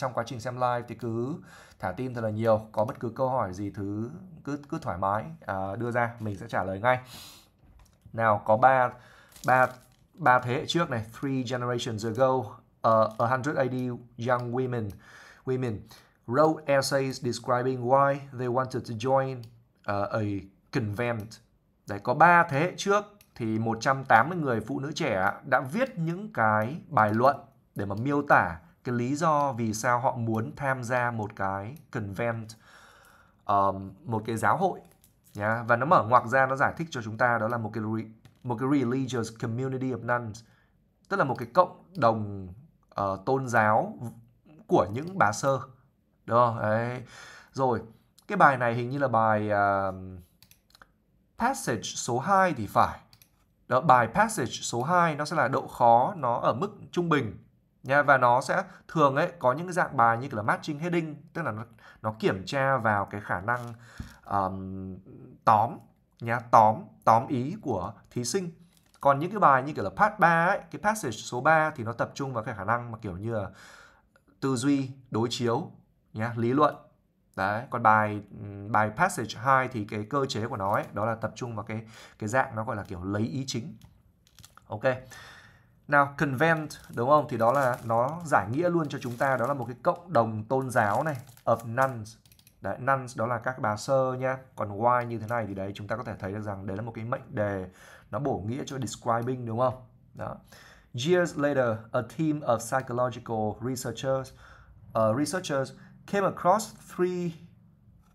trong quá trình xem live thì cứ thả tin thật là nhiều có bất cứ câu hỏi gì thứ cứ cứ thoải mái à, đưa ra mình sẽ trả lời ngay nào có ba ba ba thế hệ trước này three generations ago uh, 100 AD young women women wrote essays describing why they wanted to join uh, a convent đấy có ba thế hệ trước thì 180 người phụ nữ trẻ đã viết những cái bài luận để mà miêu tả cái lý do vì sao họ muốn tham gia một cái convent um, một cái giáo hội nhá yeah. và nó mở ngoặc ra nó giải thích cho chúng ta đó là một cái re, một cái religious community of nuns tức là một cái cộng đồng uh, tôn giáo của những bà sơ đúng đấy rồi cái bài này hình như là bài uh, passage số 2 thì phải đó bài passage số 2 nó sẽ là độ khó nó ở mức trung bình nha và nó sẽ thường ấy có những cái dạng bài như là matching heading tức là nó, nó kiểm tra vào cái khả năng um, tóm nhá tóm tóm ý của thí sinh còn những cái bài như kiểu là part 3 ấy, cái passage số 3 thì nó tập trung vào cái khả năng mà kiểu như là tư duy đối chiếu nhá lý luận đấy còn bài bài passage 2 thì cái cơ chế của nó ấy, đó là tập trung vào cái cái dạng nó gọi là kiểu lấy ý chính ok nào convent đúng không? Thì đó là nó giải nghĩa luôn cho chúng ta đó là một cái cộng đồng tôn giáo này of nuns. Đấy, nuns đó là các bà sơ nha. Còn why như thế này thì đấy chúng ta có thể thấy được rằng đấy là một cái mệnh đề nó bổ nghĩa cho describing đúng không? Đó. Years later, a team of psychological researchers uh, researchers came across three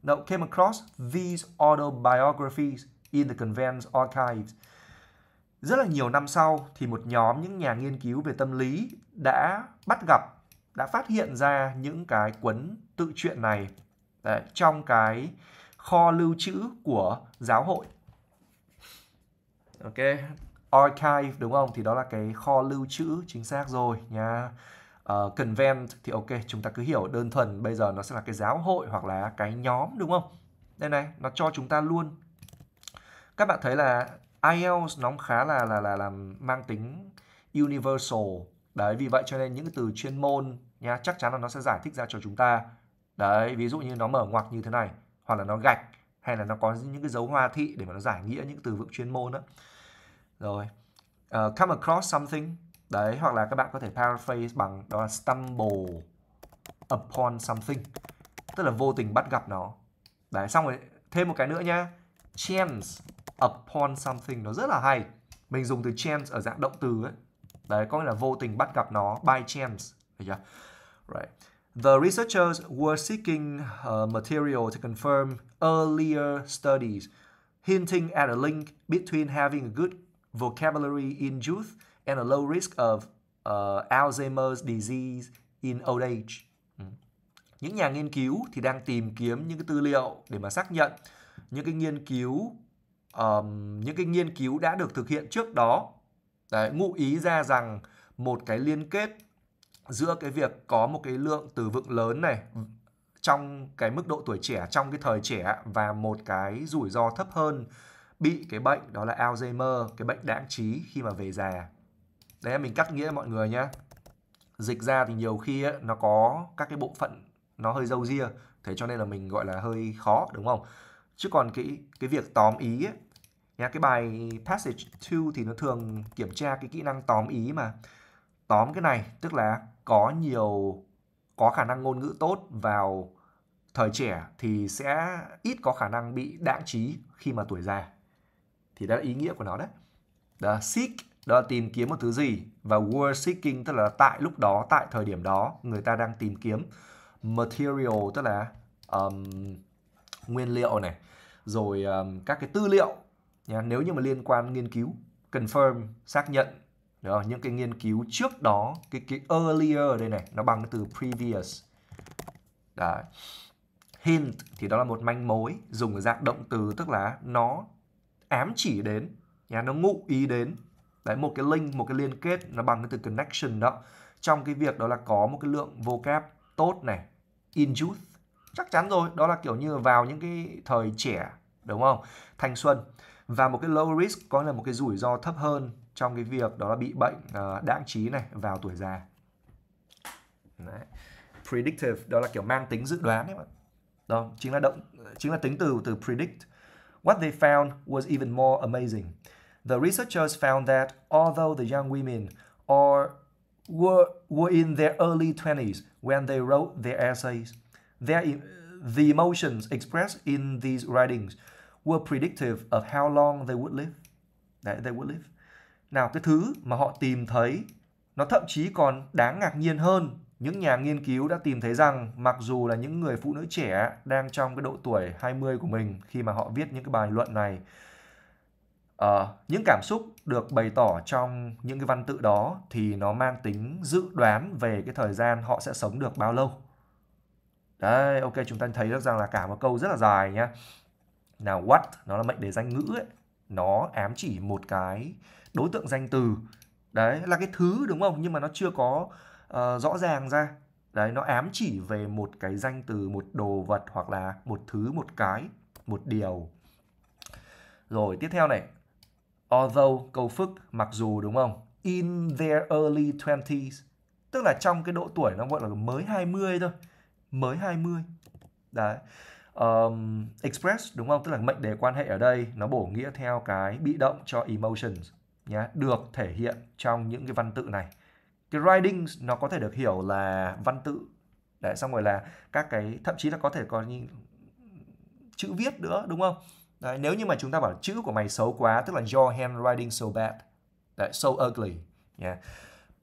no, came across these autobiographies in the convent's archives rất là nhiều năm sau thì một nhóm những nhà nghiên cứu về tâm lý đã bắt gặp đã phát hiện ra những cái cuốn tự truyện này đấy, trong cái kho lưu trữ của giáo hội ok archive đúng không thì đó là cái kho lưu trữ chính xác rồi nha uh, convent thì ok chúng ta cứ hiểu đơn thuần bây giờ nó sẽ là cái giáo hội hoặc là cái nhóm đúng không đây này nó cho chúng ta luôn các bạn thấy là IELTS nó khá là là là làm mang tính universal đấy vì vậy cho nên những cái từ chuyên môn nha chắc chắn là nó sẽ giải thích ra cho chúng ta đấy ví dụ như nó mở ngoặc như thế này hoặc là nó gạch hay là nó có những cái dấu hoa thị để mà nó giải nghĩa những từ vựng chuyên môn đó rồi uh, come across something đấy hoặc là các bạn có thể paraphrase bằng đó là stumble upon something tức là vô tình bắt gặp nó đấy xong rồi thêm một cái nữa nhá chance upon something nó rất là hay mình dùng từ chance ở dạng động từ ấy đấy có nghĩa là vô tình bắt gặp nó by chance được chưa right The researchers were seeking uh, material to confirm earlier studies, hinting at a link between having a good vocabulary in youth and a low risk of uh, Alzheimer's disease in old age. Ừ. Những nhà nghiên cứu thì đang tìm kiếm những cái tư liệu để mà xác nhận những cái nghiên cứu um, những cái nghiên cứu đã được thực hiện trước đó đấy, ngụ ý ra rằng một cái liên kết giữa cái việc có một cái lượng từ vựng lớn này trong cái mức độ tuổi trẻ trong cái thời trẻ và một cái rủi ro thấp hơn bị cái bệnh đó là Alzheimer cái bệnh đáng trí khi mà về già đấy mình cắt nghĩa mọi người nhé dịch ra thì nhiều khi ấy, nó có các cái bộ phận nó hơi dâu ria thế cho nên là mình gọi là hơi khó đúng không chứ còn cái cái việc tóm ý ấy, Nha, cái bài passage 2 thì nó thường kiểm tra cái kỹ năng tóm ý mà. Tóm cái này tức là có nhiều có khả năng ngôn ngữ tốt vào thời trẻ thì sẽ ít có khả năng bị đãng trí khi mà tuổi già. Thì đó là ý nghĩa của nó đấy. Đó, seek đó là tìm kiếm một thứ gì và were seeking tức là tại lúc đó, tại thời điểm đó người ta đang tìm kiếm material tức là um, nguyên liệu này, rồi um, các cái tư liệu nhá, nếu như mà liên quan nghiên cứu confirm xác nhận được không? những cái nghiên cứu trước đó cái cái earlier ở đây này nó bằng cái từ previous Đấy. hint thì đó là một manh mối dùng ở dạng động từ tức là nó ám chỉ đến nhá, nó ngụ ý đến đấy một cái link một cái liên kết nó bằng cái từ connection đó trong cái việc đó là có một cái lượng vocab tốt này in youth chắc chắn rồi đó là kiểu như vào những cái thời trẻ đúng không thanh xuân và một cái low risk có là một cái rủi ro thấp hơn trong cái việc đó là bị bệnh ờ, đãng trí này vào tuổi già Đấy. predictive đó là kiểu mang tính dự đoán đấy bạn đó chính là động chính là tính từ từ predict what they found was even more amazing the researchers found that although the young women are were were in their early 20s when they wrote their essays their e, the emotions expressed in these writings were predictive of how long they would live. Đấy, they would live. Nào, cái thứ mà họ tìm thấy nó thậm chí còn đáng ngạc nhiên hơn. Những nhà nghiên cứu đã tìm thấy rằng mặc dù là những người phụ nữ trẻ đang trong cái độ tuổi 20 của mình khi mà họ viết những cái bài luận này, uh, những cảm xúc được bày tỏ trong những cái văn tự đó thì nó mang tính dự đoán về cái thời gian họ sẽ sống được bao lâu. Đấy, ok, chúng ta thấy được rằng là cả một câu rất là dài nhé. Nào what nó là mệnh đề danh ngữ ấy, nó ám chỉ một cái đối tượng danh từ. Đấy là cái thứ đúng không? Nhưng mà nó chưa có uh, rõ ràng ra. Đấy nó ám chỉ về một cái danh từ, một đồ vật hoặc là một thứ, một cái, một điều. Rồi tiếp theo này. Although câu phức mặc dù đúng không? In their early 20s tức là trong cái độ tuổi nó gọi là mới 20 thôi mới 20 đấy um, express đúng không tức là mệnh đề quan hệ ở đây nó bổ nghĩa theo cái bị động cho emotions nhá được thể hiện trong những cái văn tự này cái writing nó có thể được hiểu là văn tự đấy xong rồi là các cái thậm chí là có thể có như chữ viết nữa đúng không đấy, nếu như mà chúng ta bảo chữ của mày xấu quá tức là your handwriting so bad đấy, so ugly yeah.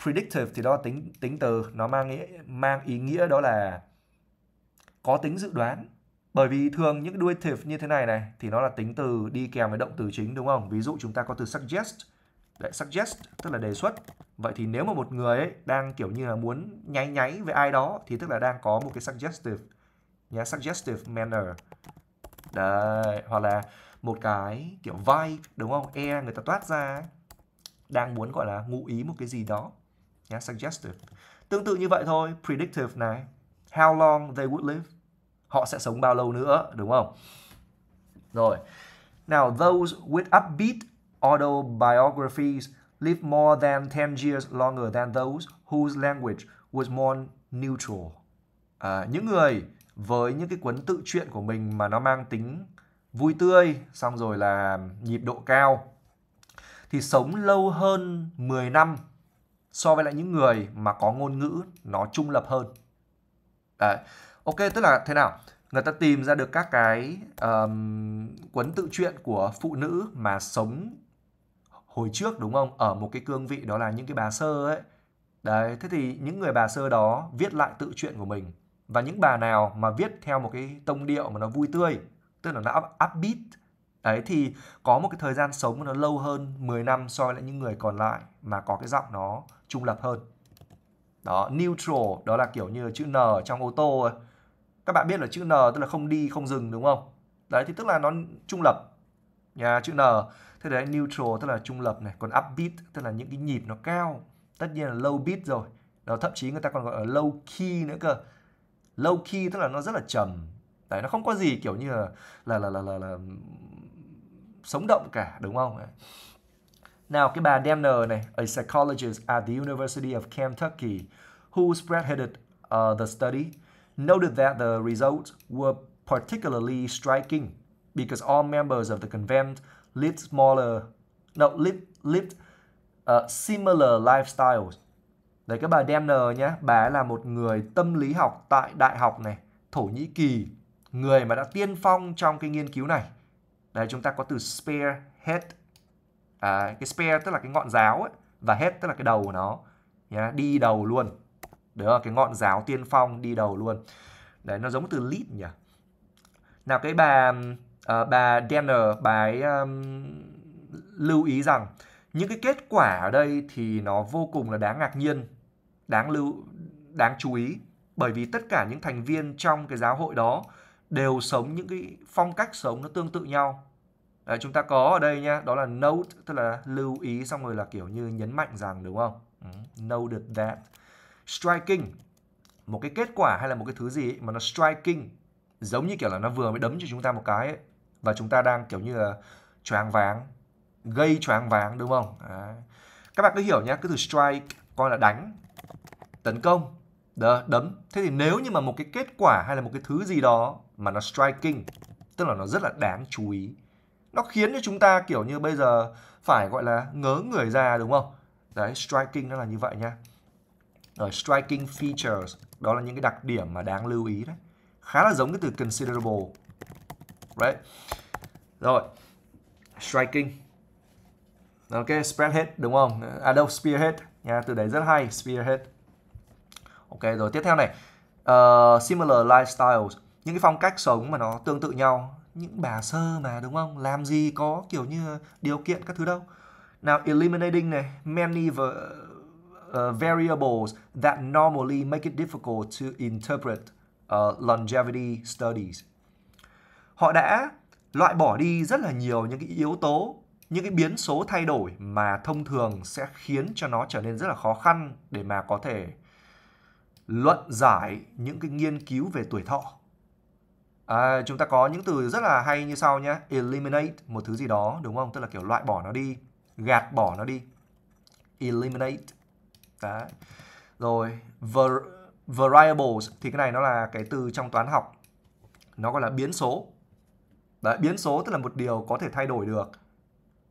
predictive thì đó tính tính từ nó mang ý, mang ý nghĩa đó là có tính dự đoán bởi vì thường những derivative như thế này này thì nó là tính từ đi kèm với động từ chính đúng không? Ví dụ chúng ta có từ suggest. Đấy, suggest tức là đề xuất. Vậy thì nếu mà một người ấy đang kiểu như là muốn nháy nháy với ai đó thì tức là đang có một cái suggestive nhá, suggestive manner. Đấy, hoặc là một cái kiểu vibe đúng không? E người ta toát ra đang muốn gọi là ngụ ý một cái gì đó nhá, suggestive. Tương tự như vậy thôi, predictive này, how long they would live họ sẽ sống bao lâu nữa đúng không rồi now those with upbeat autobiographies live more than 10 years longer than those whose language was more neutral à, những người với những cái cuốn tự truyện của mình mà nó mang tính vui tươi xong rồi là nhịp độ cao thì sống lâu hơn 10 năm so với lại những người mà có ngôn ngữ nó trung lập hơn. Đấy ok tức là thế nào người ta tìm ra được các cái um, cuốn tự truyện của phụ nữ mà sống hồi trước đúng không ở một cái cương vị đó là những cái bà sơ ấy đấy thế thì những người bà sơ đó viết lại tự truyện của mình và những bà nào mà viết theo một cái tông điệu mà nó vui tươi tức là nó up, upbeat đấy thì có một cái thời gian sống nó lâu hơn 10 năm so với lại những người còn lại mà có cái giọng nó trung lập hơn đó neutral đó là kiểu như chữ n trong ô tô ấy các bạn biết là chữ N tức là không đi không dừng đúng không đấy thì tức là nó trung lập nhà chữ N thế đấy neutral tức là trung lập này còn upbeat tức là những cái nhịp nó cao tất nhiên là low beat rồi đó thậm chí người ta còn gọi là low key nữa cơ low key tức là nó rất là trầm đấy nó không có gì kiểu như là là là là là, là sống động cả đúng không nào cái bà Demner này a psychologist at the University of Kentucky who spearheaded uh, the study noted that the results were particularly striking because all members of the convent lived smaller, no, lived, lived uh, similar lifestyles. Đấy các bà Demner nhé, bà là một người tâm lý học tại Đại học này, Thổ Nhĩ Kỳ, người mà đã tiên phong trong cái nghiên cứu này. Đấy chúng ta có từ spare head, à, cái spare tức là cái ngọn giáo ấy, và head tức là cái đầu của nó, nhá, đi đầu luôn. Đấy là cái ngọn giáo tiên phong đi đầu luôn. Đấy nó giống từ lead nhỉ. Nào cái bà uh, bà Danner bà ấy um, lưu ý rằng những cái kết quả ở đây thì nó vô cùng là đáng ngạc nhiên, đáng lưu đáng chú ý bởi vì tất cả những thành viên trong cái giáo hội đó đều sống những cái phong cách sống nó tương tự nhau. Đấy, chúng ta có ở đây nha, đó là note tức là lưu ý xong rồi là kiểu như nhấn mạnh rằng đúng không? Ừ, Noted that striking một cái kết quả hay là một cái thứ gì ấy, mà nó striking giống như kiểu là nó vừa mới đấm cho chúng ta một cái ấy, và chúng ta đang kiểu như là choáng váng gây choáng váng đúng không Đấy. các bạn cứ hiểu nhé cứ từ strike coi là đánh tấn công đó, đấm thế thì nếu như mà một cái kết quả hay là một cái thứ gì đó mà nó striking tức là nó rất là đáng chú ý nó khiến cho chúng ta kiểu như bây giờ phải gọi là ngớ người ra đúng không đấy striking nó là như vậy nhá rồi striking features đó là những cái đặc điểm mà đáng lưu ý đấy khá là giống cái từ considerable right rồi striking ok spearhead đúng không à đâu spearhead nha từ đấy rất hay spearhead ok rồi tiếp theo này uh, similar lifestyles những cái phong cách sống mà nó tương tự nhau những bà sơ mà đúng không làm gì có kiểu như điều kiện các thứ đâu nào eliminating này many Uh, variables that normally make it difficult to interpret uh, longevity studies. Họ đã loại bỏ đi rất là nhiều những cái yếu tố, những cái biến số thay đổi mà thông thường sẽ khiến cho nó trở nên rất là khó khăn để mà có thể luận giải những cái nghiên cứu về tuổi thọ. À, chúng ta có những từ rất là hay như sau nhé. Eliminate một thứ gì đó đúng không? Tức là kiểu loại bỏ nó đi, gạt bỏ nó đi. Eliminate Đấy. Rồi var variables thì cái này nó là cái từ trong toán học. Nó gọi là biến số. Đấy, biến số tức là một điều có thể thay đổi được.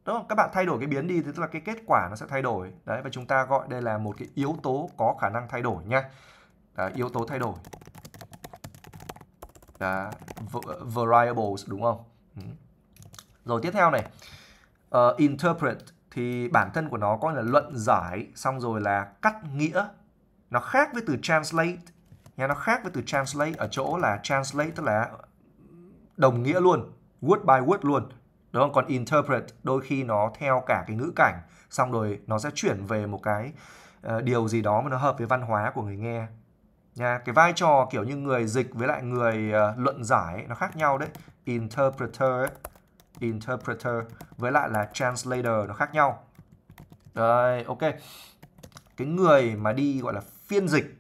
Đúng không? Các bạn thay đổi cái biến đi thì tức là cái kết quả nó sẽ thay đổi. Đấy và chúng ta gọi đây là một cái yếu tố có khả năng thay đổi nha. Đấy, yếu tố thay đổi. Đấy, variables đúng không? Ừ. Rồi tiếp theo này. Uh, interpret thì bản thân của nó coi là luận giải xong rồi là cắt nghĩa nó khác với từ translate nha nó khác với từ translate ở chỗ là translate tức là đồng nghĩa luôn word by word luôn đúng không còn interpret đôi khi nó theo cả cái ngữ cảnh xong rồi nó sẽ chuyển về một cái uh, điều gì đó mà nó hợp với văn hóa của người nghe nha cái vai trò kiểu như người dịch với lại người uh, luận giải ấy, nó khác nhau đấy interpreter ấy, interpreter với lại là translator nó khác nhau đấy ok cái người mà đi gọi là phiên dịch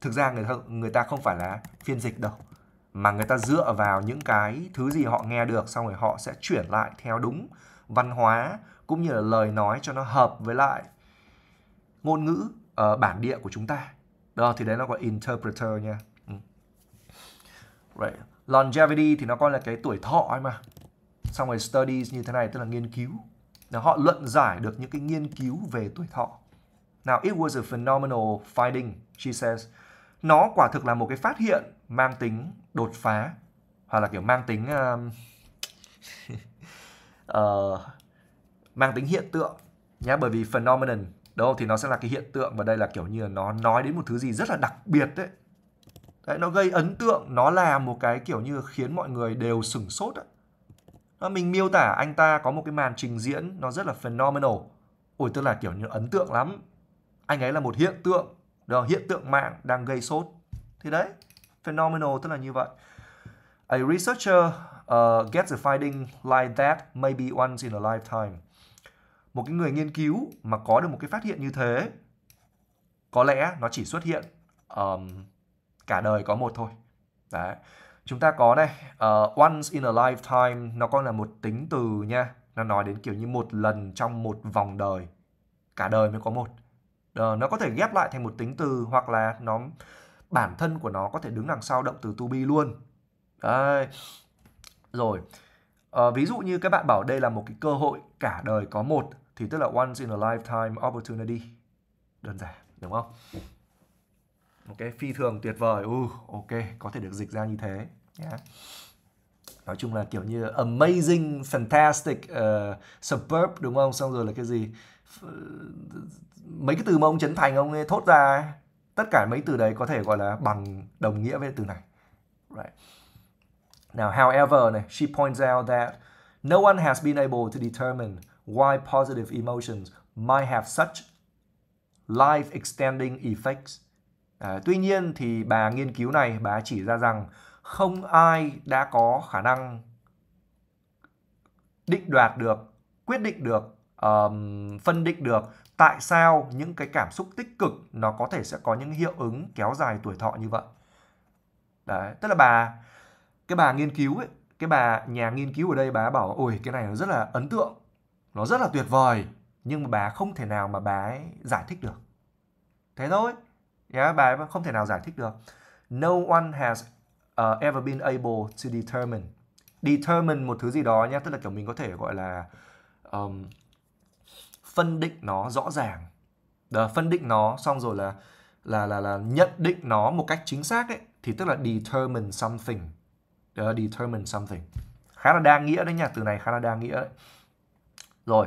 thực ra người ta, người ta không phải là phiên dịch đâu mà người ta dựa vào những cái thứ gì họ nghe được xong rồi họ sẽ chuyển lại theo đúng văn hóa cũng như là lời nói cho nó hợp với lại ngôn ngữ ở ờ, bản địa của chúng ta đó thì đấy nó gọi interpreter nha ừ. right. longevity thì nó coi là cái tuổi thọ ấy mà xong rồi studies như thế này tức là nghiên cứu là họ luận giải được những cái nghiên cứu về tuổi thọ Now, it was a phenomenal finding, she says. Nó quả thực là một cái phát hiện mang tính đột phá hoặc là kiểu mang tính um, uh, mang tính hiện tượng nhá bởi vì phenomenon đúng thì nó sẽ là cái hiện tượng và đây là kiểu như là nó nói đến một thứ gì rất là đặc biệt đấy. đấy nó gây ấn tượng, nó là một cái kiểu như khiến mọi người đều sửng sốt đấy. À, mình miêu tả anh ta có một cái màn trình diễn nó rất là phenomenal ôi tức là kiểu như ấn tượng lắm anh ấy là một hiện tượng đó hiện tượng mạng đang gây sốt thì đấy phenomenal tức là như vậy a researcher uh, ờ, gets a finding like that maybe once in a lifetime một cái người nghiên cứu mà có được một cái phát hiện như thế có lẽ nó chỉ xuất hiện um, cả đời có một thôi đấy chúng ta có này uh, once in a lifetime nó còn là một tính từ nha nó nói đến kiểu như một lần trong một vòng đời cả đời mới có một uh, nó có thể ghép lại thành một tính từ hoặc là nó bản thân của nó có thể đứng đằng sau động từ to be luôn đấy rồi uh, ví dụ như các bạn bảo đây là một cái cơ hội cả đời có một thì tức là once in a lifetime opportunity đơn giản đúng không ok phi thường tuyệt vời ừ ok có thể được dịch ra như thế yeah. Dạ. nói chung là kiểu như amazing fantastic uh, superb đúng không xong rồi là cái gì mấy cái từ mà ông Trấn Thành ông ấy thốt ra tất cả mấy từ đấy có thể gọi là bằng đồng nghĩa với từ này right. Now, however, này, she points out that no one has been able to determine why positive emotions might have such life-extending effects. À, tuy nhiên thì bà nghiên cứu này bà chỉ ra rằng không ai đã có khả năng định đoạt được, quyết định được, um, phân định được tại sao những cái cảm xúc tích cực nó có thể sẽ có những hiệu ứng kéo dài tuổi thọ như vậy. Đấy, tức là bà cái bà nghiên cứu ấy, cái bà nhà nghiên cứu ở đây bà bảo ôi cái này nó rất là ấn tượng, nó rất là tuyệt vời nhưng mà bà không thể nào mà bà ấy giải thích được. Thế thôi. Yeah, bà ấy không thể nào giải thích được. No one has uh, ever been able to determine determine một thứ gì đó nhé tức là kiểu mình có thể gọi là um, phân định nó rõ ràng Đó, phân định nó xong rồi là là là là nhận định nó một cách chính xác ấy thì tức là determine something Đó, determine something khá là đa nghĩa đấy nhá, từ này khá là đa nghĩa đấy rồi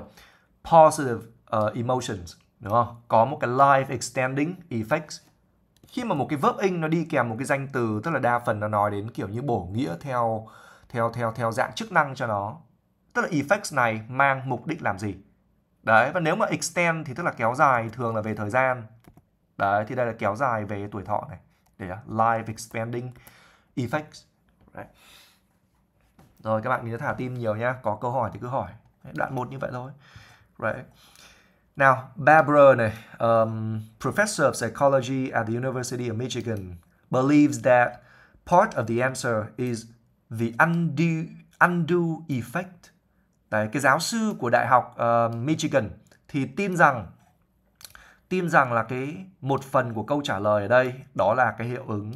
positive uh, emotions đúng không có một cái life extending effects khi mà một cái verb in nó đi kèm một cái danh từ tức là đa phần nó nói đến kiểu như bổ nghĩa theo theo theo theo dạng chức năng cho nó tức là effects này mang mục đích làm gì đấy và nếu mà extend thì tức là kéo dài thường là về thời gian đấy thì đây là kéo dài về tuổi thọ này để life expanding effects đấy. rồi các bạn nhớ thả tim nhiều nhá có câu hỏi thì cứ hỏi đoạn một như vậy thôi right nào, Barbara này, um, professor of psychology at the University of Michigan, believes that part of the answer is the undo, undo effect. Đấy, cái giáo sư của đại học uh, Michigan thì tin rằng tin rằng là cái một phần của câu trả lời ở đây đó là cái hiệu ứng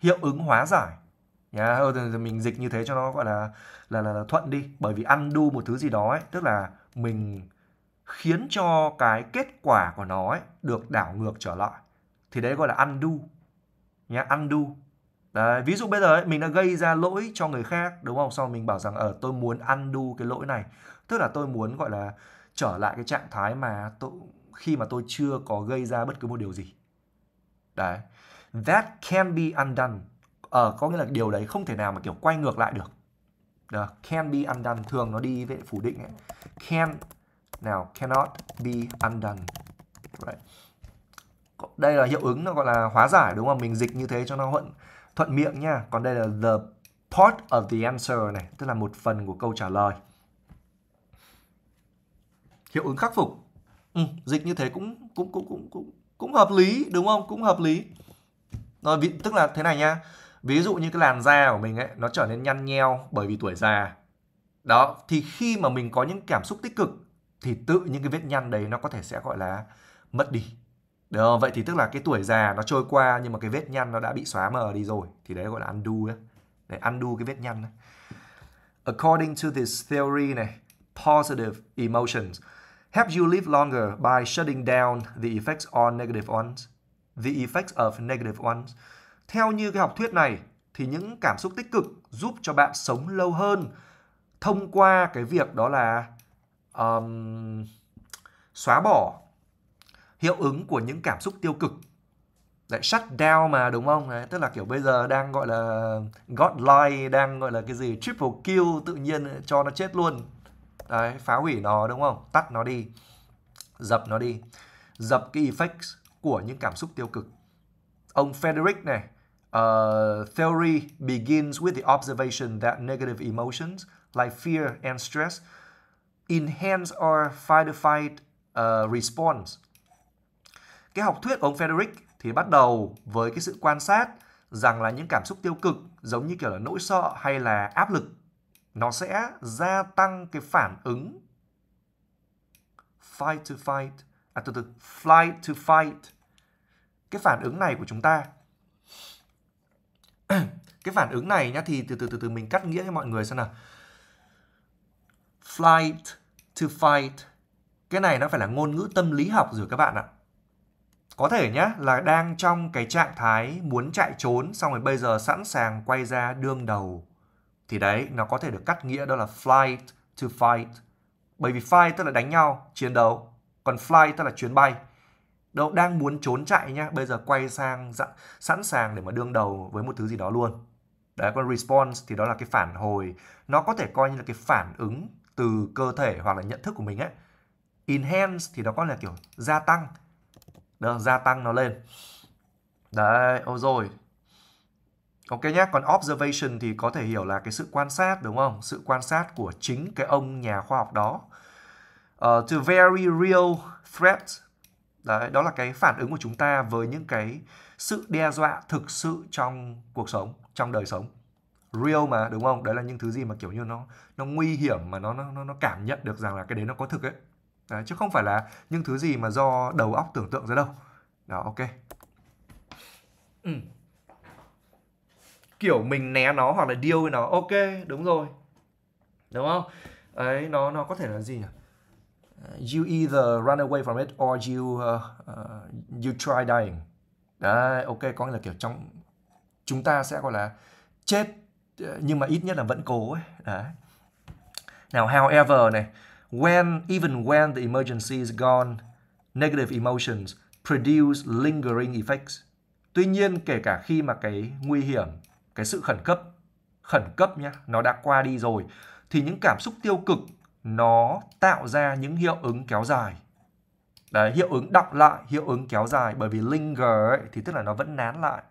hiệu ứng hóa giải nhá yeah, mình dịch như thế cho nó gọi là là, là là thuận đi bởi vì undo một thứ gì đó ấy, tức là mình khiến cho cái kết quả của nó ấy, được đảo ngược trở lại thì đấy gọi là undo nhá undo đấy, ví dụ bây giờ ấy, mình đã gây ra lỗi cho người khác đúng không sau mình bảo rằng ở ờ, tôi muốn undo cái lỗi này tức là tôi muốn gọi là trở lại cái trạng thái mà tôi khi mà tôi chưa có gây ra bất cứ một điều gì đấy that can be undone ờ có nghĩa là điều đấy không thể nào mà kiểu quay ngược lại được được can be undone thường nó đi về phủ định ấy. can nào cannot be undone right. đây là hiệu ứng nó gọi là hóa giải đúng không mình dịch như thế cho nó thuận thuận miệng nha còn đây là the part of the answer này tức là một phần của câu trả lời hiệu ứng khắc phục ừ, dịch như thế cũng cũng cũng cũng cũng cũng hợp lý đúng không cũng hợp lý rồi vì, tức là thế này nha. ví dụ như cái làn da của mình ấy nó trở nên nhăn nheo bởi vì tuổi già đó thì khi mà mình có những cảm xúc tích cực thì tự những cái vết nhăn đấy nó có thể sẽ gọi là mất đi được không? Vậy thì tức là cái tuổi già nó trôi qua nhưng mà cái vết nhăn nó đã bị xóa mờ đi rồi. Thì đấy gọi là undo đấy. Để undo cái vết nhăn đấy. According to this theory này, positive emotions help you live longer by shutting down the effects on negative ones. The effects of negative ones. Theo như cái học thuyết này thì những cảm xúc tích cực giúp cho bạn sống lâu hơn thông qua cái việc đó là um, xóa bỏ hiệu ứng của những cảm xúc tiêu cực Đấy, shut down mà đúng không? Đấy, tức là kiểu bây giờ đang gọi là godline, đang gọi là cái gì triple kill tự nhiên cho nó chết luôn. Đấy, phá hủy nó đúng không? Tắt nó đi. Dập nó đi. Dập cái effects của những cảm xúc tiêu cực. Ông Frederick này, uh, theory begins with the observation that negative emotions like fear and stress enhance or fight uh, response. Cái học thuyết của ông Frederick thì bắt đầu với cái sự quan sát rằng là những cảm xúc tiêu cực giống như kiểu là nỗi sợ hay là áp lực nó sẽ gia tăng cái phản ứng fight to fight à từ từ flight to fight cái phản ứng này của chúng ta cái phản ứng này nhá thì từ từ từ từ mình cắt nghĩa cho mọi người xem nào flight to fight. Cái này nó phải là ngôn ngữ tâm lý học rồi các bạn ạ. Có thể nhá là đang trong cái trạng thái muốn chạy trốn xong rồi bây giờ sẵn sàng quay ra đương đầu. Thì đấy, nó có thể được cắt nghĩa đó là flight to fight. Bởi vì fight tức là đánh nhau, chiến đấu, còn fly tức là chuyến bay. Đâu đang muốn trốn chạy nhá, bây giờ quay sang sẵn sàng để mà đương đầu với một thứ gì đó luôn. Đấy, còn response thì đó là cái phản hồi. Nó có thể coi như là cái phản ứng từ cơ thể hoặc là nhận thức của mình ấy enhance thì nó có là kiểu gia tăng được gia tăng nó lên đấy ô rồi ok nhé còn observation thì có thể hiểu là cái sự quan sát đúng không sự quan sát của chính cái ông nhà khoa học đó uh, to very real threat đấy đó là cái phản ứng của chúng ta với những cái sự đe dọa thực sự trong cuộc sống trong đời sống real mà đúng không đấy là những thứ gì mà kiểu như nó nó nguy hiểm mà nó nó nó cảm nhận được rằng là cái đấy nó có thực ấy đấy, chứ không phải là những thứ gì mà do đầu óc tưởng tượng ra đâu đó ok ừ. kiểu mình né nó hoặc là điêu với nó ok đúng rồi đúng không ấy nó nó có thể là gì nhỉ you either run away from it or you uh, uh, you try dying đấy ok có nghĩa là kiểu trong chúng ta sẽ gọi là chết nhưng mà ít nhất là vẫn cố ấy. Đấy. Nào however này, when even when the emergency is gone, negative emotions produce lingering effects. Tuy nhiên kể cả khi mà cái nguy hiểm, cái sự khẩn cấp khẩn cấp nhá, nó đã qua đi rồi thì những cảm xúc tiêu cực nó tạo ra những hiệu ứng kéo dài. Đấy, hiệu ứng đọng lại, hiệu ứng kéo dài bởi vì linger ấy, thì tức là nó vẫn nán lại.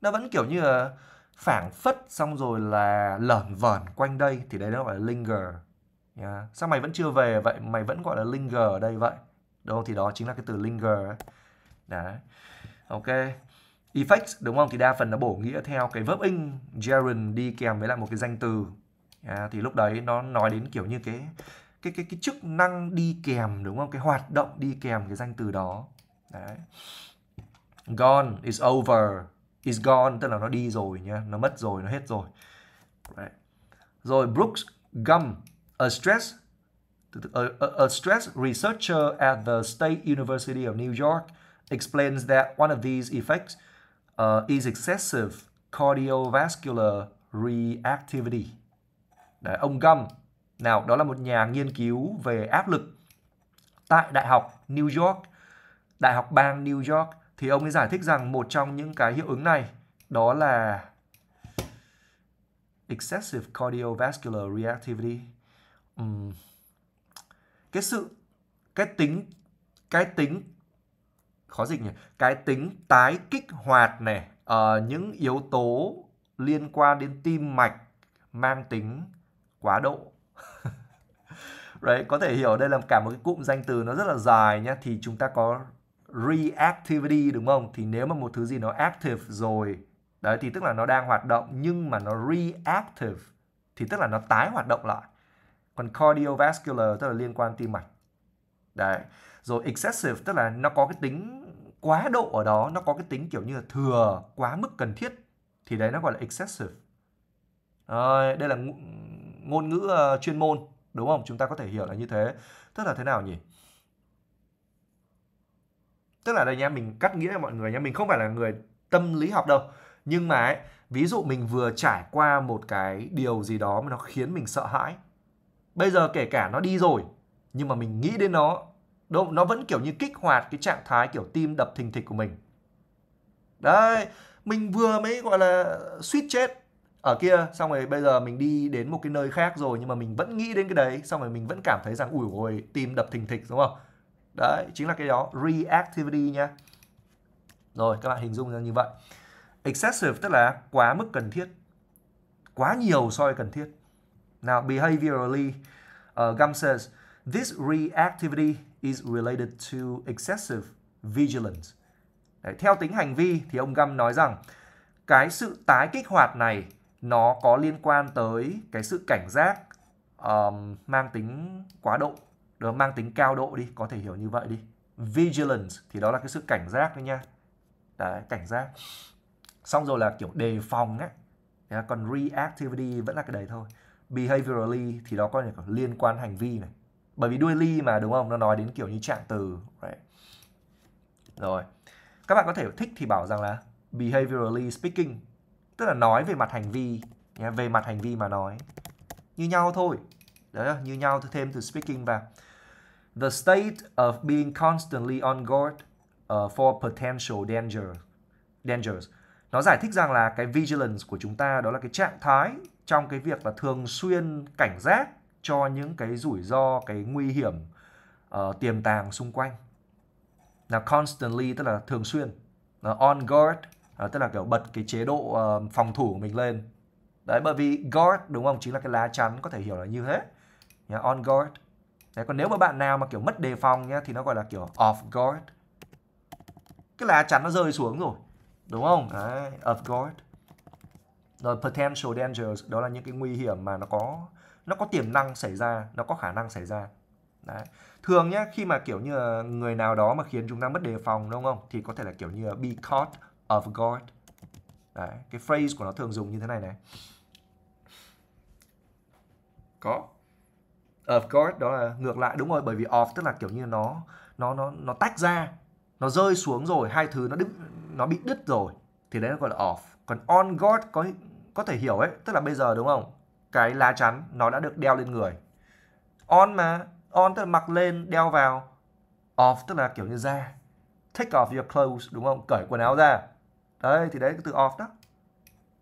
Nó vẫn kiểu như là phảng phất xong rồi là lởn vởn quanh đây thì đấy nó gọi là linger yeah. sao mày vẫn chưa về vậy mày vẫn gọi là linger ở đây vậy đúng không thì đó chính là cái từ linger đấy ok effects đúng không thì đa phần nó bổ nghĩa theo cái verb in gerund đi kèm với lại một cái danh từ yeah. thì lúc đấy nó nói đến kiểu như cái cái cái cái chức năng đi kèm đúng không cái hoạt động đi kèm cái danh từ đó đấy gone is over is gone tức là nó đi rồi nhá nó mất rồi nó hết rồi right. rồi Brooks Gum a stress a, a, a stress researcher at the State University of New York explains that one of these effects uh, is excessive cardiovascular reactivity Đấy, ông Gum nào đó là một nhà nghiên cứu về áp lực tại đại học New York đại học bang New York thì ông ấy giải thích rằng một trong những cái hiệu ứng này đó là excessive cardiovascular reactivity uhm. cái sự cái tính cái tính khó dịch nhỉ cái tính tái kích hoạt này uh, những yếu tố liên quan đến tim mạch mang tính quá độ đấy có thể hiểu đây là cả một cái cụm danh từ nó rất là dài nhé thì chúng ta có reactivity đúng không? Thì nếu mà một thứ gì nó active rồi đấy thì tức là nó đang hoạt động nhưng mà nó reactive thì tức là nó tái hoạt động lại. Còn cardiovascular tức là liên quan tim mạch. Đấy. Rồi excessive tức là nó có cái tính quá độ ở đó, nó có cái tính kiểu như là thừa, quá mức cần thiết thì đấy nó gọi là excessive. À, đây là ngôn ngữ uh, chuyên môn đúng không? Chúng ta có thể hiểu là như thế. Tức là thế nào nhỉ? tức là đây nha mình cắt nghĩa cho mọi người nha mình không phải là người tâm lý học đâu nhưng mà ấy, ví dụ mình vừa trải qua một cái điều gì đó mà nó khiến mình sợ hãi bây giờ kể cả nó đi rồi nhưng mà mình nghĩ đến nó đâu nó vẫn kiểu như kích hoạt cái trạng thái kiểu tim đập thình thịch của mình đấy mình vừa mới gọi là suýt chết ở kia xong rồi bây giờ mình đi đến một cái nơi khác rồi nhưng mà mình vẫn nghĩ đến cái đấy xong rồi mình vẫn cảm thấy rằng ủi ôi tim đập thình thịch đúng không đấy chính là cái đó reactivity nha rồi các bạn hình dung ra như vậy excessive tức là quá mức cần thiết quá nhiều so với cần thiết nào behaviorally uh, ờ, Gum says this reactivity is related to excessive vigilance Đấy, theo tính hành vi thì ông Gum nói rằng cái sự tái kích hoạt này nó có liên quan tới cái sự cảnh giác um, mang tính quá độ đó mang tính cao độ đi, có thể hiểu như vậy đi. Vigilance thì đó là cái sự cảnh giác đấy nha. Đấy, cảnh giác. Xong rồi là kiểu đề phòng ấy. Đấy, còn reactivity vẫn là cái đấy thôi. Behaviorally thì đó có liên quan hành vi này. Bởi vì đuôi ly mà đúng không? Nó nói đến kiểu như trạng từ. Right. Rồi. Các bạn có thể thích thì bảo rằng là behaviorally speaking. Tức là nói về mặt hành vi. Về mặt hành vi mà nói. Như nhau thôi. Đấy, như nhau thêm từ speaking vào the state of being constantly on guard uh, for potential danger dangers nó giải thích rằng là cái vigilance của chúng ta đó là cái trạng thái trong cái việc là thường xuyên cảnh giác cho những cái rủi ro cái nguy hiểm uh, tiềm tàng xung quanh là constantly tức là thường xuyên là on guard uh, tức là kiểu bật cái chế độ uh, phòng thủ của mình lên đấy bởi vì guard đúng không chính là cái lá chắn có thể hiểu là như thế yeah, on guard Đấy, còn nếu mà bạn nào mà kiểu mất đề phòng nhá thì nó gọi là kiểu off guard. Cái lá chắn nó rơi xuống rồi. Đúng không? Đấy, off guard. Rồi potential dangers đó là những cái nguy hiểm mà nó có nó có tiềm năng xảy ra, nó có khả năng xảy ra. Đấy. Thường nhá, khi mà kiểu như người nào đó mà khiến chúng ta mất đề phòng đúng không? Thì có thể là kiểu như be caught off guard. Đấy, cái phrase của nó thường dùng như thế này này. Có of course đó là ngược lại đúng rồi bởi vì off tức là kiểu như nó nó nó nó tách ra nó rơi xuống rồi hai thứ nó đứt nó bị đứt rồi thì đấy nó gọi là off còn on guard có có thể hiểu ấy tức là bây giờ đúng không cái lá chắn nó đã được đeo lên người on mà on tức là mặc lên đeo vào off tức là kiểu như ra take off your clothes đúng không cởi quần áo ra đấy thì đấy cái từ off đó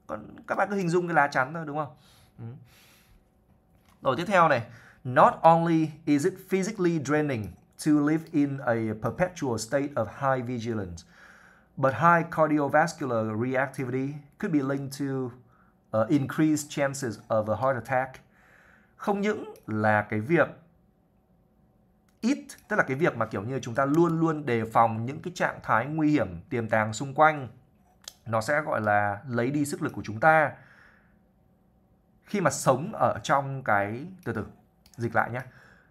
còn các bạn cứ hình dung cái lá chắn thôi đúng không ừ. rồi tiếp theo này Not only is it physically draining to live in a perpetual state of high vigilance, but high cardiovascular reactivity could be linked to uh, increased chances of a heart attack. Không những là cái việc ít, tức là cái việc mà kiểu như chúng ta luôn luôn đề phòng những cái trạng thái nguy hiểm tiềm tàng xung quanh, nó sẽ gọi là lấy đi sức lực của chúng ta khi mà sống ở trong cái từ từ dịch lại nhé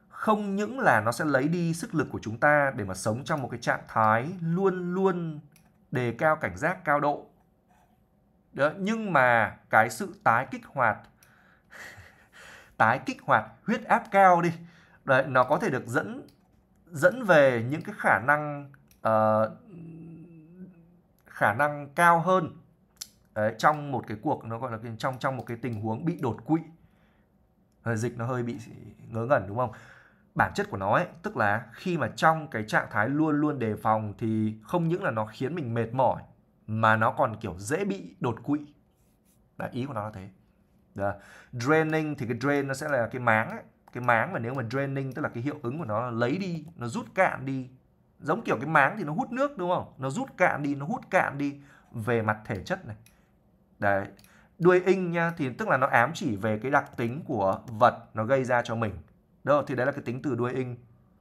không những là nó sẽ lấy đi sức lực của chúng ta để mà sống trong một cái trạng thái luôn luôn đề cao cảnh giác cao độ Đó, nhưng mà cái sự tái kích hoạt tái kích hoạt huyết áp cao đi Đấy, nó có thể được dẫn dẫn về những cái khả năng uh, khả năng cao hơn Đấy, trong một cái cuộc nó gọi là trong trong một cái tình huống bị đột quỵ hơi dịch nó hơi bị ngớ ngẩn đúng không bản chất của nó ấy, tức là khi mà trong cái trạng thái luôn luôn đề phòng thì không những là nó khiến mình mệt mỏi mà nó còn kiểu dễ bị đột quỵ là ý của nó là thế Đó. Dạ. draining thì cái drain nó sẽ là cái máng ấy. cái máng mà nếu mà draining tức là cái hiệu ứng của nó là lấy đi nó rút cạn đi giống kiểu cái máng thì nó hút nước đúng không nó rút cạn đi nó hút cạn đi về mặt thể chất này đấy đuôi inh nha thì tức là nó ám chỉ về cái đặc tính của vật nó gây ra cho mình. Đó thì đấy là cái tính từ đuôi inh.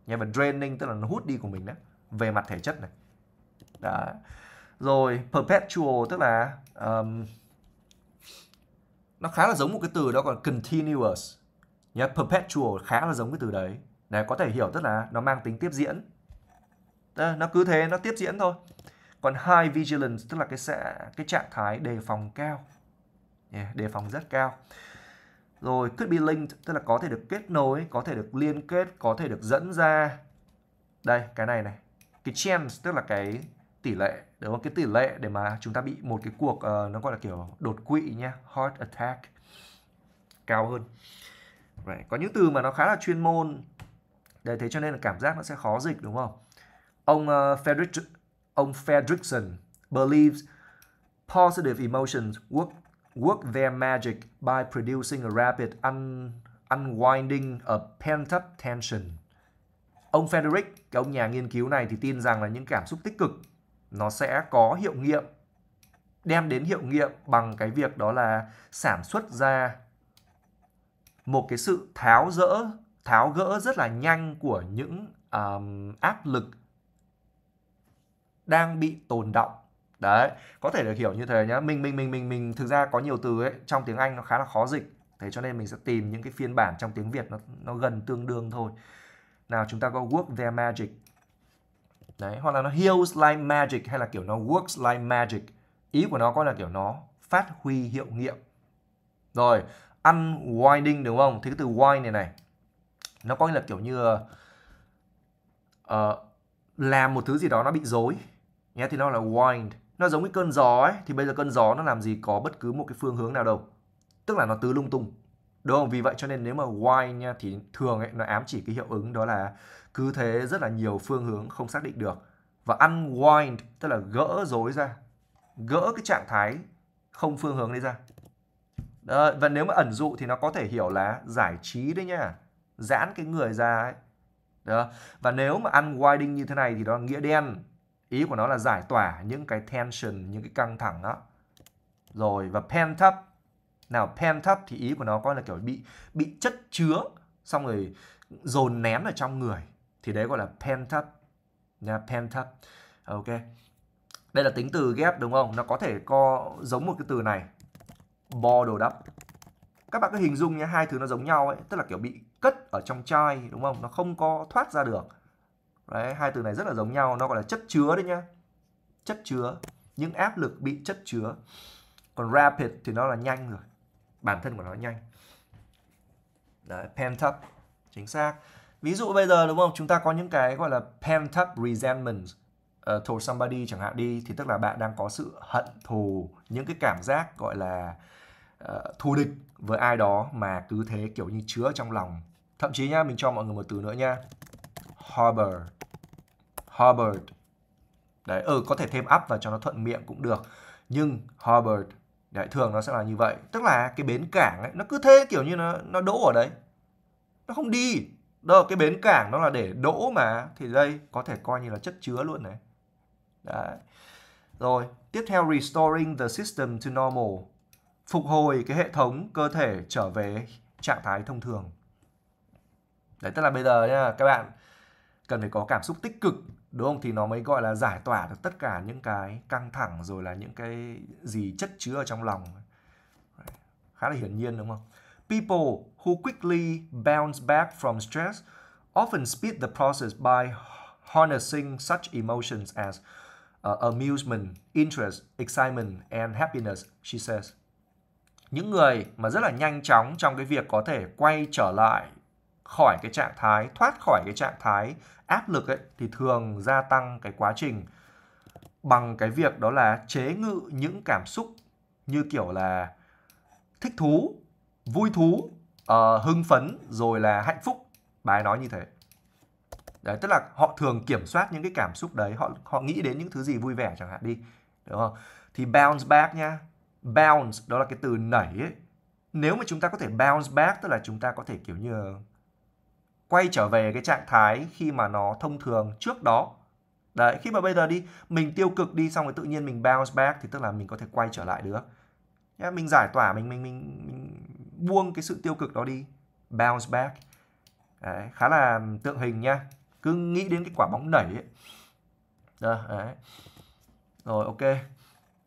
Nha và draining tức là nó hút đi của mình đó, về mặt thể chất này. Đó. Rồi perpetual tức là um, nó khá là giống một cái từ đó còn continuous. Nha, perpetual khá là giống cái từ đấy. để có thể hiểu tức là nó mang tính tiếp diễn. Đó, nó cứ thế nó tiếp diễn thôi. Còn high vigilance tức là cái sẽ cái trạng thái đề phòng cao yeah, đề phòng rất cao rồi could be linked tức là có thể được kết nối có thể được liên kết có thể được dẫn ra đây cái này này cái chance tức là cái tỷ lệ đúng không cái tỷ lệ để mà chúng ta bị một cái cuộc uh, nó gọi là kiểu đột quỵ nhá heart attack cao hơn Vậy, có những từ mà nó khá là chuyên môn để thế cho nên là cảm giác nó sẽ khó dịch đúng không ông uh, ờ, Frederick ông Fredrickson believes positive emotions work work their magic by producing a rapid un unwinding of pent-up tension. Ông Frederick, cái ông nhà nghiên cứu này thì tin rằng là những cảm xúc tích cực nó sẽ có hiệu nghiệm đem đến hiệu nghiệm bằng cái việc đó là sản xuất ra một cái sự tháo rỡ tháo gỡ rất là nhanh của những um, áp lực đang bị tồn động đấy có thể được hiểu như thế nhá mình mình mình mình mình thực ra có nhiều từ ấy trong tiếng anh nó khá là khó dịch thế cho nên mình sẽ tìm những cái phiên bản trong tiếng việt nó nó gần tương đương thôi nào chúng ta có work their magic đấy hoặc là nó heals like magic hay là kiểu nó works like magic ý của nó có là kiểu nó phát huy hiệu nghiệm rồi unwinding đúng không thì cái từ wind này này nó có nghĩa là kiểu như uh, làm một thứ gì đó nó bị rối nhé thì nó là wind nó giống cái cơn gió ấy thì bây giờ cơn gió nó làm gì có bất cứ một cái phương hướng nào đâu tức là nó tứ lung tung đúng không vì vậy cho nên nếu mà why nha thì thường ấy, nó ám chỉ cái hiệu ứng đó là cứ thế rất là nhiều phương hướng không xác định được và unwind tức là gỡ rối ra gỡ cái trạng thái không phương hướng đấy ra à, và nếu mà ẩn dụ thì nó có thể hiểu là giải trí đấy nha giãn cái người ra ấy đó. và nếu mà unwinding như thế này thì đó là nghĩa đen ý của nó là giải tỏa những cái tension những cái căng thẳng đó rồi và pent up nào pent up thì ý của nó coi là kiểu bị bị chất chứa xong rồi dồn nén ở trong người thì đấy gọi là pent up nha pent up ok đây là tính từ ghép đúng không nó có thể co giống một cái từ này bo đồ đắp các bạn cứ hình dung nhé hai thứ nó giống nhau ấy tức là kiểu bị cất ở trong chai đúng không nó không có thoát ra được Đấy, hai từ này rất là giống nhau, nó gọi là chất chứa đấy nhá. Chất chứa, những áp lực bị chất chứa. Còn rapid thì nó là nhanh rồi. Bản thân của nó nhanh. Đấy, pent up, chính xác. Ví dụ bây giờ đúng không? Chúng ta có những cái gọi là pent up resentment uh, ờ, towards somebody chẳng hạn đi thì tức là bạn đang có sự hận thù, những cái cảm giác gọi là uh, thù địch với ai đó mà cứ thế kiểu như chứa trong lòng. Thậm chí nha, mình cho mọi người một từ nữa nha. Harbor Harvard đấy ừ có thể thêm up và cho nó thuận miệng cũng được nhưng Harvard đấy thường nó sẽ là như vậy tức là cái bến cảng ấy nó cứ thế kiểu như nó nó đỗ ở đấy nó không đi đó cái bến cảng nó là để đỗ mà thì đây có thể coi như là chất chứa luôn này đấy rồi tiếp theo restoring the system to normal phục hồi cái hệ thống cơ thể trở về trạng thái thông thường đấy tức là bây giờ nha các bạn cần phải có cảm xúc tích cực đúng không thì nó mới gọi là giải tỏa được tất cả những cái căng thẳng rồi là những cái gì chất chứa ở trong lòng khá là hiển nhiên đúng không people who quickly bounce back from stress often speed the process by harnessing such emotions as uh, amusement interest excitement and happiness she says những người mà rất là nhanh chóng trong cái việc có thể quay trở lại khỏi cái trạng thái thoát khỏi cái trạng thái áp lực ấy thì thường gia tăng cái quá trình bằng cái việc đó là chế ngự những cảm xúc như kiểu là thích thú vui thú uh, hưng phấn rồi là hạnh phúc bài nói như thế đấy tức là họ thường kiểm soát những cái cảm xúc đấy họ họ nghĩ đến những thứ gì vui vẻ chẳng hạn đi đúng không thì bounce back nha bounce đó là cái từ nảy ấy nếu mà chúng ta có thể bounce back tức là chúng ta có thể kiểu như quay trở về cái trạng thái khi mà nó thông thường trước đó đấy khi mà bây giờ đi mình tiêu cực đi xong rồi tự nhiên mình bounce back thì tức là mình có thể quay trở lại được Nhá, mình giải tỏa mình mình mình, mình buông cái sự tiêu cực đó đi bounce back đấy, khá là tượng hình nha cứ nghĩ đến cái quả bóng nảy ấy đó, đấy rồi ok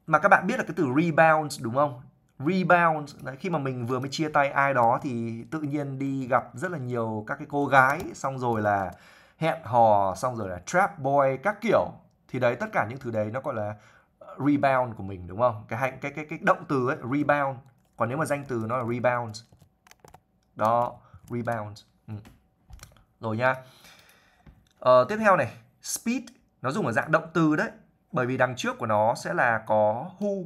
mà các bạn biết là cái từ rebound đúng không rebound đấy, khi mà mình vừa mới chia tay ai đó thì tự nhiên đi gặp rất là nhiều các cái cô gái xong rồi là hẹn hò xong rồi là trap boy các kiểu thì đấy tất cả những thứ đấy nó gọi là ờ, rebound của mình đúng không cái cái cái cái động từ ấy rebound còn nếu mà danh từ nó là rebound đó rebound ừ. rồi nha ờ, tiếp theo này speed nó dùng ở dạng động từ đấy bởi vì đằng trước của nó sẽ là có who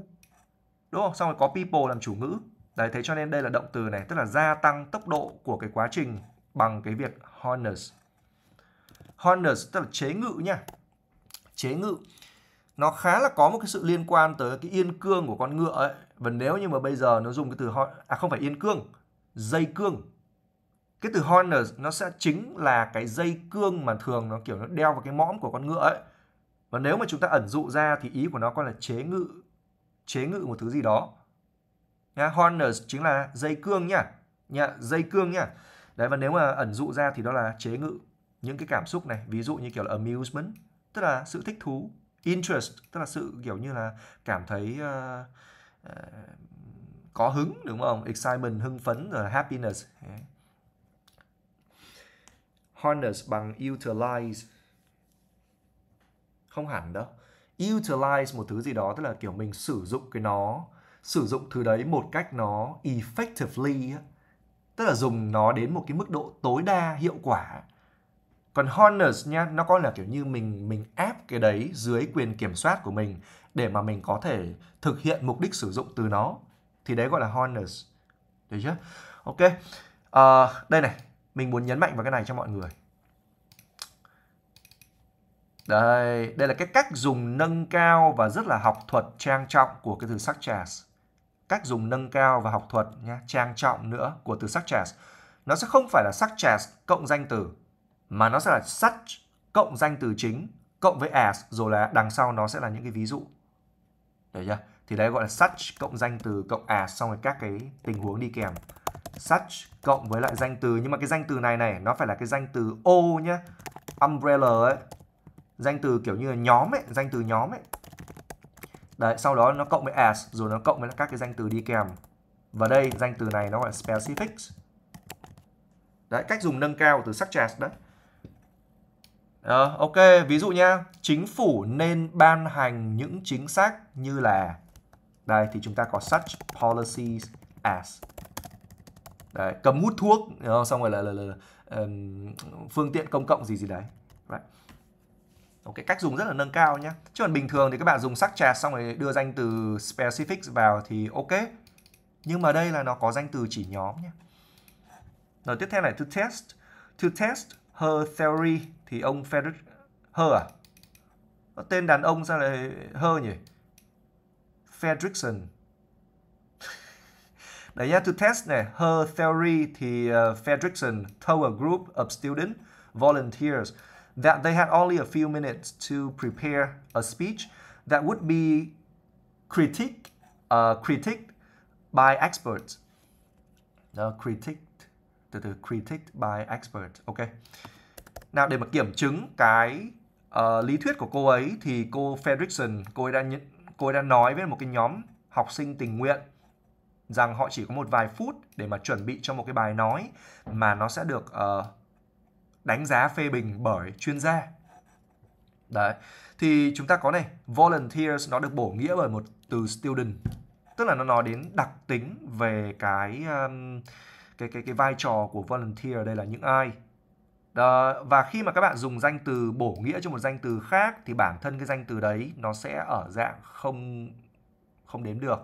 đúng không xong rồi có people làm chủ ngữ đấy thế cho nên đây là động từ này tức là gia tăng tốc độ của cái quá trình bằng cái việc harness harness tức là chế ngự nha chế ngự nó khá là có một cái sự liên quan tới cái yên cương của con ngựa ấy và nếu như mà bây giờ nó dùng cái từ horn à không phải yên cương dây cương cái từ harness nó sẽ chính là cái dây cương mà thường nó kiểu nó đeo vào cái mõm của con ngựa ấy và nếu mà chúng ta ẩn dụ ra thì ý của nó coi là chế ngự chế ngự một thứ gì đó nhá harness chính là dây cương nhá nhá dây cương nhá đấy và nếu mà ẩn dụ ra thì đó là chế ngự những cái cảm xúc này ví dụ như kiểu là amusement tức là sự thích thú interest tức là sự kiểu như là cảm thấy uh, uh, có hứng đúng không excitement hưng phấn rồi happiness harness bằng utilize không hẳn đâu utilize một thứ gì đó tức là kiểu mình sử dụng cái nó sử dụng thứ đấy một cách nó effectively tức là dùng nó đến một cái mức độ tối đa hiệu quả còn harness nha nó coi là kiểu như mình mình áp cái đấy dưới quyền kiểm soát của mình để mà mình có thể thực hiện mục đích sử dụng từ nó thì đấy gọi là harness được chưa ok à, đây này mình muốn nhấn mạnh vào cái này cho mọi người đây, đây là cái cách dùng nâng cao và rất là học thuật trang trọng của cái từ suggest. Cách dùng nâng cao và học thuật nhá, trang trọng nữa của từ suggest. Nó sẽ không phải là suggest cộng danh từ mà nó sẽ là such cộng danh từ chính cộng với as rồi là đằng sau nó sẽ là những cái ví dụ. Được chưa? Thì đấy gọi là such cộng danh từ cộng as xong rồi các cái tình huống đi kèm. Such cộng với lại danh từ nhưng mà cái danh từ này này nó phải là cái danh từ ô nhá. Umbrella ấy danh từ kiểu như là nhóm ấy danh từ nhóm ấy đấy sau đó nó cộng với as rồi nó cộng với các cái danh từ đi kèm và đây danh từ này nó gọi là specifics đấy cách dùng nâng cao từ such as đấy à, ờ, ok ví dụ nha chính phủ nên ban hành những chính sách như là đây thì chúng ta có such policies as đấy, cấm hút thuốc ờ, xong rồi là, là, là, là um, phương tiện công cộng gì gì đấy right ok cách dùng rất là nâng cao nhé chứ còn bình thường thì các bạn dùng sắc trà xong rồi đưa danh từ specifics vào thì ok nhưng mà đây là nó có danh từ chỉ nhóm nhé rồi tiếp theo này to test to test her theory thì ông Frederick her à tên đàn ông sao lại her nhỉ Fredrickson Đấy nhá, to test này, her theory thì uh, Fredrickson told a group of students volunteers that they had only a few minutes to prepare a speech that would be critiqued, uh, critiqued by experts. Uh, critiqued, từ từ critiqued by experts, ok. Nào để mà kiểm chứng cái uh, lý thuyết của cô ấy thì cô Fredrickson, cô ấy đã cô ấy đã nói với một cái nhóm học sinh tình nguyện rằng họ chỉ có một vài phút để mà chuẩn bị cho một cái bài nói mà nó sẽ được uh, đánh giá phê bình bởi chuyên gia đấy thì chúng ta có này volunteers nó được bổ nghĩa bởi một từ student tức là nó nói đến đặc tính về cái um, cái cái cái vai trò của volunteer đây là những ai Đó, và khi mà các bạn dùng danh từ bổ nghĩa cho một danh từ khác thì bản thân cái danh từ đấy nó sẽ ở dạng không không đếm được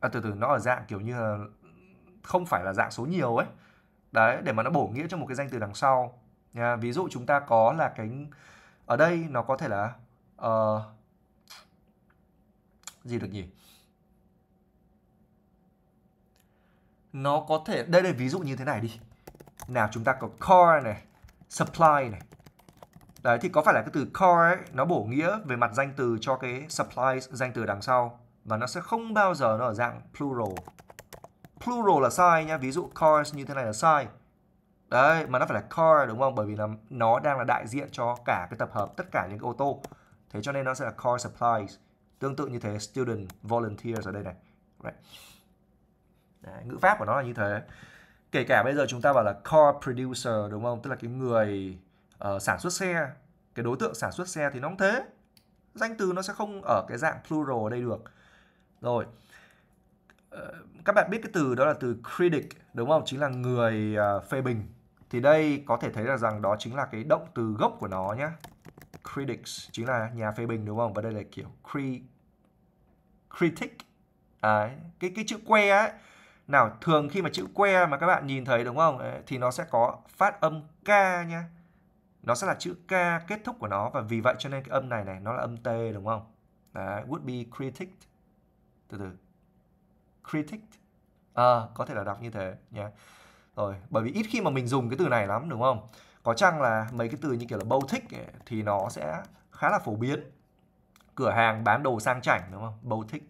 à, từ từ nó ở dạng kiểu như là không phải là dạng số nhiều ấy đấy để mà nó bổ nghĩa cho một cái danh từ đằng sau nha ví dụ chúng ta có là cái ở đây nó có thể là uh, gì được nhỉ nó có thể đây là ví dụ như thế này đi nào chúng ta có core này supply này đấy thì có phải là cái từ core ấy nó bổ nghĩa về mặt danh từ cho cái supply danh từ đằng sau và nó sẽ không bao giờ nó ở dạng plural plural là sai nhá ví dụ cars như thế này là sai đấy mà nó phải là car đúng không bởi vì là nó đang là đại diện cho cả cái tập hợp tất cả những cái ô tô thế cho nên nó sẽ là car supplies tương tự như thế student volunteers ở đây này right. đấy, ngữ pháp của nó là như thế kể cả bây giờ chúng ta bảo là car producer đúng không tức là cái người uh, sản xuất xe cái đối tượng sản xuất xe thì nó cũng thế danh từ nó sẽ không ở cái dạng plural ở đây được rồi uh, các bạn biết cái từ đó là từ critic đúng không chính là người uh, phê bình thì đây có thể thấy là rằng đó chính là cái động từ gốc của nó nhé critics chính là nhà phê bình đúng không và đây là kiểu cri critic à, cái cái chữ que ấy nào thường khi mà chữ que mà các bạn nhìn thấy đúng không thì nó sẽ có phát âm k nhá nó sẽ là chữ k kết thúc của nó và vì vậy cho nên cái âm này này nó là âm t đúng không Đấy, would be critic từ từ critic à, có thể là đọc như thế nhé yeah. rồi bởi vì ít khi mà mình dùng cái từ này lắm đúng không có chăng là mấy cái từ như kiểu là Baltic ấy, thì nó sẽ khá là phổ biến cửa hàng bán đồ sang chảnh đúng không Baltic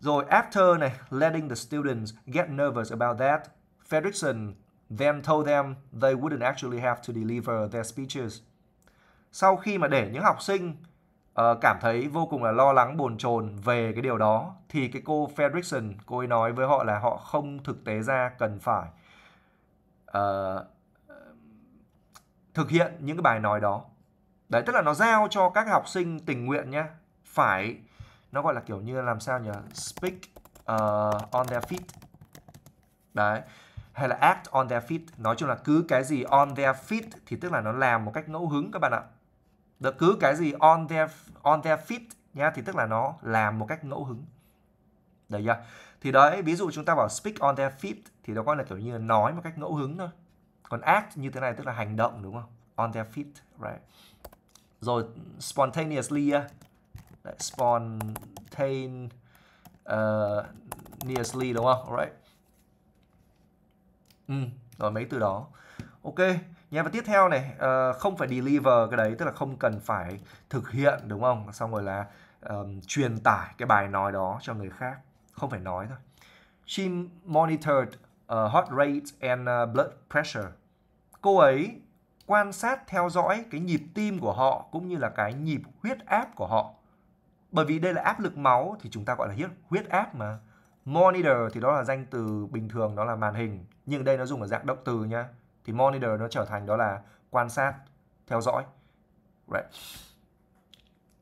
rồi after này letting the students get nervous about that Fredrickson then told them they wouldn't actually have to deliver their speeches sau khi mà để những học sinh Ờ, cảm thấy vô cùng là lo lắng bồn chồn về cái điều đó thì cái cô Fredrickson cô ấy nói với họ là họ không thực tế ra cần phải uh, thực hiện những cái bài nói đó đấy tức là nó giao cho các học sinh tình nguyện nhá phải nó gọi là kiểu như làm sao nhỉ speak uh, on their feet đấy hay là act on their feet nói chung là cứ cái gì on their feet thì tức là nó làm một cách ngẫu hứng các bạn ạ đó, cứ cái gì on their on their feet nhá thì tức là nó làm một cách ngẫu hứng. Đấy chưa? Thì đấy, ví dụ chúng ta bảo speak on their feet thì đó coi là kiểu như nói một cách ngẫu hứng thôi. Còn act như thế này tức là hành động đúng không? On their feet, right? Rồi spontaneously đấy, spontaneously uh, đúng không? Right. Ừ, rồi mấy từ đó. Ok nha và tiếp theo này uh, không phải deliver cái đấy tức là không cần phải thực hiện đúng không xong rồi là um, truyền tải cái bài nói đó cho người khác không phải nói thôi she monitored uh, heart rate and uh, blood pressure cô ấy quan sát theo dõi cái nhịp tim của họ cũng như là cái nhịp huyết áp của họ bởi vì đây là áp lực máu thì chúng ta gọi là huyết huyết áp mà monitor thì đó là danh từ bình thường đó là màn hình nhưng đây nó dùng ở dạng động từ nha thì monitor nó trở thành đó là quan sát theo dõi right.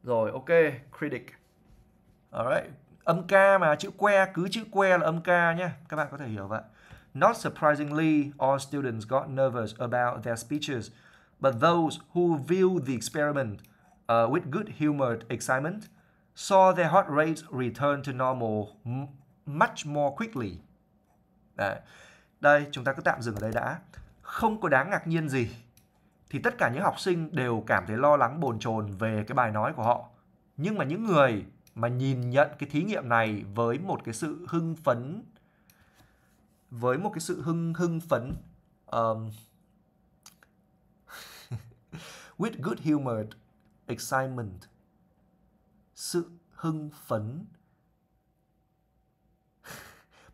rồi ok critic alright âm ca mà chữ que cứ chữ que là âm ca nhé các bạn có thể hiểu vậy not surprisingly all students got nervous about their speeches but those who viewed the experiment uh, with good humored excitement saw their heart rates return to normal much more quickly Đấy. đây chúng ta cứ tạm dừng ở đây đã không có đáng ngạc nhiên gì thì tất cả những học sinh đều cảm thấy lo lắng bồn chồn về cái bài nói của họ. Nhưng mà những người mà nhìn nhận cái thí nghiệm này với một cái sự hưng phấn với một cái sự hưng hưng phấn um, with good humor excitement sự hưng phấn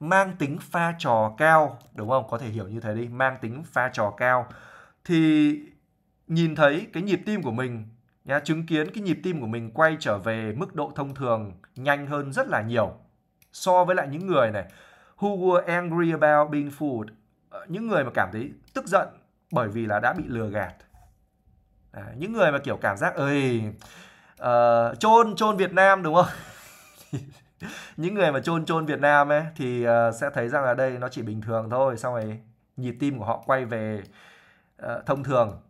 mang tính pha trò cao đúng không có thể hiểu như thế đi mang tính pha trò cao thì nhìn thấy cái nhịp tim của mình nhá, chứng kiến cái nhịp tim của mình quay trở về mức độ thông thường nhanh hơn rất là nhiều so với lại những người này who were angry about being fooled ờ, những người mà cảm thấy tức giận bởi vì là đã bị lừa gạt à, những người mà kiểu cảm giác ơi ờ, chôn uh, chôn Việt Nam đúng không những người mà chôn chôn Việt Nam ấy thì ờ, sẽ thấy rằng là đây nó chỉ bình thường thôi xong rồi nhịp tim của họ quay về ờ, thông thường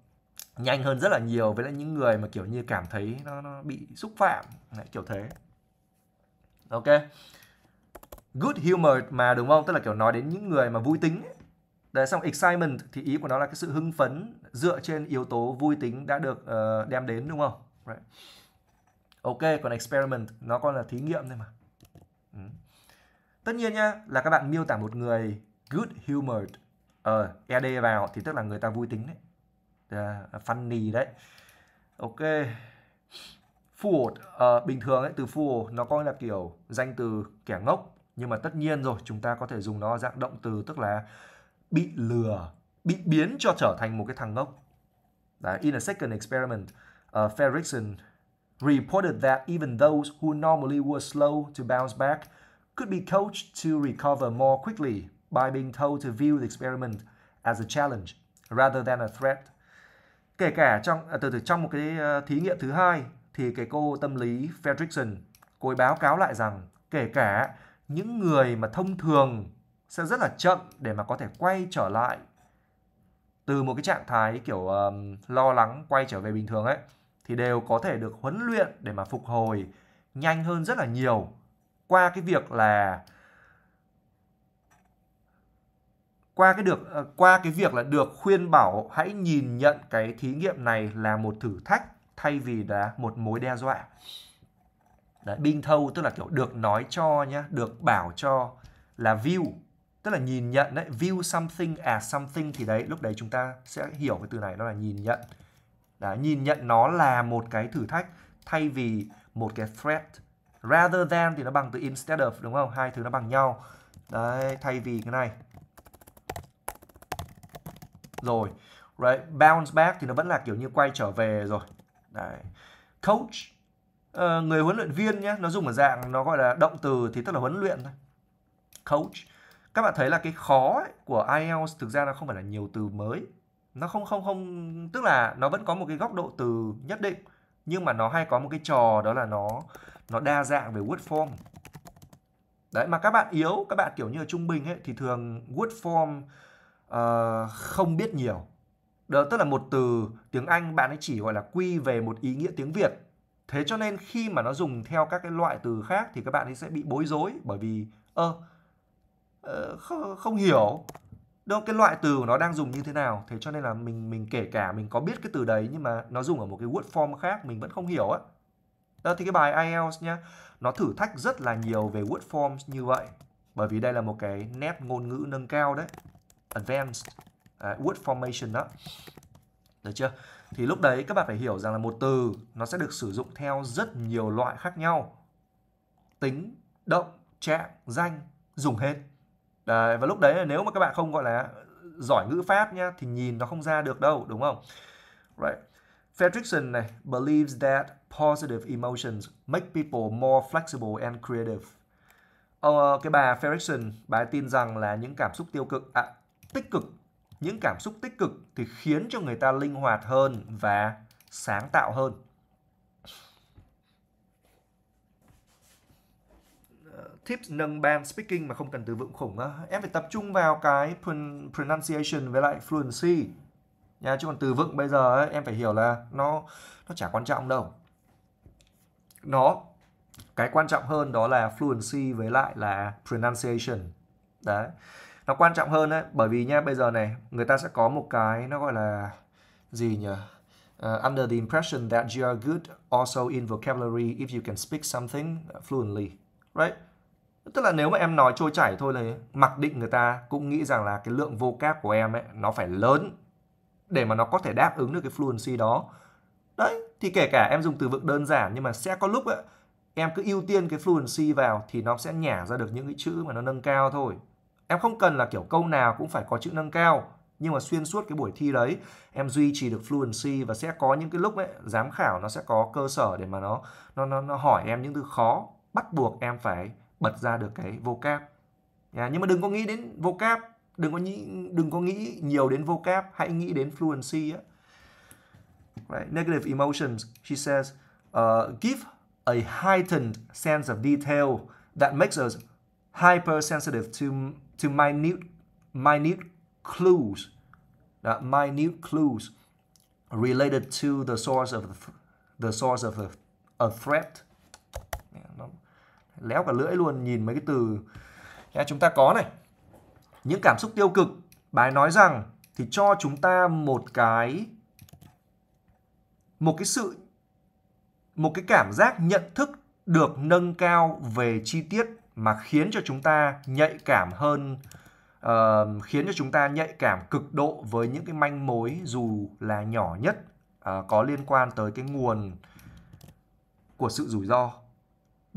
nhanh hơn rất là nhiều với lại những người mà kiểu như cảm thấy nó, nó bị xúc phạm Đấy, kiểu thế ok good humor mà đúng không tức là kiểu nói đến những người mà vui tính để xong excitement thì ý của nó là cái sự hưng phấn dựa trên yếu tố vui tính đã được uh, đem đến đúng không right. ok còn experiment nó còn là thí nghiệm thôi mà tất nhiên nhá là các bạn miêu tả một người good humored ờ ed vào thì tức là người ta vui tính đấy uh, funny đấy ok fool uh, ờ, bình thường ấy, từ fool nó coi là kiểu danh từ kẻ ngốc nhưng mà tất nhiên rồi chúng ta có thể dùng nó dạng động từ tức là bị lừa bị biến cho trở thành một cái thằng ngốc đấy, in a second experiment uh, ờ, Ferrickson reported that even those who normally were slow to bounce back could be coached to recover more quickly by being told to view the experiment as a challenge rather than a threat. Kể cả trong à, từ từ trong một cái à, thí nghiệm thứ hai thì cái cô tâm lý Fredrickson cô ấy báo cáo lại rằng kể cả những người mà thông thường sẽ rất là chậm để mà có thể quay trở lại từ một cái trạng thái kiểu um, lo lắng quay trở về bình thường ấy thì đều có thể được huấn luyện để mà phục hồi nhanh hơn rất là nhiều qua cái việc là qua cái được ờ, qua cái việc là được khuyên bảo hãy nhìn nhận cái thí nghiệm này là một thử thách thay vì là một mối đe dọa. Đấy, being told tức là kiểu được nói cho nhá, được bảo cho là view, tức là nhìn nhận đấy, view something as something thì đấy, lúc đấy chúng ta sẽ hiểu cái từ này đó là nhìn nhận. Đấy, nhìn nhận nó là một cái thử thách thay vì một cái threat rather than thì nó bằng từ instead of đúng không hai thứ nó bằng nhau đấy thay vì cái này rồi right bounce back thì nó vẫn là kiểu như quay trở về rồi đấy coach uh, người huấn luyện viên nhé nó dùng ở dạng nó gọi là động từ thì tức là huấn luyện thôi coach các bạn thấy là cái khó ấy, của IELTS thực ra nó không phải là nhiều từ mới nó không không không tức là nó vẫn có một cái góc độ từ nhất định nhưng mà nó hay có một cái trò đó là nó nó đa dạng về word form đấy mà các bạn yếu các bạn kiểu như trung bình ấy thì thường word form uh, không biết nhiều đó tức là một từ tiếng anh bạn ấy chỉ gọi là quy về một ý nghĩa tiếng việt thế cho nên khi mà nó dùng theo các cái loại từ khác thì các bạn ấy sẽ bị bối rối bởi vì ơ uh, ờ, không, không hiểu đâu cái loại từ của nó đang dùng như thế nào thế cho nên là mình mình kể cả mình có biết cái từ đấy nhưng mà nó dùng ở một cái word form khác mình vẫn không hiểu á đó thì cái bài IELTS nhá, nó thử thách rất là nhiều về word forms như vậy. Bởi vì đây là một cái nét ngôn ngữ nâng cao đấy. Advanced uh, à, word formation đó. Được chưa? Thì lúc đấy các bạn phải hiểu rằng là một từ nó sẽ được sử dụng theo rất nhiều loại khác nhau. Tính, động, trạng, danh, dùng hết. Đấy, và lúc đấy là nếu mà các bạn không gọi là giỏi ngữ pháp nhá thì nhìn nó không ra được đâu, đúng không? Right. Fredrickson này believes that positive emotions make people more flexible and creative. Ờ, cái bà Fredrickson bà tin rằng là những cảm xúc tiêu cực à, tích cực những cảm xúc tích cực thì khiến cho người ta linh hoạt hơn và sáng tạo hơn. tips nâng band speaking mà không cần từ vựng khủng á. Em phải tập trung vào cái pronunciation với lại fluency nha chứ còn từ vựng bây giờ ấy, em phải hiểu là nó nó chả quan trọng đâu nó cái quan trọng hơn đó là fluency với lại là pronunciation đấy nó quan trọng hơn đấy bởi vì nha bây giờ này người ta sẽ có một cái nó gọi là gì nhỉ Uh, under the impression that you are good also in vocabulary if you can speak something fluently, right? Tức là nếu mà em nói trôi chảy thôi là mặc định người ta cũng nghĩ rằng là cái lượng vocab của em ấy nó phải lớn để mà nó có thể đáp ứng được cái fluency đó đấy thì kể cả em dùng từ vựng đơn giản nhưng mà sẽ có lúc ấy, em cứ ưu tiên cái fluency vào thì nó sẽ nhả ra được những cái chữ mà nó nâng cao thôi em không cần là kiểu câu nào cũng phải có chữ nâng cao nhưng mà xuyên suốt cái buổi thi đấy em duy trì được fluency và sẽ có những cái lúc ấy giám khảo nó sẽ có cơ sở để mà nó nó nó, nó hỏi em những từ khó bắt buộc em phải bật ra được cái vocab yeah, nhưng mà đừng có nghĩ đến vocab đừng có nghĩ đừng có nghĩ nhiều đến vocab hãy nghĩ đến fluency á right? negative emotions she says uh, give a heightened sense of detail that makes us hypersensitive to to minute minute clues that minute clues related to the source of the, the source of the, a threat léo cả lưỡi luôn nhìn mấy cái từ chúng ta có này những cảm xúc tiêu cực bài nói rằng thì cho chúng ta một cái một cái sự một cái cảm giác nhận thức được nâng cao về chi tiết mà khiến cho chúng ta nhạy cảm hơn uh, khiến cho chúng ta nhạy cảm cực độ với những cái manh mối dù là nhỏ nhất uh, có liên quan tới cái nguồn của sự rủi ro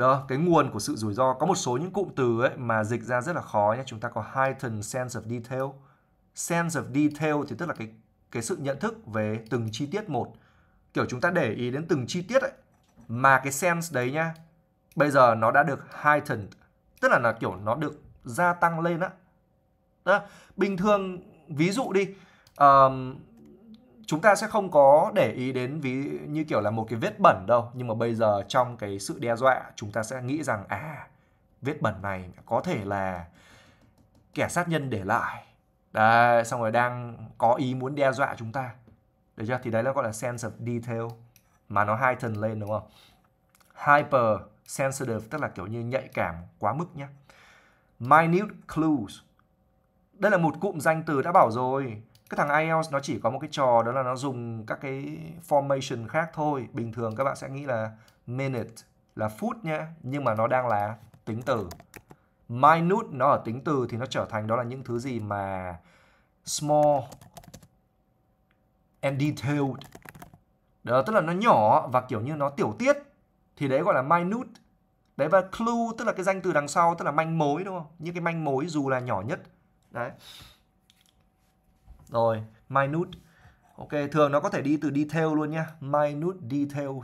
đó, cái nguồn của sự rủi ro có một số những cụm từ ấy mà dịch ra rất là khó nhé. Chúng ta có heightened sense of detail. Sense of detail thì tức là cái cái sự nhận thức về từng chi tiết một. Kiểu chúng ta để ý đến từng chi tiết ấy mà cái sense đấy nhá. Bây giờ nó đã được heightened, tức là là kiểu nó được gia tăng lên á. Đó. Bình thường ví dụ đi um, chúng ta sẽ không có để ý đến ví như kiểu là một cái vết bẩn đâu nhưng mà bây giờ trong cái sự đe dọa chúng ta sẽ nghĩ rằng à vết bẩn này có thể là kẻ sát nhân để lại đấy xong rồi đang có ý muốn đe dọa chúng ta được chưa thì đấy là gọi là sense of detail mà nó heightened lên đúng không hyper sensitive tức là kiểu như nhạy cảm quá mức nhé minute clues đây là một cụm danh từ đã bảo rồi cái thằng IELTS nó chỉ có một cái trò đó là nó dùng các cái formation khác thôi bình thường các bạn sẽ nghĩ là minute là phút nhé nhưng mà nó đang là tính từ minute nó ở tính từ thì nó trở thành đó là những thứ gì mà small and detailed đó tức là nó nhỏ và kiểu như nó tiểu tiết thì đấy gọi là minute đấy và clue tức là cái danh từ đằng sau tức là manh mối đúng không những cái manh mối dù là nhỏ nhất đấy rồi minute ok thường nó có thể đi từ detail luôn nhá minute details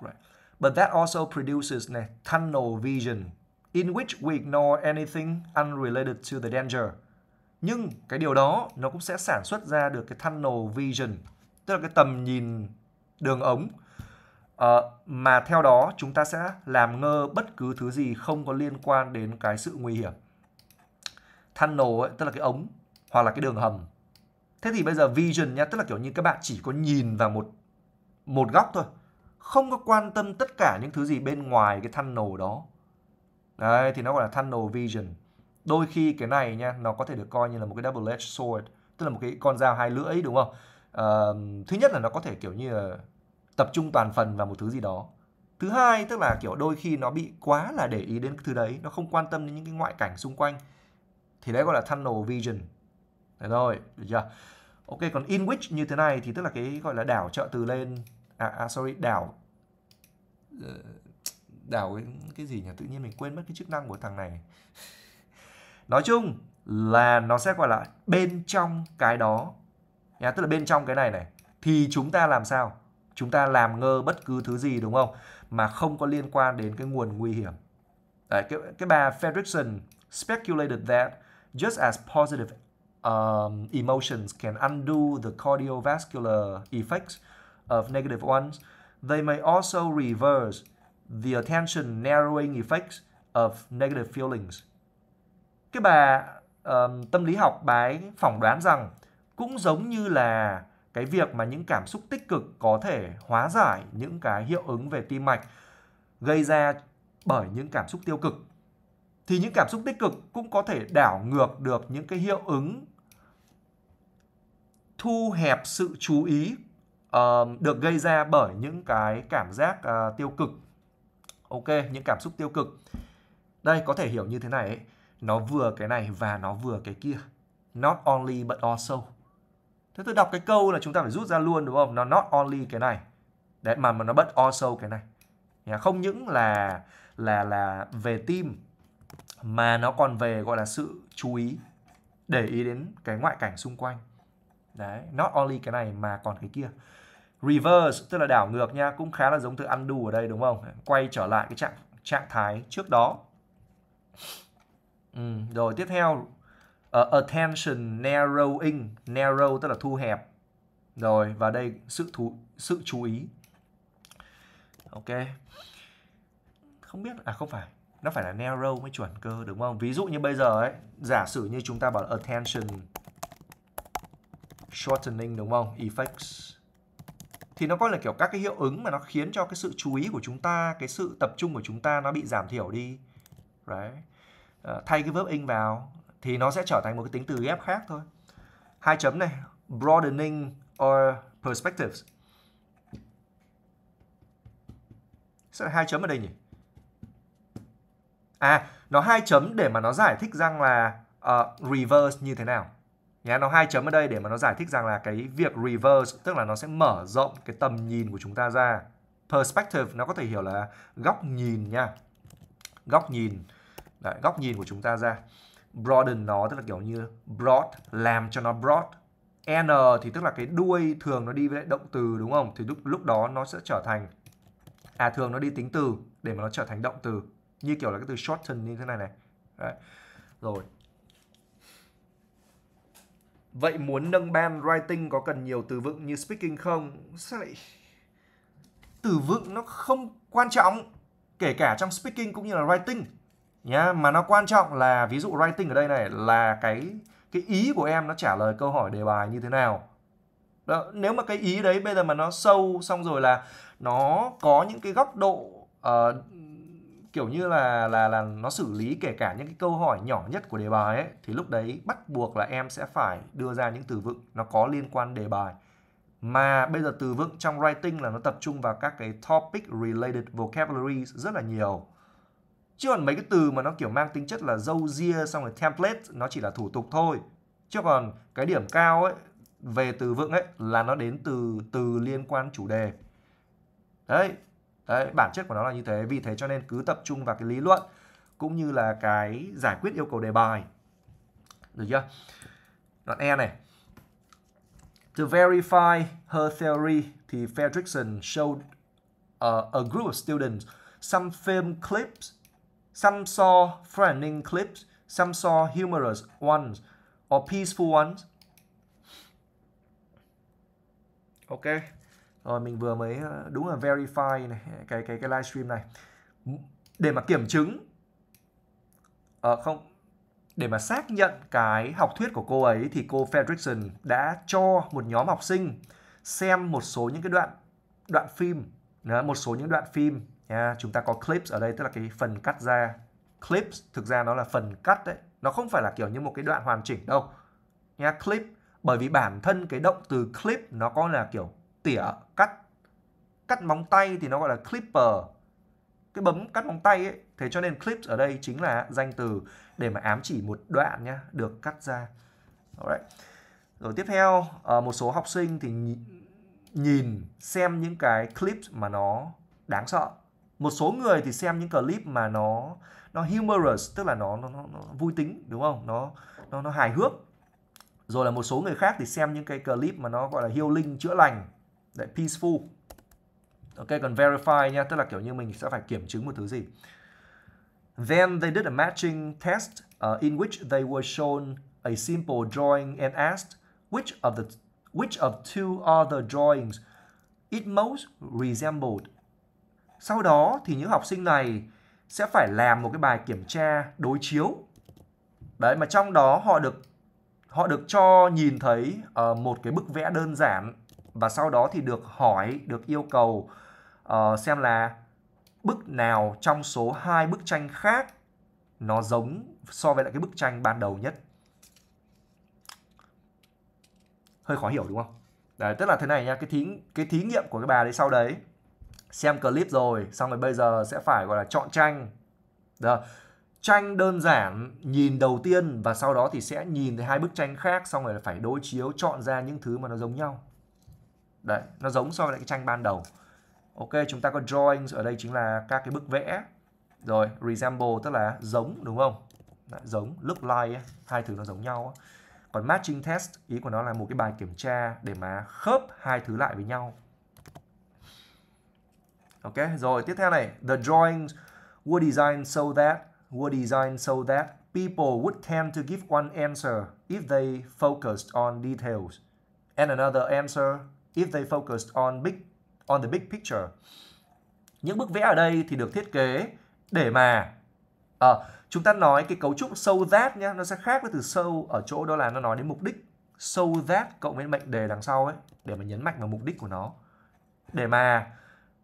right. but that also produces này tunnel vision in which we ignore anything unrelated to the danger nhưng cái điều đó nó cũng sẽ sản xuất ra được cái tunnel vision tức là cái tầm nhìn đường ống Uh, mà theo đó chúng ta sẽ làm ngơ bất cứ thứ gì không có liên quan đến cái sự nguy hiểm. Tunnel ấy, tức là cái ống hoặc là cái đường hầm. Thế thì bây giờ vision nha, tức là kiểu như các bạn chỉ có nhìn vào một một góc thôi. Không có quan tâm tất cả những thứ gì bên ngoài cái tunnel đó. Đấy, thì nó gọi là tunnel vision. Đôi khi cái này nha, nó có thể được coi như là một cái double edged sword, tức là một cái con dao hai lưỡi đúng không? À, thứ nhất là nó có thể kiểu như là tập trung toàn phần vào một thứ gì đó. Thứ hai tức là kiểu đôi khi nó bị quá là để ý đến cái thứ đấy, nó không quan tâm đến những cái ngoại cảnh xung quanh. Thì đấy gọi là tunnel vision. Đấy rồi, được chưa? Ok còn in which như thế này thì tức là cái gọi là đảo trợ từ lên à, à sorry đảo ờ, đảo cái, cái gì nhỉ tự nhiên mình quên mất cái chức năng của thằng này nói chung là nó sẽ gọi là bên trong cái đó nhá tức là bên trong cái này này thì chúng ta làm sao chúng ta làm ngơ bất cứ thứ gì đúng không mà không có liên quan đến cái nguồn nguy hiểm Đấy, cái, cái bà Fredrickson speculated that just as positive um, emotions can undo the cardiovascular effects of negative ones, they may also reverse the attention narrowing effects of negative feelings. Cái bà um, tâm lý học bái phỏng đoán rằng cũng giống như là cái việc mà những cảm xúc tích cực có thể hóa giải những cái hiệu ứng về tim mạch gây ra bởi những cảm xúc tiêu cực thì những cảm xúc tích cực cũng có thể đảo ngược được những cái hiệu ứng thu hẹp sự chú ý uh, được gây ra bởi những cái cảm giác uh, tiêu cực ok những cảm xúc tiêu cực đây có thể hiểu như thế này ấy. nó vừa cái này và nó vừa cái kia not only but also thế tôi đọc cái câu là chúng ta phải rút ra luôn đúng không nó not only cái này đấy mà mà nó but also cái này không những là là là về tim mà nó còn về gọi là sự chú ý để ý đến cái ngoại cảnh xung quanh đấy not only cái này mà còn cái kia reverse tức là đảo ngược nha cũng khá là giống từ undo ở đây đúng không quay trở lại cái trạng trạng thái trước đó ừ, rồi tiếp theo uh, attention narrowing narrow tức là thu hẹp rồi và đây sự thú sự chú ý ok không biết à không phải nó phải là narrow mới chuẩn cơ đúng không ví dụ như bây giờ ấy giả sử như chúng ta bảo attention shortening đúng không effects thì nó coi là kiểu các cái hiệu ứng mà nó khiến cho cái sự chú ý của chúng ta cái sự tập trung của chúng ta nó bị giảm thiểu đi đấy à, thay cái verb in vào thì nó sẽ trở thành một cái tính từ ghép khác thôi hai chấm này broadening or perspectives Sao hai chấm ở đây nhỉ à nó hai chấm để mà nó giải thích rằng là uh, reverse như thế nào nhé nó hai chấm ở đây để mà nó giải thích rằng là cái việc reverse tức là nó sẽ mở rộng cái tầm nhìn của chúng ta ra perspective nó có thể hiểu là góc nhìn nha góc nhìn Đấy, góc nhìn của chúng ta ra broaden nó tức là kiểu như broad làm cho nó broad n thì tức là cái đuôi thường nó đi với động từ đúng không thì lúc lúc đó nó sẽ trở thành à thường nó đi tính từ để mà nó trở thành động từ như kiểu là cái từ shorten như thế này này Đấy. rồi Vậy muốn nâng ban writing có cần nhiều từ vựng như speaking không? Sao lại từ vựng nó không quan trọng kể cả trong speaking cũng như là writing nhá mà nó quan trọng là ví dụ writing ở đây này là cái cái ý của em nó trả lời câu hỏi đề bài như thế nào đó, nếu mà cái ý đấy bây giờ mà nó sâu xong rồi là nó có những cái góc độ uh, kiểu như là là là nó xử lý kể cả những cái câu hỏi nhỏ nhất của đề bài ấy thì lúc đấy bắt buộc là em sẽ phải đưa ra những từ vựng nó có liên quan đề bài mà bây giờ từ vựng trong writing là nó tập trung vào các cái topic related vocabulary rất là nhiều chứ còn mấy cái từ mà nó kiểu mang tính chất là dâu ria xong rồi template nó chỉ là thủ tục thôi chứ còn cái điểm cao ấy về từ vựng ấy là nó đến từ từ liên quan chủ đề đấy Đấy, bản chất của nó là như thế. Vì thế cho nên cứ tập trung vào cái lý luận cũng như là cái giải quyết yêu cầu đề bài. Được chưa? Đoạn E này. To verify her theory thì Fredrickson showed uh, a group of students some film clips, some saw frightening clips, some saw humorous ones or peaceful ones. Ok rồi ờ, mình vừa mới ờ, đúng là verify này cái cái cái livestream này để mà kiểm chứng à, không để mà xác nhận cái học thuyết của cô ấy thì cô Fredrickson đã cho một nhóm học sinh xem một số những cái đoạn đoạn phim đó, một số những đoạn phim nha chúng ta có clips ở đây tức là cái phần cắt ra clips thực ra nó là phần cắt đấy nó không phải là kiểu như một cái đoạn hoàn chỉnh đâu nha clip bởi vì bản thân cái động từ clip nó có là kiểu tỉa cắt cắt móng tay thì nó gọi là clipper cái bấm cắt móng tay ấy thế cho nên clips ở đây chính là danh từ để mà ám chỉ một đoạn nhá được cắt ra Alright. rồi tiếp theo ờ, một số học sinh thì nhìn xem những cái clip mà nó đáng sợ một số người thì xem những clip mà nó nó humorous tức là nó nó, nó, nó vui tính đúng không nó nó nó hài hước rồi là một số người khác thì xem những cái clip mà nó gọi là healing chữa lành Đấy, peaceful. Ok, còn verify nha, tức là kiểu như mình sẽ phải kiểm chứng một thứ gì. Then they did a matching test uh, in which they were shown a simple drawing and asked which of the which of two other drawings it most resembled. Sau đó thì những học sinh này sẽ phải làm một cái bài kiểm tra đối chiếu. Đấy mà trong đó họ được họ được cho nhìn thấy uh, một cái bức vẽ đơn giản và sau đó thì được hỏi được yêu cầu uh, xem là bức nào trong số hai bức tranh khác nó giống so với lại cái bức tranh ban đầu nhất hơi khó hiểu đúng không đấy tức là thế này nha cái thí cái thí nghiệm của cái bà đấy sau đấy xem clip rồi xong rồi bây giờ sẽ phải gọi là chọn tranh Được. tranh đơn giản nhìn đầu tiên và sau đó thì sẽ nhìn thấy hai bức tranh khác xong rồi phải đối chiếu chọn ra những thứ mà nó giống nhau Đấy, nó giống so với cái tranh ban đầu. Ok, chúng ta có drawings ở đây chính là các cái bức vẽ. Rồi, resemble tức là giống đúng không? Đấy, giống, look like, hai thứ nó giống nhau. Còn matching test, ý của nó là một cái bài kiểm tra để mà khớp hai thứ lại với nhau. Ok, rồi tiếp theo này, the drawings were designed so that were designed so that people would tend to give one answer if they focused on details and another answer if they focused on big on the big picture. Những bức vẽ ở đây thì được thiết kế để mà à, chúng ta nói cái cấu trúc sâu so that nhá, nó sẽ khác với từ sâu so ở chỗ đó là nó nói đến mục đích. Sâu so that cộng với mệnh đề đằng sau ấy để mà nhấn mạnh vào mục đích của nó. Để mà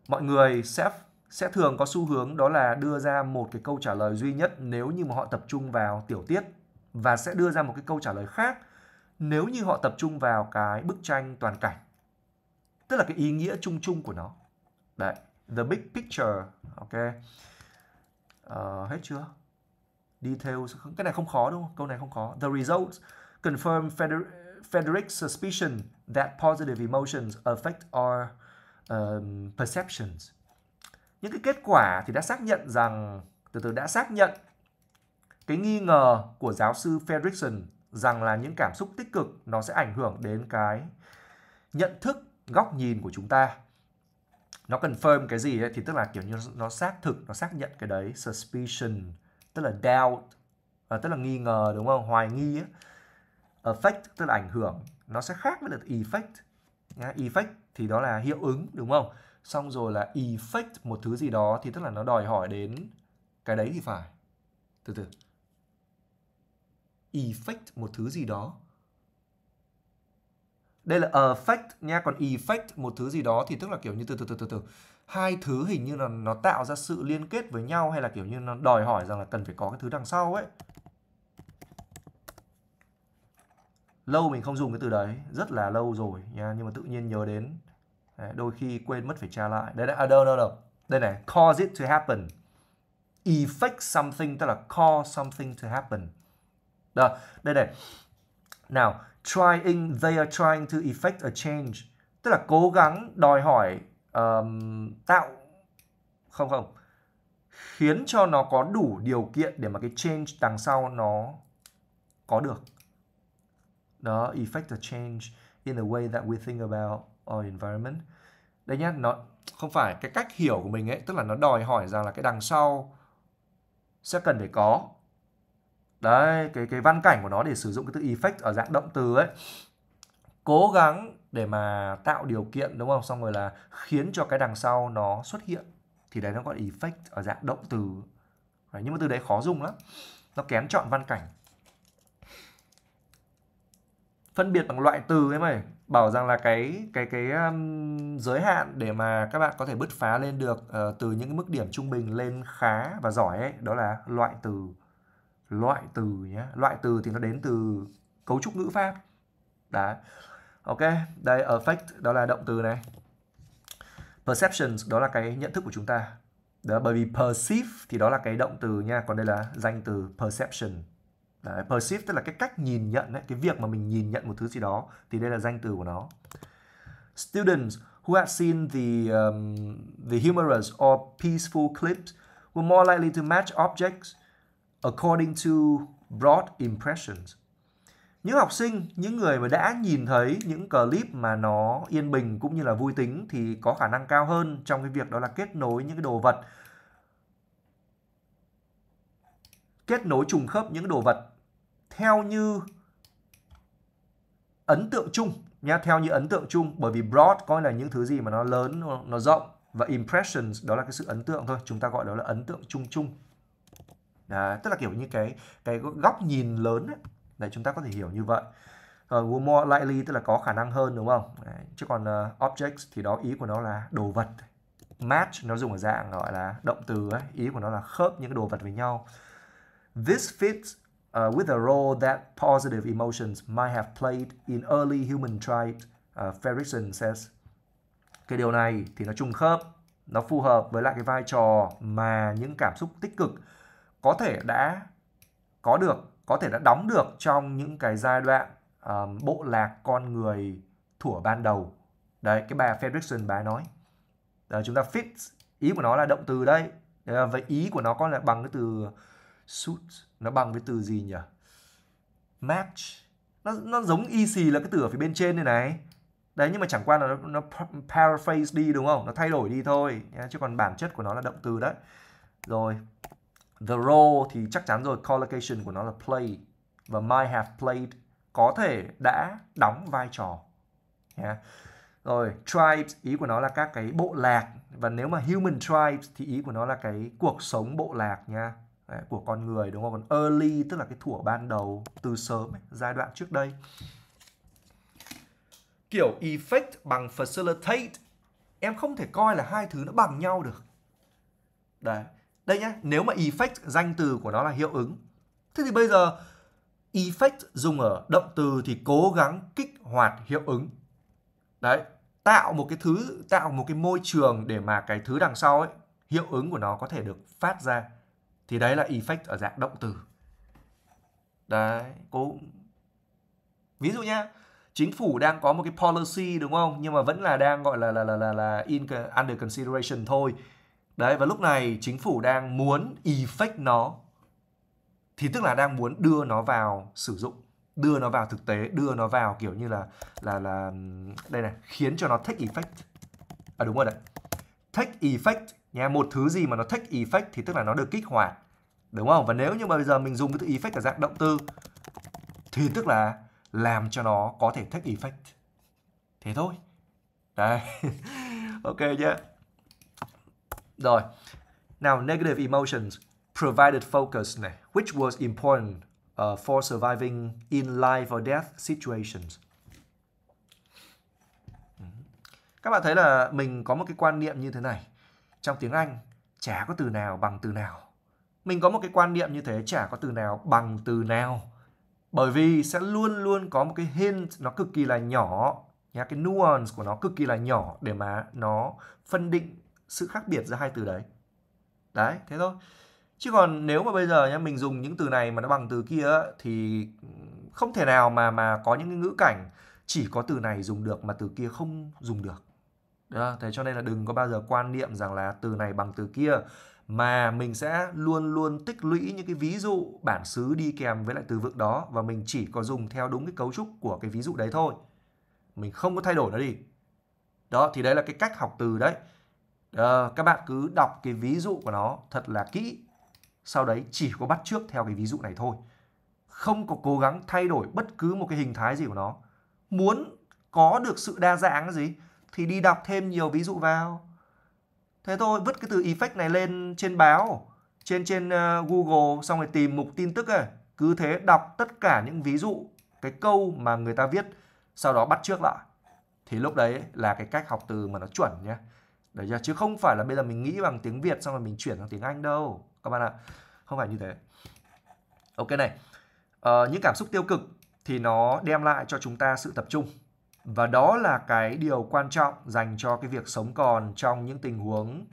mọi người sẽ sẽ thường có xu hướng đó là đưa ra một cái câu trả lời duy nhất nếu như mà họ tập trung vào tiểu tiết và sẽ đưa ra một cái câu trả lời khác nếu như họ tập trung vào cái bức tranh toàn cảnh tức là cái ý nghĩa chung chung của nó đấy the big picture ok uh, hết chưa detail cái này không khó đúng không câu này không khó the results confirm Feder Federic's suspicion that positive emotions affect our um, perceptions những cái kết quả thì đã xác nhận rằng từ từ đã xác nhận cái nghi ngờ của giáo sư Fredrickson rằng là những cảm xúc tích cực nó sẽ ảnh hưởng đến cái nhận thức góc nhìn của chúng ta nó confirm cái gì ấy, thì tức là kiểu như nó xác thực nó xác nhận cái đấy suspicion tức là doubt à, tức là nghi ngờ đúng không hoài nghi ấy. effect tức là ảnh hưởng nó sẽ khác với là effect Nhá, effect thì đó là hiệu ứng đúng không xong rồi là effect một thứ gì đó thì tức là nó đòi hỏi đến cái đấy thì phải từ từ effect một thứ gì đó đây là effect nha còn effect một thứ gì đó thì tức là kiểu như từ từ từ từ từ hai thứ hình như là nó tạo ra sự liên kết với nhau hay là kiểu như nó đòi hỏi rằng là cần phải có cái thứ đằng sau ấy lâu mình không dùng cái từ đấy rất là lâu rồi nha nhưng mà tự nhiên nhớ đến đôi khi quên mất phải tra lại đây đấy à đâu đâu đâu đây này cause it to happen effect something tức là cause something to happen đó đây này nào trying they are trying to effect a change tức là cố gắng đòi hỏi um, tạo không không khiến cho nó có đủ điều kiện để mà cái change đằng sau nó có được đó effect a change in the way that we think about our environment Đây nhá nó không phải cái cách hiểu của mình ấy tức là nó đòi hỏi rằng là cái đằng sau sẽ cần phải có đấy cái cái văn cảnh của nó để sử dụng cái từ effect ở dạng động từ ấy cố gắng để mà tạo điều kiện đúng không xong rồi là khiến cho cái đằng sau nó xuất hiện thì đấy nó gọi là effect ở dạng động từ đấy, nhưng mà từ đấy khó dùng lắm nó kém chọn văn cảnh phân biệt bằng loại từ ấy mày bảo rằng là cái cái cái um, giới hạn để mà các bạn có thể bứt phá lên được uh, từ những cái mức điểm trung bình lên khá và giỏi ấy đó là loại từ loại từ nhé loại từ thì nó đến từ cấu trúc ngữ pháp đấy ok đây ở fact đó là động từ này perceptions đó là cái nhận thức của chúng ta đó bởi vì perceive thì đó là cái động từ nha còn đây là danh từ perception Đấy, perceive tức là cái cách nhìn nhận đấy, cái việc mà mình nhìn nhận một thứ gì đó thì đây là danh từ của nó. Students who had seen the um, the humorous or peaceful clips were more likely to match objects according to broad impressions. Những học sinh, những người mà đã nhìn thấy những clip mà nó yên bình cũng như là vui tính thì có khả năng cao hơn trong cái việc đó là kết nối những cái đồ vật kết nối trùng khớp những đồ vật theo như ấn tượng chung nha theo như ấn tượng chung bởi vì broad coi là những thứ gì mà nó lớn nó rộng và impressions đó là cái sự ấn tượng thôi chúng ta gọi đó là ấn tượng chung chung Đấy, ờ, tức là kiểu như cái cái góc nhìn lớn ấy. Đấy, chúng ta có thể hiểu như vậy. Uh, more likely tức là có khả năng hơn đúng không? Đấy, chứ còn uh, objects thì đó ý của nó là đồ vật. Match nó dùng ở dạng gọi là động từ ấy. Ý của nó là khớp những cái đồ vật với nhau. This fits uh, with the role that positive emotions might have played in early human tribe, uh, Ferguson says. Cái điều này thì nó trùng khớp, nó phù hợp với lại cái vai trò mà những cảm xúc tích cực có thể đã có được, có thể đã đóng được trong những cái giai đoạn um, bộ lạc con người thủa ban đầu. Đấy, cái bà Fredrickson bà nói. Đấy, ờ, chúng ta fit, ý của nó là động từ đây. vậy ý của nó có là bằng cái từ suit, nó bằng với từ gì nhỉ? Match. Nó, nó giống y xì là cái từ ở phía bên trên này này. Đấy nhưng mà chẳng qua là nó, nó paraphrase đi đúng không? Nó thay đổi đi thôi. Chứ còn bản chất của nó là động từ đấy. Rồi, The role thì chắc chắn rồi collocation của nó là play và might have played có thể đã đóng vai trò. Yeah. Rồi tribes ý của nó là các cái bộ lạc và nếu mà human tribes thì ý của nó là cái cuộc sống bộ lạc nha của con người đúng không? Còn early tức là cái thủa ban đầu từ sớm ấy, giai đoạn trước đây. Kiểu effect bằng facilitate em không thể coi là hai thứ nó bằng nhau được. Đấy đây nhá, nếu mà effect danh từ của nó là hiệu ứng. Thế thì bây giờ effect dùng ở động từ thì cố gắng kích hoạt hiệu ứng. Đấy, tạo một cái thứ, tạo một cái môi trường để mà cái thứ đằng sau ấy, hiệu ứng của nó có thể được phát ra. Thì đấy là effect ở dạng động từ. Đấy, cố Ví dụ nhá, chính phủ đang có một cái policy đúng không? Nhưng mà vẫn là đang gọi là là là là, là in under consideration thôi Đấy và lúc này chính phủ đang muốn effect nó thì tức là đang muốn đưa nó vào sử dụng, đưa nó vào thực tế, đưa nó vào kiểu như là là là đây này, khiến cho nó take effect. À đúng rồi đấy. Take effect nha, một thứ gì mà nó take effect thì tức là nó được kích hoạt. Đúng không? Và nếu như mà bây giờ mình dùng cái từ effect ở dạng động từ thì tức là làm cho nó có thể take effect. Thế thôi. Đấy. ok nhé Yeah. Rồi. Now, negative emotions provided focus này, which was important uh, for surviving in life or death situations. Các bạn thấy là mình có một cái quan niệm như thế này. Trong tiếng Anh, chả có từ nào bằng từ nào. Mình có một cái quan niệm như thế, chả có từ nào bằng từ nào. Bởi vì sẽ luôn luôn có một cái hint nó cực kỳ là nhỏ, nhá, cái nuance của nó cực kỳ là nhỏ để mà nó phân định sự khác biệt giữa hai từ đấy đấy thế thôi chứ còn nếu mà bây giờ nhá mình dùng những từ này mà nó bằng từ kia thì không thể nào mà mà có những cái ngữ cảnh chỉ có từ này dùng được mà từ kia không dùng được đó, thế cho nên là đừng có bao giờ quan niệm rằng là từ này bằng từ kia mà mình sẽ luôn luôn tích lũy những cái ví dụ bản xứ đi kèm với lại từ vựng đó và mình chỉ có dùng theo đúng cái cấu trúc của cái ví dụ đấy thôi mình không có thay đổi nó đi đó thì đấy là cái cách học từ đấy à, các bạn cứ đọc cái ví dụ của nó thật là kỹ sau đấy chỉ có bắt trước theo cái ví dụ này thôi không có cố gắng thay đổi bất cứ một cái hình thái gì của nó muốn có được sự đa dạng gì thì đi đọc thêm nhiều ví dụ vào thế thôi vứt cái từ effect này lên trên báo trên trên uh, Google xong rồi tìm mục tin tức ấy cứ thế đọc tất cả những ví dụ cái câu mà người ta viết sau đó bắt trước lại thì lúc đấy là cái cách học từ mà nó chuẩn nhé Đấy chưa? Chứ không phải là bây giờ mình nghĩ bằng tiếng Việt xong rồi mình chuyển sang tiếng Anh đâu. Các bạn ạ. Không phải như thế. Ok này. Ờ, những cảm xúc tiêu cực thì nó đem lại cho chúng ta sự tập trung. Và đó là cái điều quan trọng dành cho cái việc sống còn trong những tình huống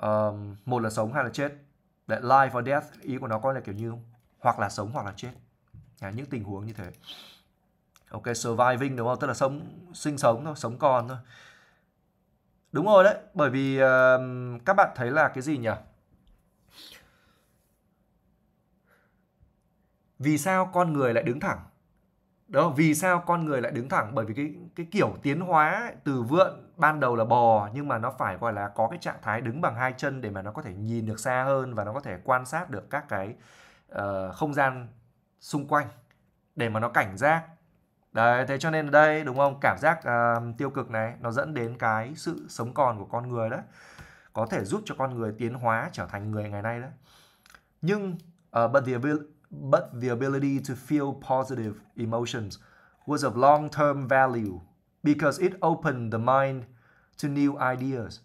um, một là sống hay là chết. That life or death ý của nó có là kiểu như hoặc là sống hoặc là chết. À, những tình huống như thế. Ok, surviving đúng không? Tức là sống sinh sống thôi, sống còn thôi. Đúng rồi đấy, bởi vì uh, các bạn thấy là cái gì nhỉ? Vì sao con người lại đứng thẳng? Đó, vì sao con người lại đứng thẳng? Bởi vì cái cái kiểu tiến hóa từ vượn ban đầu là bò nhưng mà nó phải gọi là có cái trạng thái đứng bằng hai chân để mà nó có thể nhìn được xa hơn và nó có thể quan sát được các cái uh, không gian xung quanh để mà nó cảnh giác Đấy, thế cho nên ở đây đúng không? Cảm giác uh, tiêu cực này nó dẫn đến cái sự sống còn của con người đấy. Có thể giúp cho con người tiến hóa trở thành người ngày nay đấy. Nhưng uh, but the but the ability to feel positive emotions was of long-term value because it opened the mind to new ideas.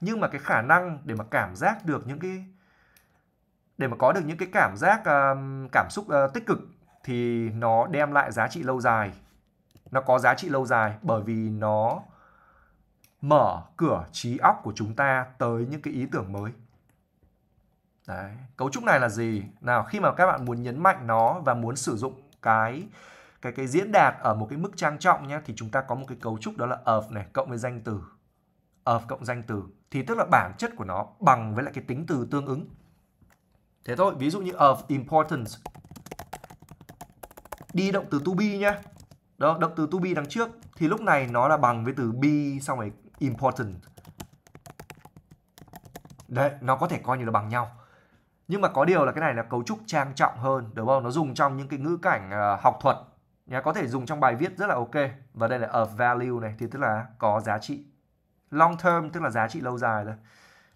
Nhưng mà cái khả năng để mà cảm giác được những cái để mà có được những cái cảm giác uh, cảm xúc uh, tích cực thì nó đem lại giá trị lâu dài nó có giá trị lâu dài bởi vì nó mở cửa trí óc của chúng ta tới những cái ý tưởng mới. Đấy. Cấu trúc này là gì? Nào khi mà các bạn muốn nhấn mạnh nó và muốn sử dụng cái cái cái diễn đạt ở một cái mức trang trọng nhé thì chúng ta có một cái cấu trúc đó là of này cộng với danh từ of cộng danh từ thì tức là bản chất của nó bằng với lại cái tính từ tương ứng thế thôi ví dụ như of importance đi động từ to be nhé đó động từ to be đằng trước thì lúc này nó là bằng với từ be xong rồi important đấy nó có thể coi như là bằng nhau nhưng mà có điều là cái này là cấu trúc trang trọng hơn đúng không nó dùng trong những cái ngữ cảnh uh, học thuật nhà có thể dùng trong bài viết rất là ok và đây là of value này thì tức là có giá trị long term tức là giá trị lâu dài thôi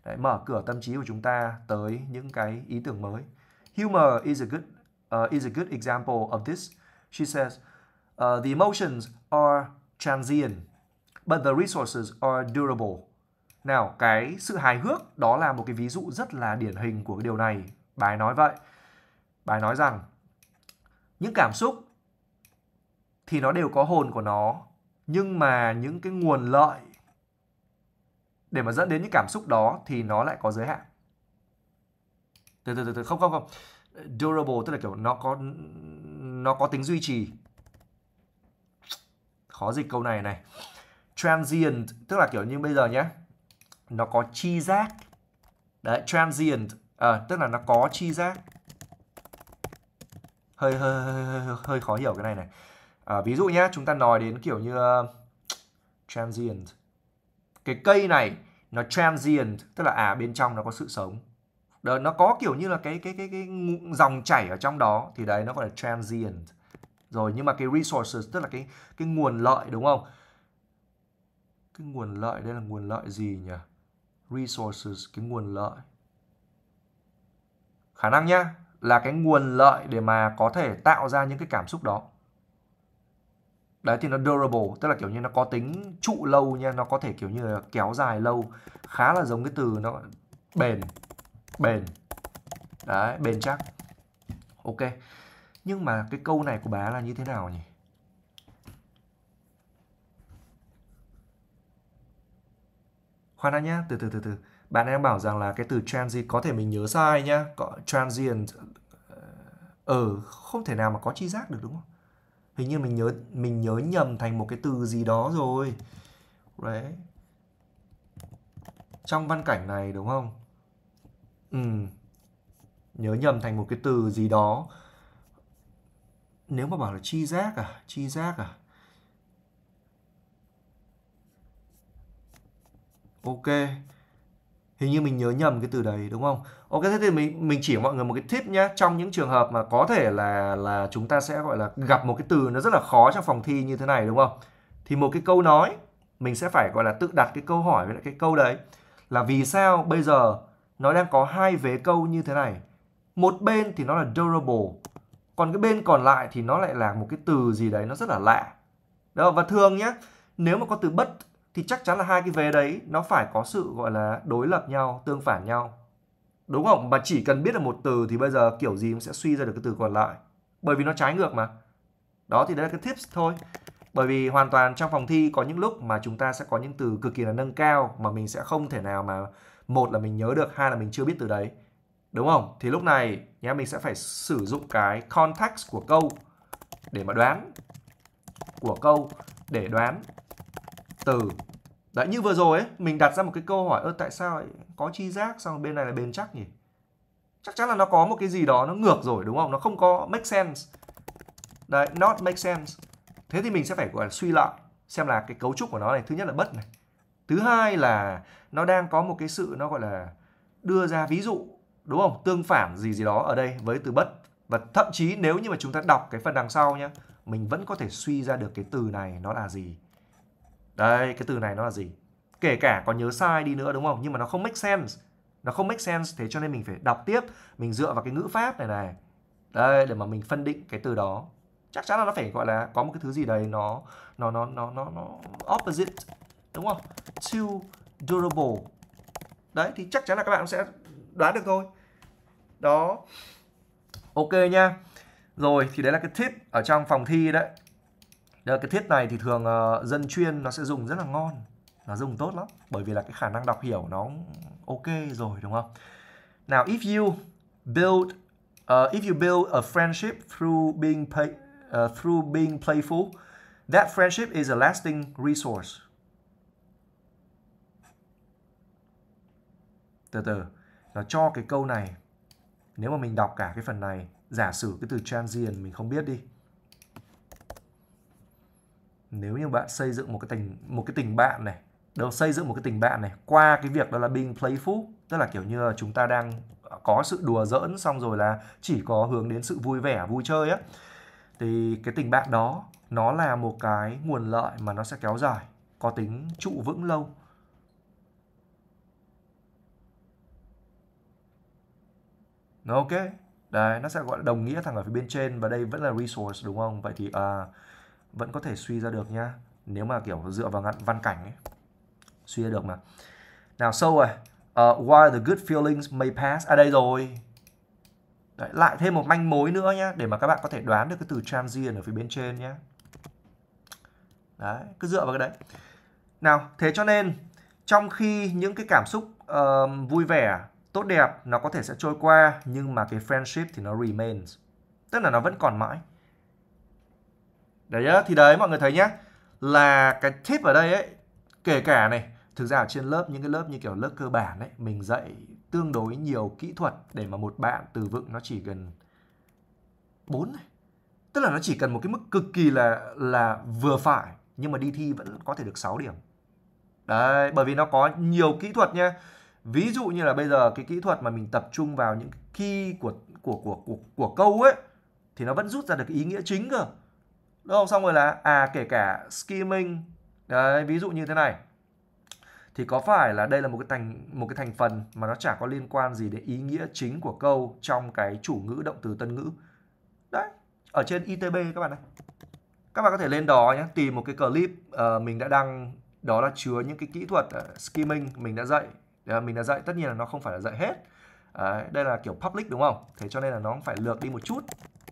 Đấy, mở cửa tâm trí của chúng ta tới những cái ý tưởng mới humor is a good uh, is a good example of this she says Ờ, the emotions are transient, but the resources are durable. Nào, cái sự hài hước đó là một cái ví dụ rất là điển hình của cái điều này. Bài nói vậy. Bài nói rằng những cảm xúc thì nó đều có hồn của nó, nhưng mà những cái nguồn lợi để mà dẫn đến những cảm xúc đó thì nó lại có giới hạn. Từ từ từ, từ. không không không. Durable tức là kiểu nó có nó có tính duy trì khó dịch câu này này transient tức là kiểu như bây giờ nhé nó có chi giác đấy transient à, tức là nó có chi giác hơi hơi hơi, hơi, hơi khó hiểu cái này này à, ví dụ nhé chúng ta nói đến kiểu như uh, transient cái cây này nó transient tức là à bên trong nó có sự sống đó, nó có kiểu như là cái cái cái cái dòng chảy ở trong đó thì đấy nó gọi là transient rồi nhưng mà cái resources tức là cái cái nguồn lợi đúng không cái nguồn lợi đây là nguồn lợi gì nhỉ resources cái nguồn lợi khả năng nhá là cái nguồn lợi để mà có thể tạo ra những cái cảm xúc đó đấy thì nó durable tức là kiểu như nó có tính trụ lâu nha nó có thể kiểu như là kéo dài lâu khá là giống cái từ nó bền bền đấy bền chắc ok nhưng mà cái câu này của bà là như thế nào nhỉ? Khoan đã nhá, từ từ từ từ. Bạn đang bảo rằng là cái từ transient có thể mình nhớ sai nhá. Có transient ừ, ờ, ờ, không thể nào mà có chi giác được đúng không? Hình như mình nhớ mình nhớ nhầm thành một cái từ gì đó rồi. Đấy. Trong văn cảnh này đúng không? Ừ. Nhớ nhầm thành một cái từ gì đó nếu mà bảo là chi giác à chi giác à ok hình như mình nhớ nhầm cái từ đấy đúng không ok thế thì mình mình chỉ mọi người một cái tip nhé trong những trường hợp mà có thể là là chúng ta sẽ gọi là gặp một cái từ nó rất là khó trong phòng thi như thế này đúng không thì một cái câu nói mình sẽ phải gọi là tự đặt cái câu hỏi với lại cái câu đấy là vì sao bây giờ nó đang có hai vế câu như thế này một bên thì nó là durable còn cái bên còn lại thì nó lại là một cái từ gì đấy nó rất là lạ đó và thường nhé nếu mà có từ bất thì chắc chắn là hai cái vế đấy nó phải có sự gọi là đối lập nhau tương phản nhau đúng không mà chỉ cần biết được một từ thì bây giờ kiểu gì cũng sẽ suy ra được cái từ còn lại bởi vì nó trái ngược mà đó thì đấy là cái tips thôi bởi vì hoàn toàn trong phòng thi có những lúc mà chúng ta sẽ có những từ cực kỳ là nâng cao mà mình sẽ không thể nào mà một là mình nhớ được hai là mình chưa biết từ đấy Đúng không? Thì lúc này nhá, mình sẽ phải sử dụng cái context của câu để mà đoán của câu để đoán từ Đấy như vừa rồi ấy, mình đặt ra một cái câu hỏi ơ tại sao ấy, có chi giác xong bên này là bền chắc nhỉ? Chắc chắn là nó có một cái gì đó nó ngược rồi đúng không? Nó không có make sense. Đấy, not make sense. Thế thì mình sẽ phải gọi là suy lại xem là cái cấu trúc của nó này, thứ nhất là bất này. Thứ hai là nó đang có một cái sự nó gọi là đưa ra ví dụ đúng không tương phản gì gì đó ở đây với từ bất và thậm chí nếu như mà chúng ta đọc cái phần đằng sau nhé mình vẫn có thể suy ra được cái từ này nó là gì đây cái từ này nó là gì kể cả có nhớ sai đi nữa đúng không nhưng mà nó không make sense nó không make sense thế cho nên mình phải đọc tiếp mình dựa vào cái ngữ pháp này này đây để mà mình phân định cái từ đó chắc chắn là nó phải gọi là có một cái thứ gì đấy nó nó nó nó nó, nó opposite đúng không too durable đấy thì chắc chắn là các bạn sẽ đoán được thôi đó ok nha rồi thì đấy là cái tip ở trong phòng thi đấy đấy cái tiết này thì thường uh, dân chuyên nó sẽ dùng rất là ngon nó dùng tốt lắm bởi vì là cái khả năng đọc hiểu nó ok rồi đúng không nào if you build uh, if you build a friendship through being play, uh, ờ, through being playful that friendship is a lasting resource từ từ là cho cái câu này nếu mà mình đọc cả cái phần này giả sử cái từ transient mình không biết đi nếu như bạn xây dựng một cái tình một cái tình bạn này đâu xây dựng một cái tình bạn này qua cái việc đó là being playful tức là kiểu như là chúng ta đang có sự đùa giỡn xong rồi là chỉ có hướng đến sự vui vẻ vui chơi á thì cái tình bạn đó nó là một cái nguồn lợi mà nó sẽ kéo dài có tính trụ vững lâu nó ok đấy nó sẽ gọi là đồng nghĩa thằng ở phía bên trên và đây vẫn là resource đúng không vậy thì à, vẫn có thể suy ra được nhá nếu mà kiểu dựa vào ngạn văn cảnh ấy suy ra được mà nào sâu rồi uh, why the good feelings may pass à đây rồi Đấy, lại thêm một manh mối nữa nhá để mà các bạn có thể đoán được cái từ transient ở phía bên trên nhá. đấy cứ dựa vào cái đấy nào thế cho nên trong khi những cái cảm xúc uh, vui vẻ tốt đẹp nó có thể sẽ trôi qua nhưng mà cái friendship thì nó remains tức là nó vẫn còn mãi đấy đó, thì đấy mọi người thấy nhá là cái tip ở đây ấy kể cả này thực ra ở trên lớp những cái lớp như kiểu lớp cơ bản ấy mình dạy tương đối nhiều kỹ thuật để mà một bạn từ vựng nó chỉ cần 4 này tức là nó chỉ cần một cái mức cực kỳ là là vừa phải nhưng mà đi thi vẫn có thể được 6 điểm đấy bởi vì nó có nhiều kỹ thuật nha ví dụ như là bây giờ cái kỹ thuật mà mình tập trung vào những key của của của của của câu ấy thì nó vẫn rút ra được ý nghĩa chính cơ đúng không xong rồi là à kể cả skimming đấy ví dụ như thế này thì có phải là đây là một cái thành một cái thành phần mà nó chả có liên quan gì đến ý nghĩa chính của câu trong cái chủ ngữ động từ tân ngữ đấy ở trên itb các bạn ơi, các bạn có thể lên đó nhé tìm một cái clip uh, mình đã đăng đó là chứa những cái kỹ thuật uh, skimming mình đã dạy Ờ, mình đã dạy tất nhiên là nó không phải là dạy hết Đấy, ờ, đây là kiểu public đúng không thế cho nên là nó phải lược đi một chút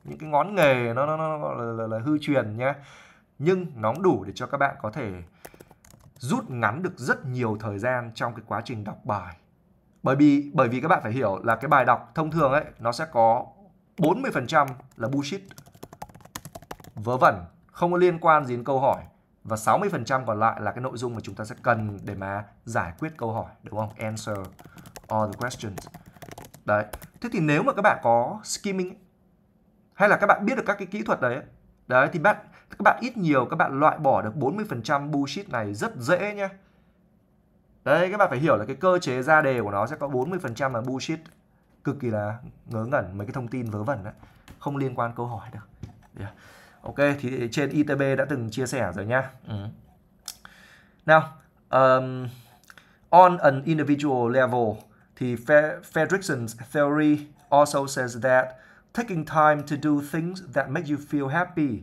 những cái ngón nghề nó nó, nó là, là, là hư truyền nhé, nhưng nó đủ để cho các bạn có thể rút ngắn được rất nhiều thời gian trong cái quá trình đọc bài bởi vì bởi vì các bạn phải hiểu là cái bài đọc thông thường ấy nó sẽ có 40% là bullshit vớ vẩn không có liên quan gì đến câu hỏi và 60% còn lại là cái nội dung mà chúng ta sẽ cần để mà giải quyết câu hỏi đúng không? Answer all the questions. Đấy. Thế thì nếu mà các bạn có skimming hay là các bạn biết được các cái kỹ thuật đấy đấy thì bạn các bạn ít nhiều các bạn loại bỏ được 40% bullshit này rất dễ nhé. Đấy các bạn phải hiểu là cái cơ chế ra đề của nó sẽ có 40% là bullshit cực kỳ là ngớ ngẩn mấy cái thông tin vớ vẩn đấy, không liên quan câu hỏi được. Yeah ok thì trên itb đã từng chia sẻ rồi nhá ừ. nào um, on an individual level thì Fredrickson's theory also says that taking time to do things that make you feel happy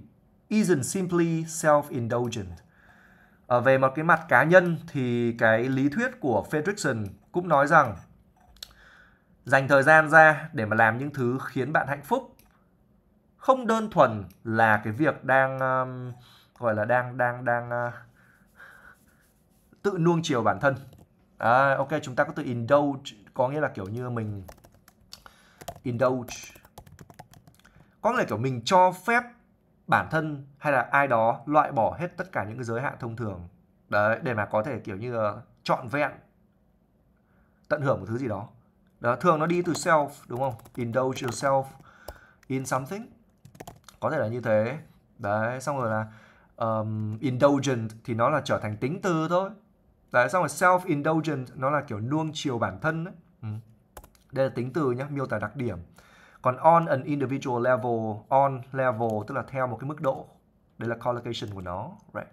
isn't simply self-indulgent ở ờ, về một cái mặt cá nhân thì cái lý thuyết của Fredrickson cũng nói rằng dành thời gian ra để mà làm những thứ khiến bạn hạnh phúc không đơn thuần là cái việc đang um, gọi là đang đang đang uh, tự nuông chiều bản thân à, ok chúng ta có từ indulge có nghĩa là kiểu như mình indulge có nghĩa là kiểu mình cho phép bản thân hay là ai đó loại bỏ hết tất cả những cái giới hạn thông thường đấy để mà có thể kiểu như là uh, trọn vẹn tận hưởng một thứ gì đó đó thường nó đi từ self đúng không indulge yourself in something có thể là như thế đấy xong rồi là um, indulgent thì nó là trở thành tính từ thôi đấy xong rồi self indulgent nó là kiểu nuông chiều bản thân đấy. Ừ. đây là tính từ nhé miêu tả đặc điểm còn on an individual level on level tức là theo một cái mức độ đây là collocation của nó right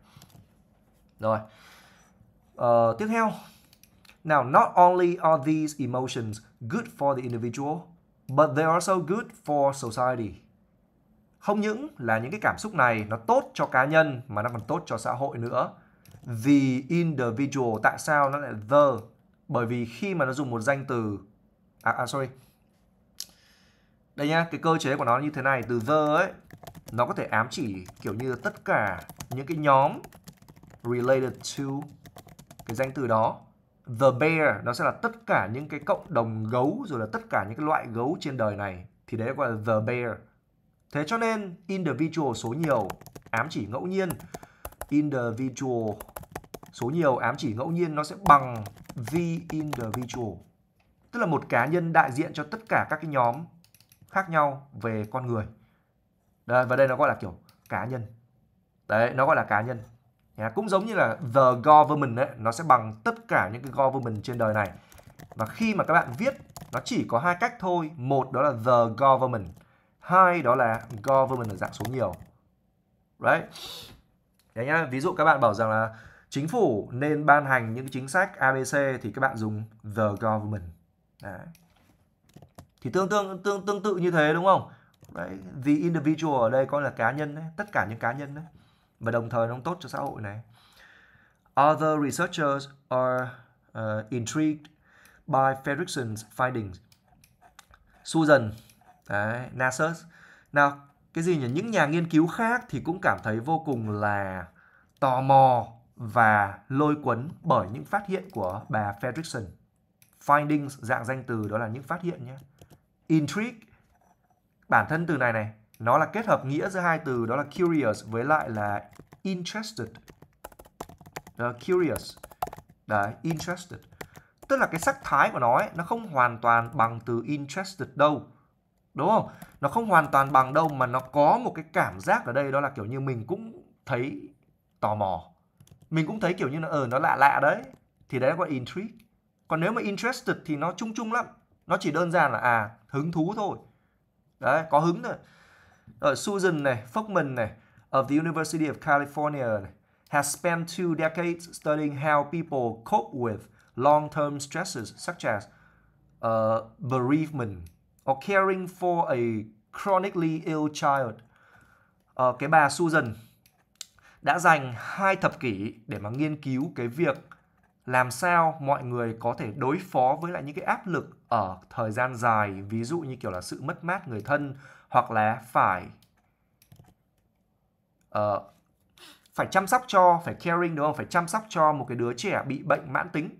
rồi uh, tiếp theo Now, not only are these emotions good for the individual, but they are also good for society không những là những cái cảm xúc này nó tốt cho cá nhân mà nó còn tốt cho xã hội nữa the individual tại sao nó lại the bởi vì khi mà nó dùng một danh từ à, à sorry đây nhá cái cơ chế của nó như thế này từ the ấy nó có thể ám chỉ kiểu như tất cả những cái nhóm related to cái danh từ đó the bear nó sẽ là tất cả những cái cộng đồng gấu rồi là tất cả những cái loại gấu trên đời này thì đấy gọi là the bear Thế cho nên individual số nhiều ám chỉ ngẫu nhiên. Individual số nhiều ám chỉ ngẫu nhiên nó sẽ bằng v individual. Tức là một cá nhân đại diện cho tất cả các cái nhóm khác nhau về con người. Đây, và đây nó gọi là kiểu cá nhân. Đấy, nó gọi là cá nhân. À, cũng giống như là the government ấy, nó sẽ bằng tất cả những cái government trên đời này. Và khi mà các bạn viết nó chỉ có hai cách thôi, một đó là the government hai đó là government là dạng số nhiều right đấy nhá ví dụ các bạn bảo rằng là chính phủ nên ban hành những chính sách abc thì các bạn dùng the government đấy. thì tương tương tương tương tự như thế đúng không đấy the individual ở đây coi là cá nhân đấy tất cả những cá nhân đấy và đồng thời nó tốt cho xã hội này other researchers are uh, intrigued by Fredrickson's findings Susan Đấy, Nasus. Nào, cái gì nhỉ? Những nhà nghiên cứu khác thì cũng cảm thấy vô cùng là tò mò và lôi cuốn bởi những phát hiện của bà Fredrickson. Findings dạng danh từ đó là những phát hiện nhé. Intrigue, bản thân từ này này, nó là kết hợp nghĩa giữa hai từ đó là curious với lại là interested. Uh, curious. Đấy, interested. Tức là cái sắc thái của nó ấy, nó không hoàn toàn bằng từ interested đâu đúng không nó không hoàn toàn bằng đâu mà nó có một cái cảm giác ở đây đó là kiểu như mình cũng thấy tò mò mình cũng thấy kiểu như là ờ ừ, nó lạ lạ đấy thì đấy gọi intrigue còn nếu mà interested thì nó chung chung lắm nó chỉ đơn giản là à hứng thú thôi đấy có hứng thôi ở ờ, Susan này Fogman này of the University of California này, has spent two decades studying how people cope with long-term stresses such as uh, bereavement or caring for a chronically ill child. Ờ, cái bà Susan đã dành hai thập kỷ để mà nghiên cứu cái việc làm sao mọi người có thể đối phó với lại những cái áp lực ở thời gian dài, ví dụ như kiểu là sự mất mát người thân hoặc là phải uh, phải chăm sóc cho, phải caring đúng không? Phải chăm sóc cho một cái đứa trẻ bị bệnh mãn tính.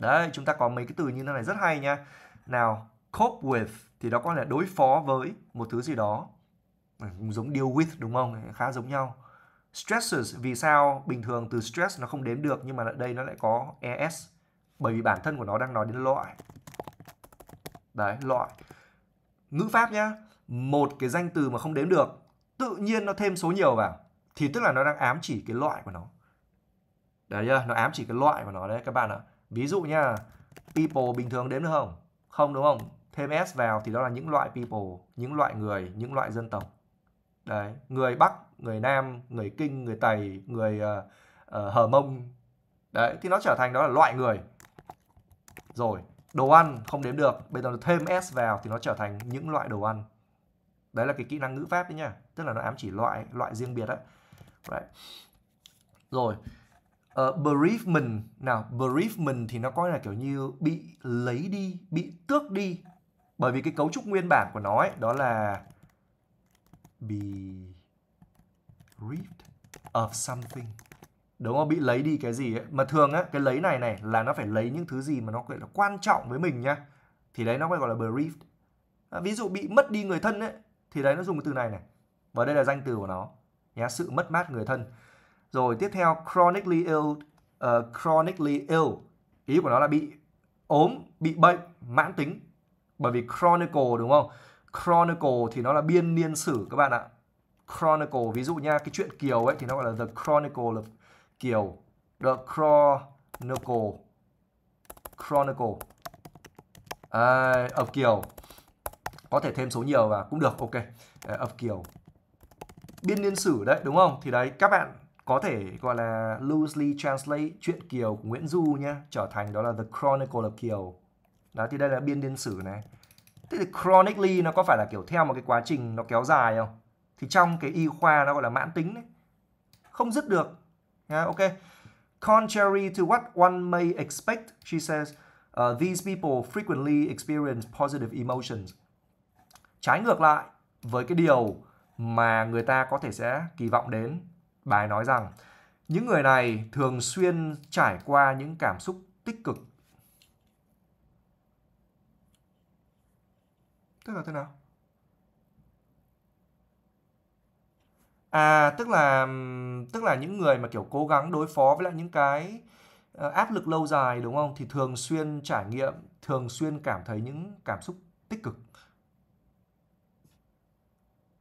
Đấy, chúng ta có mấy cái từ như thế này rất hay nha. Nào, cope with thì đó có là đối phó với một thứ gì đó ừ, giống deal with đúng không khá giống nhau stresses vì sao bình thường từ stress nó không đến được nhưng mà ở đây nó lại có es bởi vì bản thân của nó đang nói đến loại đấy loại ngữ pháp nhá một cái danh từ mà không đếm được tự nhiên nó thêm số nhiều vào thì tức là nó đang ám chỉ cái loại của nó đấy chưa nó ám chỉ cái loại của nó đấy các bạn ạ ví dụ nhá people bình thường đếm được không không đúng không thêm s vào thì đó là những loại people những loại người những loại dân tộc đấy người bắc người nam người kinh người tày người uh, uh, hờ mông đấy thì nó trở thành đó là loại người rồi đồ ăn không đếm được bây giờ thêm s vào thì nó trở thành những loại đồ ăn đấy là cái kỹ năng ngữ pháp đấy nha tức là nó ám chỉ loại loại riêng biệt đấy, đấy. rồi uh, bereavement nào bereavement thì nó coi là kiểu như bị lấy đi bị tước đi bởi vì cái cấu trúc nguyên bản của nó ấy, đó là be bereft of something. Đúng không? Bị lấy đi cái gì ấy. Mà thường á, cái lấy này này là nó phải lấy những thứ gì mà nó gọi là quan trọng với mình nhá. Thì đấy nó mới gọi là bereaved À, ví dụ bị mất đi người thân ấy, thì đấy nó dùng cái từ này này. Và đây là danh từ của nó. Nhá, sự mất mát người thân. Rồi tiếp theo chronically ill, uh, chronically ill. Ý của nó là bị ốm, bị bệnh, mãn tính bởi vì chronicle đúng không chronicle thì nó là biên niên sử các bạn ạ chronicle ví dụ nha cái chuyện kiều ấy thì nó gọi là the chronicle of kiều the chronicle chronicle à, of kiều có thể thêm số nhiều và cũng được ok à, of kiều biên niên sử đấy đúng không thì đấy các bạn có thể gọi là loosely translate chuyện kiều của Nguyễn Du nhé trở thành đó là the chronicle of kiều đó thì đây là biên niên sử này thế thì chronically nó có phải là kiểu theo một cái quá trình nó kéo dài không thì trong cái y khoa nó gọi là mãn tính đấy không dứt được yeah, ok contrary to what one may expect she says uh, these people frequently experience positive emotions trái ngược lại với cái điều mà người ta có thể sẽ kỳ vọng đến bài nói rằng những người này thường xuyên trải qua những cảm xúc tích cực tức là thế nào à tức là tức là những người mà kiểu cố gắng đối phó với lại những cái ờ, áp lực lâu dài đúng không thì thường xuyên trải nghiệm thường xuyên cảm thấy những cảm xúc tích cực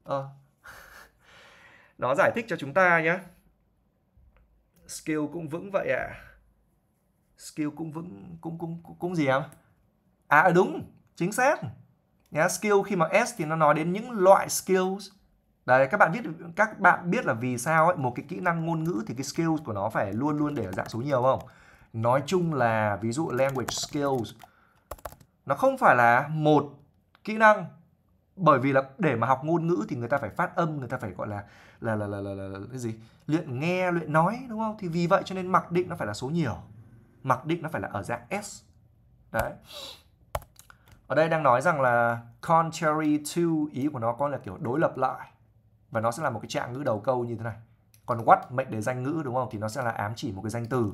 ờ à. nó giải thích cho chúng ta nhé skill cũng vững vậy ạ à. skill cũng vững cũng cũng cũng gì em à đúng chính xác nhá skill khi mà s thì nó nói đến những loại skills đấy các bạn biết các bạn biết là vì sao ấy một cái kỹ năng ngôn ngữ thì cái skills của nó phải luôn luôn để ở dạng số nhiều không nói chung là ví dụ language skills nó không phải là một kỹ năng bởi vì là để mà học ngôn ngữ thì người ta phải phát âm người ta phải gọi là là là là là, là, là cái gì luyện nghe luyện nói đúng không thì vì vậy cho nên mặc định nó phải là số nhiều mặc định nó phải là ở dạng s đấy ở đây đang nói rằng là contrary to ý của nó có là kiểu đối lập lại và nó sẽ là một cái trạng ngữ đầu câu như thế này còn what mệnh đề danh ngữ đúng không thì nó sẽ là ám chỉ một cái danh từ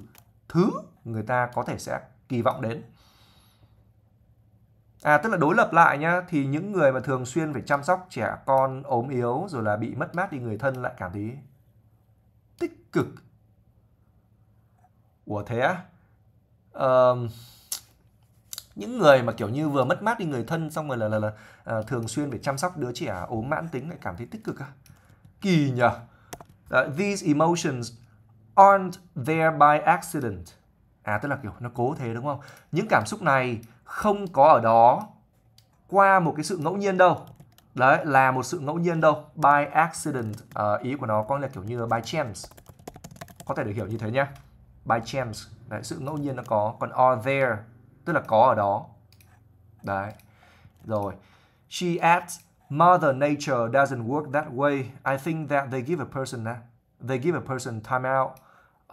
thứ người ta có thể sẽ kỳ vọng đến À tức là đối lập lại nhá thì những người mà thường xuyên phải chăm sóc trẻ con ốm yếu rồi là bị mất mát đi người thân lại cảm thấy tích cực. Ủa thế á? Um, những người mà kiểu như vừa mất mát đi người thân xong rồi là là, là à, thường xuyên phải chăm sóc đứa trẻ ốm mãn tính lại cảm thấy tích cực à kỳ nhở uh, these emotions aren't there by accident à tức là kiểu nó cố thế đúng không những cảm xúc này không có ở đó qua một cái sự ngẫu nhiên đâu đấy là một sự ngẫu nhiên đâu by accident uh, ý của nó có là kiểu như by chance có thể được hiểu như thế nhé by chance đấy, sự ngẫu nhiên nó có còn are there tức là có ở đó đấy rồi she adds mother nature doesn't work that way I think that they give a person they give a person time out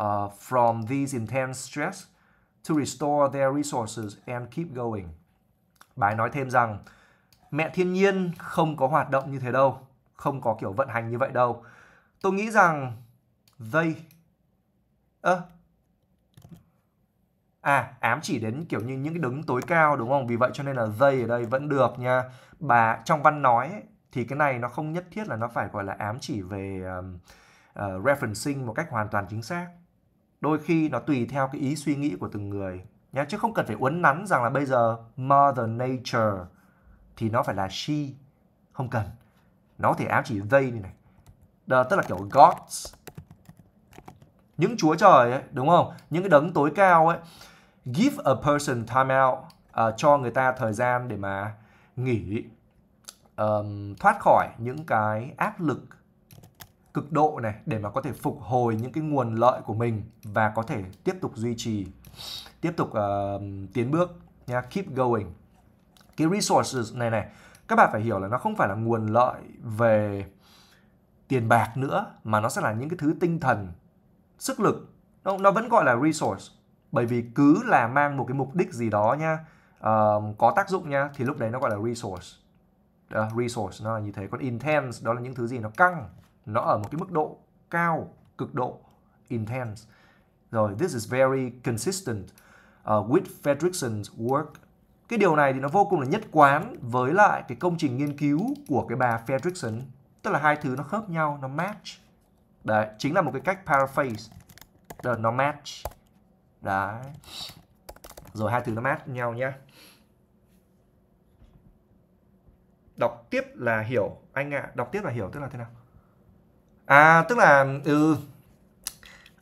uh, from these intense stress to restore their resources and keep going bài nói thêm rằng mẹ thiên nhiên không có hoạt động như thế đâu không có kiểu vận hành như vậy đâu tôi nghĩ rằng they uh. À, ám chỉ đến kiểu như những cái đứng tối cao đúng không? Vì vậy cho nên là dây ở đây vẫn được nha. Bà trong văn nói ấy, thì cái này nó không nhất thiết là nó phải gọi là ám chỉ về uh, referencing một cách hoàn toàn chính xác. Đôi khi nó tùy theo cái ý suy nghĩ của từng người nhá chứ không cần phải uốn nắn rằng là bây giờ mother nature thì nó phải là she không cần nó thể ám chỉ dây này, này. Đó, tức là kiểu gods những chúa trời ấy đúng không những cái đấng tối cao ấy give a person time out uh, cho người ta thời gian để mà nghỉ um, thoát khỏi những cái áp lực cực độ này để mà có thể phục hồi những cái nguồn lợi của mình và có thể tiếp tục duy trì tiếp tục uh, tiến bước nha keep going cái resources này này các bạn phải hiểu là nó không phải là nguồn lợi về tiền bạc nữa mà nó sẽ là những cái thứ tinh thần sức lực nó, nó vẫn gọi là resource bởi vì cứ là mang một cái mục đích gì đó nha uh, có tác dụng nha thì lúc đấy nó gọi là resource uh, resource nó là như thế còn intense đó là những thứ gì nó căng nó ở một cái mức độ cao cực độ intense rồi this is very consistent uh, with Fredrickson's work cái điều này thì nó vô cùng là nhất quán với lại cái công trình nghiên cứu của cái bà Fredrickson tức là hai thứ nó khớp nhau nó match đấy chính là một cái cách paraphrase nó match đấy rồi hai từ nó mát nhau nhá đọc tiếp là hiểu anh ạ à, đọc tiếp là hiểu tức là thế nào à tức là ừ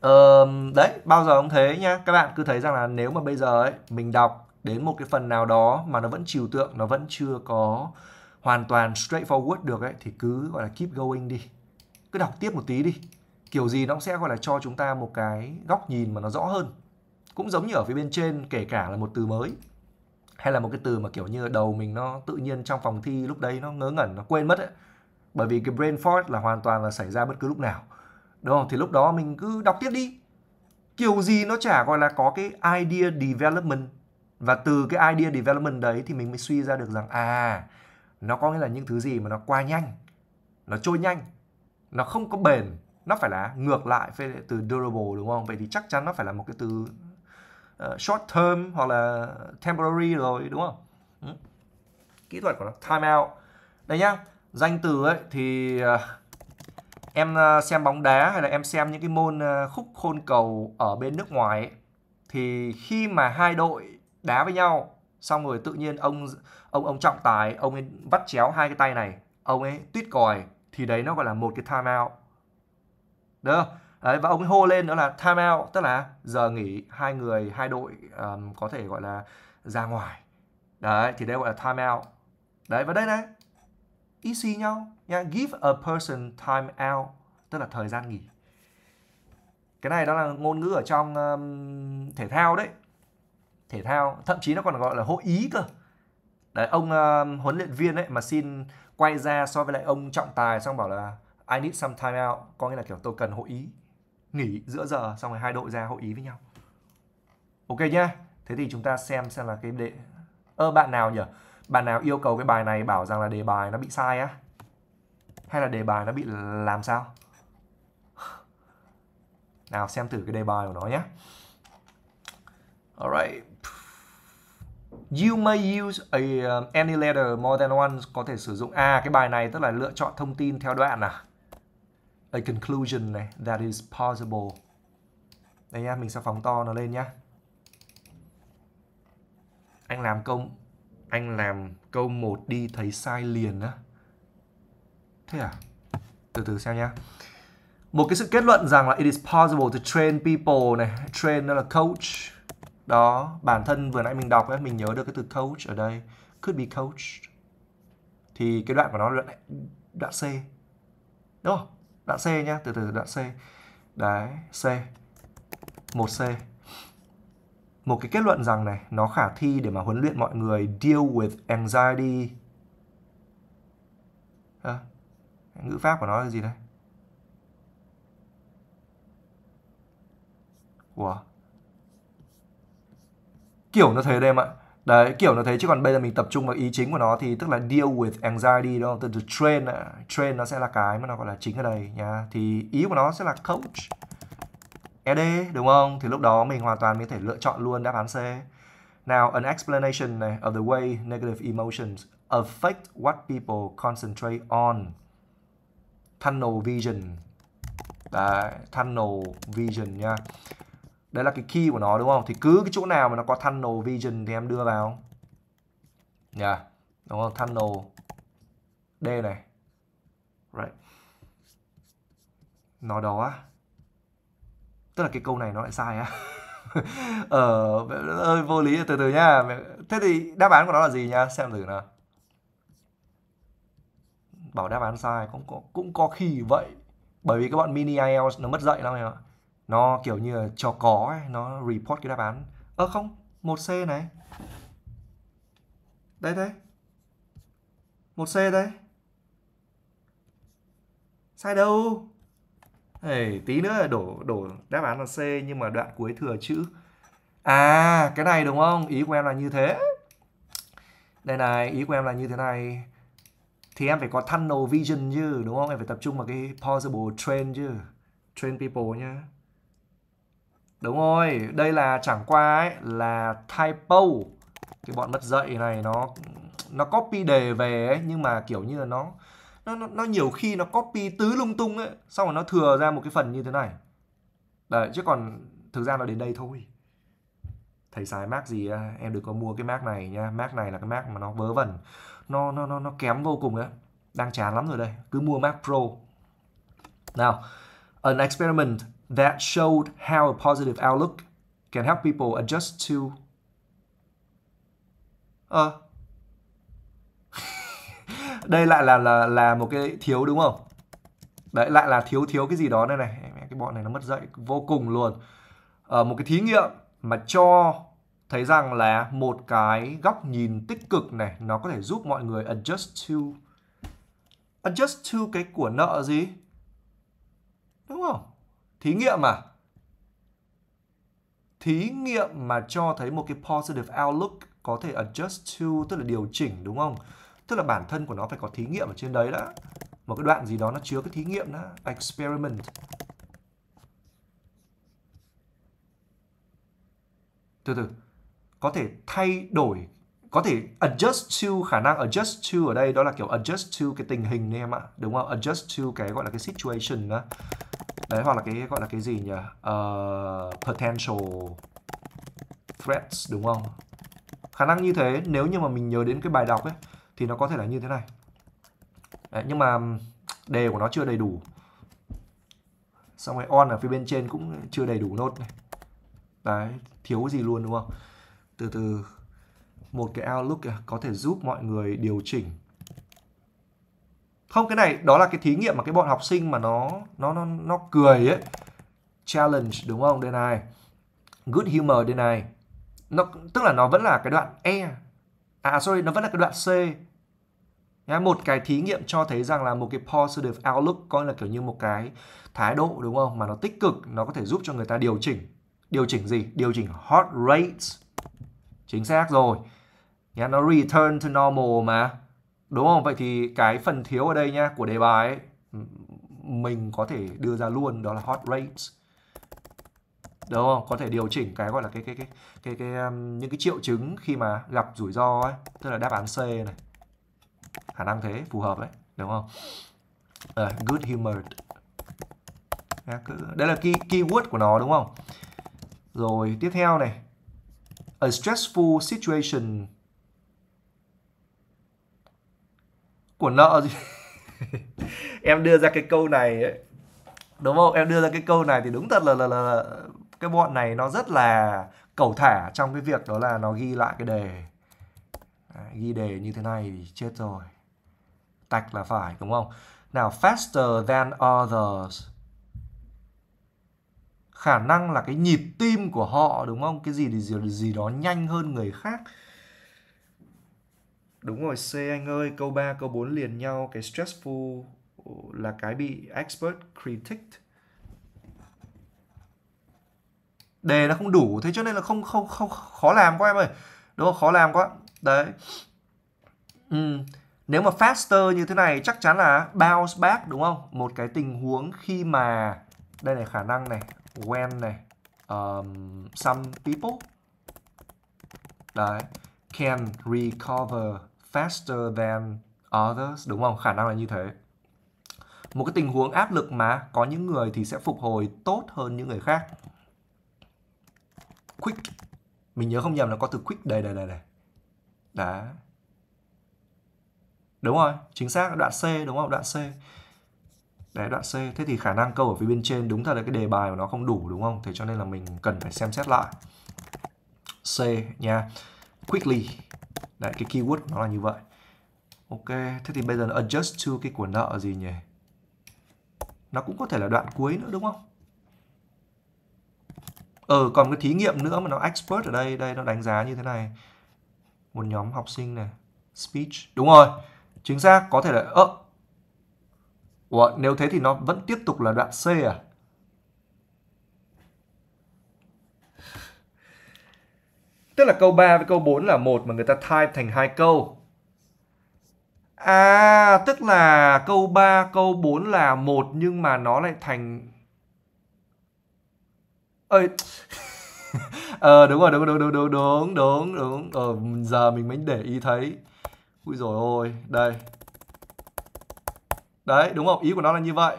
ờ, đấy bao giờ cũng thế nhá các bạn cứ thấy rằng là nếu mà bây giờ ấy mình đọc đến một cái phần nào đó mà nó vẫn trừu tượng nó vẫn chưa có hoàn toàn straightforward được ấy thì cứ gọi là keep going đi cứ đọc tiếp một tí đi kiểu gì nó cũng sẽ gọi là cho chúng ta một cái góc nhìn mà nó rõ hơn cũng giống như ở phía bên trên kể cả là một từ mới hay là một cái từ mà kiểu như đầu mình nó tự nhiên trong phòng thi lúc đấy nó ngớ ngẩn nó quên mất ấy bởi vì cái brain fart là hoàn toàn là xảy ra bất cứ lúc nào đúng không thì lúc đó mình cứ đọc tiếp đi kiểu gì nó chả gọi là có cái idea development và từ cái idea development đấy thì mình mới suy ra được rằng à nó có nghĩa là những thứ gì mà nó qua nhanh nó trôi nhanh nó không có bền nó phải là ngược lại với từ durable đúng không vậy thì chắc chắn nó phải là một cái từ uh, short term hoặc là temporary rồi đúng không ừ. kỹ thuật của nó time out đây nhá danh từ ấy thì uh, em ờ, xem bóng đá hay là em xem những cái môn khúc khôn cầu ở bên nước ngoài ấy, thì khi mà hai đội đá với nhau xong rồi tự nhiên ông ông ông trọng tài ông ấy vắt chéo hai cái tay này ông ấy tuyết còi thì đấy nó gọi là một cái time out được không? Đấy, và ông ấy hô lên nữa là time out tức là giờ nghỉ hai người hai đội um, có thể gọi là ra ngoài đấy thì đây gọi là time out đấy và đây này ý xì nhau nha give a person time out tức là thời gian nghỉ cái này đó là ngôn ngữ ở trong um, thể thao đấy thể thao thậm chí nó còn gọi là hội ý cơ đấy ông um, huấn luyện viên ấy mà xin quay ra so với lại ông trọng tài xong bảo là I need some time out có nghĩa là kiểu tôi cần hội ý nghỉ giữa giờ xong rồi hai đội ra hội ý với nhau ok nhá thế thì chúng ta xem xem là cái đệ ơ bạn nào nhỉ bạn nào yêu cầu cái bài này bảo rằng là đề bài nó bị sai á hay là đề bài nó bị làm sao nào xem thử cái đề bài của nó nhé alright You may use a, um, any letter more than once có thể sử dụng à cái bài này tức là lựa chọn thông tin theo đoạn à a conclusion này that is possible đây nhá mình sẽ phóng to nó lên nhá anh làm câu anh làm câu 1 đi thấy sai liền á thế à từ từ xem nhá một cái sự kết luận rằng là it is possible to train people này train nó là coach đó bản thân vừa nãy mình đọc ấy mình nhớ được cái từ coach ở đây could be coached. thì cái đoạn của nó là đoạn, đoạn C đúng không đoạn C nhá từ từ đoạn C đấy C một C một cái kết luận rằng này nó khả thi để mà huấn luyện mọi người deal with anxiety à, ngữ pháp của nó là gì đây của wow. kiểu nó thế đây em ạ đấy kiểu nó thế chứ còn bây giờ mình tập trung vào ý chính của nó thì tức là deal with anxiety đúng không từ train à, train nó sẽ là cái mà nó gọi là chính ở đây nha thì ý của nó sẽ là coach ed đúng không thì lúc đó mình hoàn toàn mình có thể lựa chọn luôn đáp án c Now, an explanation này, of the way negative emotions affect what people concentrate on. Tunnel vision. Đấy, tunnel vision nha đây là cái key của nó đúng không? Thì cứ cái chỗ nào mà nó có tunnel vision thì em đưa vào. Nhá. Yeah. Đúng không? Tunnel D này. Right. Nó đó á. Tức là cái câu này nó lại sai á. ờ ơi vô lý từ từ nhá. Thế thì đáp án của nó là gì nhá? Xem thử nào. Bảo đáp án sai cũng có cũng có khi vậy. Bởi vì các bạn mini IELTS nó mất dạy lắm em ạ nó kiểu như là cho có ấy, nó report cái đáp án ơ à, không 1C này đây đây 1C đây sai đâu hey, tí nữa là đổ đổ đáp án là C nhưng mà đoạn cuối thừa chữ à cái này đúng không ý của em là như thế đây này ý của em là như thế này thì em phải có tunnel vision chứ đúng không em phải tập trung vào cái possible train chứ train people nhá Đúng rồi, đây là chẳng qua ấy, là typo. Cái bọn mất dạy này nó nó copy đề về ấy, nhưng mà kiểu như là nó nó, nó, nhiều khi nó copy tứ lung tung ấy, xong rồi nó thừa ra một cái phần như thế này. Đấy, chứ còn thực ra nó đến đây thôi. Thầy xài mac gì em đừng có mua cái mac này nha, mac này là cái mac mà nó vớ vẩn. Nó nó nó nó kém vô cùng đấy Đang chán lắm rồi đây, cứ mua mac Pro. Nào, an experiment that showed how a positive outlook can help people adjust to. Ờ. đây lại là là là một cái thiếu đúng không? Đấy lại là thiếu thiếu cái gì đó đây này. Cái bọn này nó mất dạy vô cùng luôn. Ở ờ, à, một cái thí nghiệm mà cho thấy rằng là một cái góc nhìn tích cực này nó có thể giúp mọi người adjust to adjust to cái của nợ gì? Đúng không? Thí nghiệm mà. Thí nghiệm mà cho thấy một cái positive outlook có thể adjust to, tức là điều chỉnh đúng không? Tức là bản thân của nó phải có thí nghiệm ở trên đấy đã. Một cái đoạn gì đó nó chứa cái thí nghiệm đó. Experiment. Từ từ. Có thể thay đổi có thể adjust to khả năng adjust to ở đây đó là kiểu adjust to cái tình hình này em ạ đúng không adjust to cái gọi là cái situation đó đấy hoặc là cái gọi là cái gì nhỉ uh, potential threats đúng không khả năng như thế nếu như mà mình nhớ đến cái bài đọc ấy thì nó có thể là như thế này đấy, nhưng mà đề của nó chưa đầy đủ xong rồi on ở phía bên trên cũng chưa đầy đủ nốt này đấy thiếu gì luôn đúng không từ từ một cái outlook có thể giúp mọi người điều chỉnh không cái này đó là cái thí nghiệm mà cái bọn học sinh mà nó nó nó nó cười ấy challenge đúng không đây này good humor đây này nó tức là nó vẫn là cái đoạn e à sorry nó vẫn là cái đoạn c Nhá, một cái thí nghiệm cho thấy rằng là một cái positive outlook coi là kiểu như một cái thái độ đúng không mà nó tích cực nó có thể giúp cho người ta điều chỉnh điều chỉnh gì điều chỉnh heart rate chính xác rồi Nhá, nó return to normal mà Đúng không? Vậy thì cái phần thiếu ở đây nha của đề bài ấy, mình có thể đưa ra luôn đó là hot rates. Đúng không? Có thể điều chỉnh cái gọi là cái cái cái cái, cái um, những cái triệu chứng khi mà gặp rủi ro ấy, tức là đáp án C này. Khả năng thế phù hợp đấy, đúng không? Uh, good humored. Đây là key, keyword của nó đúng không? Rồi tiếp theo này. A stressful situation của nợ gì em đưa ra cái câu này ấy. đúng không em đưa ra cái câu này thì đúng thật là là, là cái bọn này nó rất là cầu thả trong cái việc đó là nó ghi lại cái đề à, ghi đề như thế này thì chết rồi tạch là phải đúng không nào faster than others khả năng là cái nhịp tim của họ đúng không cái gì thì gì, gì đó nhanh hơn người khác Đúng rồi C anh ơi, câu 3, câu 4 liền nhau, cái stressful là cái bị expert critic. Đề nó không đủ thế cho nên là không không không khó làm quá em ơi. Đúng không? Khó làm quá. Đấy. Ừ. Nếu mà faster như thế này chắc chắn là bounce back đúng không? Một cái tình huống khi mà đây này khả năng này, when này, um, some people đấy can recover faster than others đúng không? Khả năng là như thế. Một cái tình huống áp lực mà có những người thì sẽ phục hồi tốt hơn những người khác. Quick. Mình nhớ không nhầm là có từ quick đây đây đây đây. Đấy. Đúng rồi, chính xác đoạn C đúng không? Đoạn C. Đấy đoạn C, thế thì khả năng câu ở phía bên trên đúng thật là cái đề bài của nó không đủ đúng không? Thế cho nên là mình cần phải xem xét lại. C nha. Quickly đấy cái keyword nó là như vậy ok thế thì bây giờ là adjust to cái của nợ gì nhỉ nó cũng có thể là đoạn cuối nữa đúng không ờ còn cái thí nghiệm nữa mà nó expert ở đây đây nó đánh giá như thế này một nhóm học sinh này speech đúng rồi chính xác có thể là ơ ờ. nếu thế thì nó vẫn tiếp tục là đoạn C à Tức là câu 3 với câu 4 là một mà người ta type thành hai câu. À, tức là câu 3, câu 4 là một nhưng mà nó lại thành... Ơi... ờ đúng rồi đúng đúng đúng đúng đúng đúng đúng ờ giờ mình mới để ý thấy ui rồi ôi đây đấy đúng không ý của nó là như vậy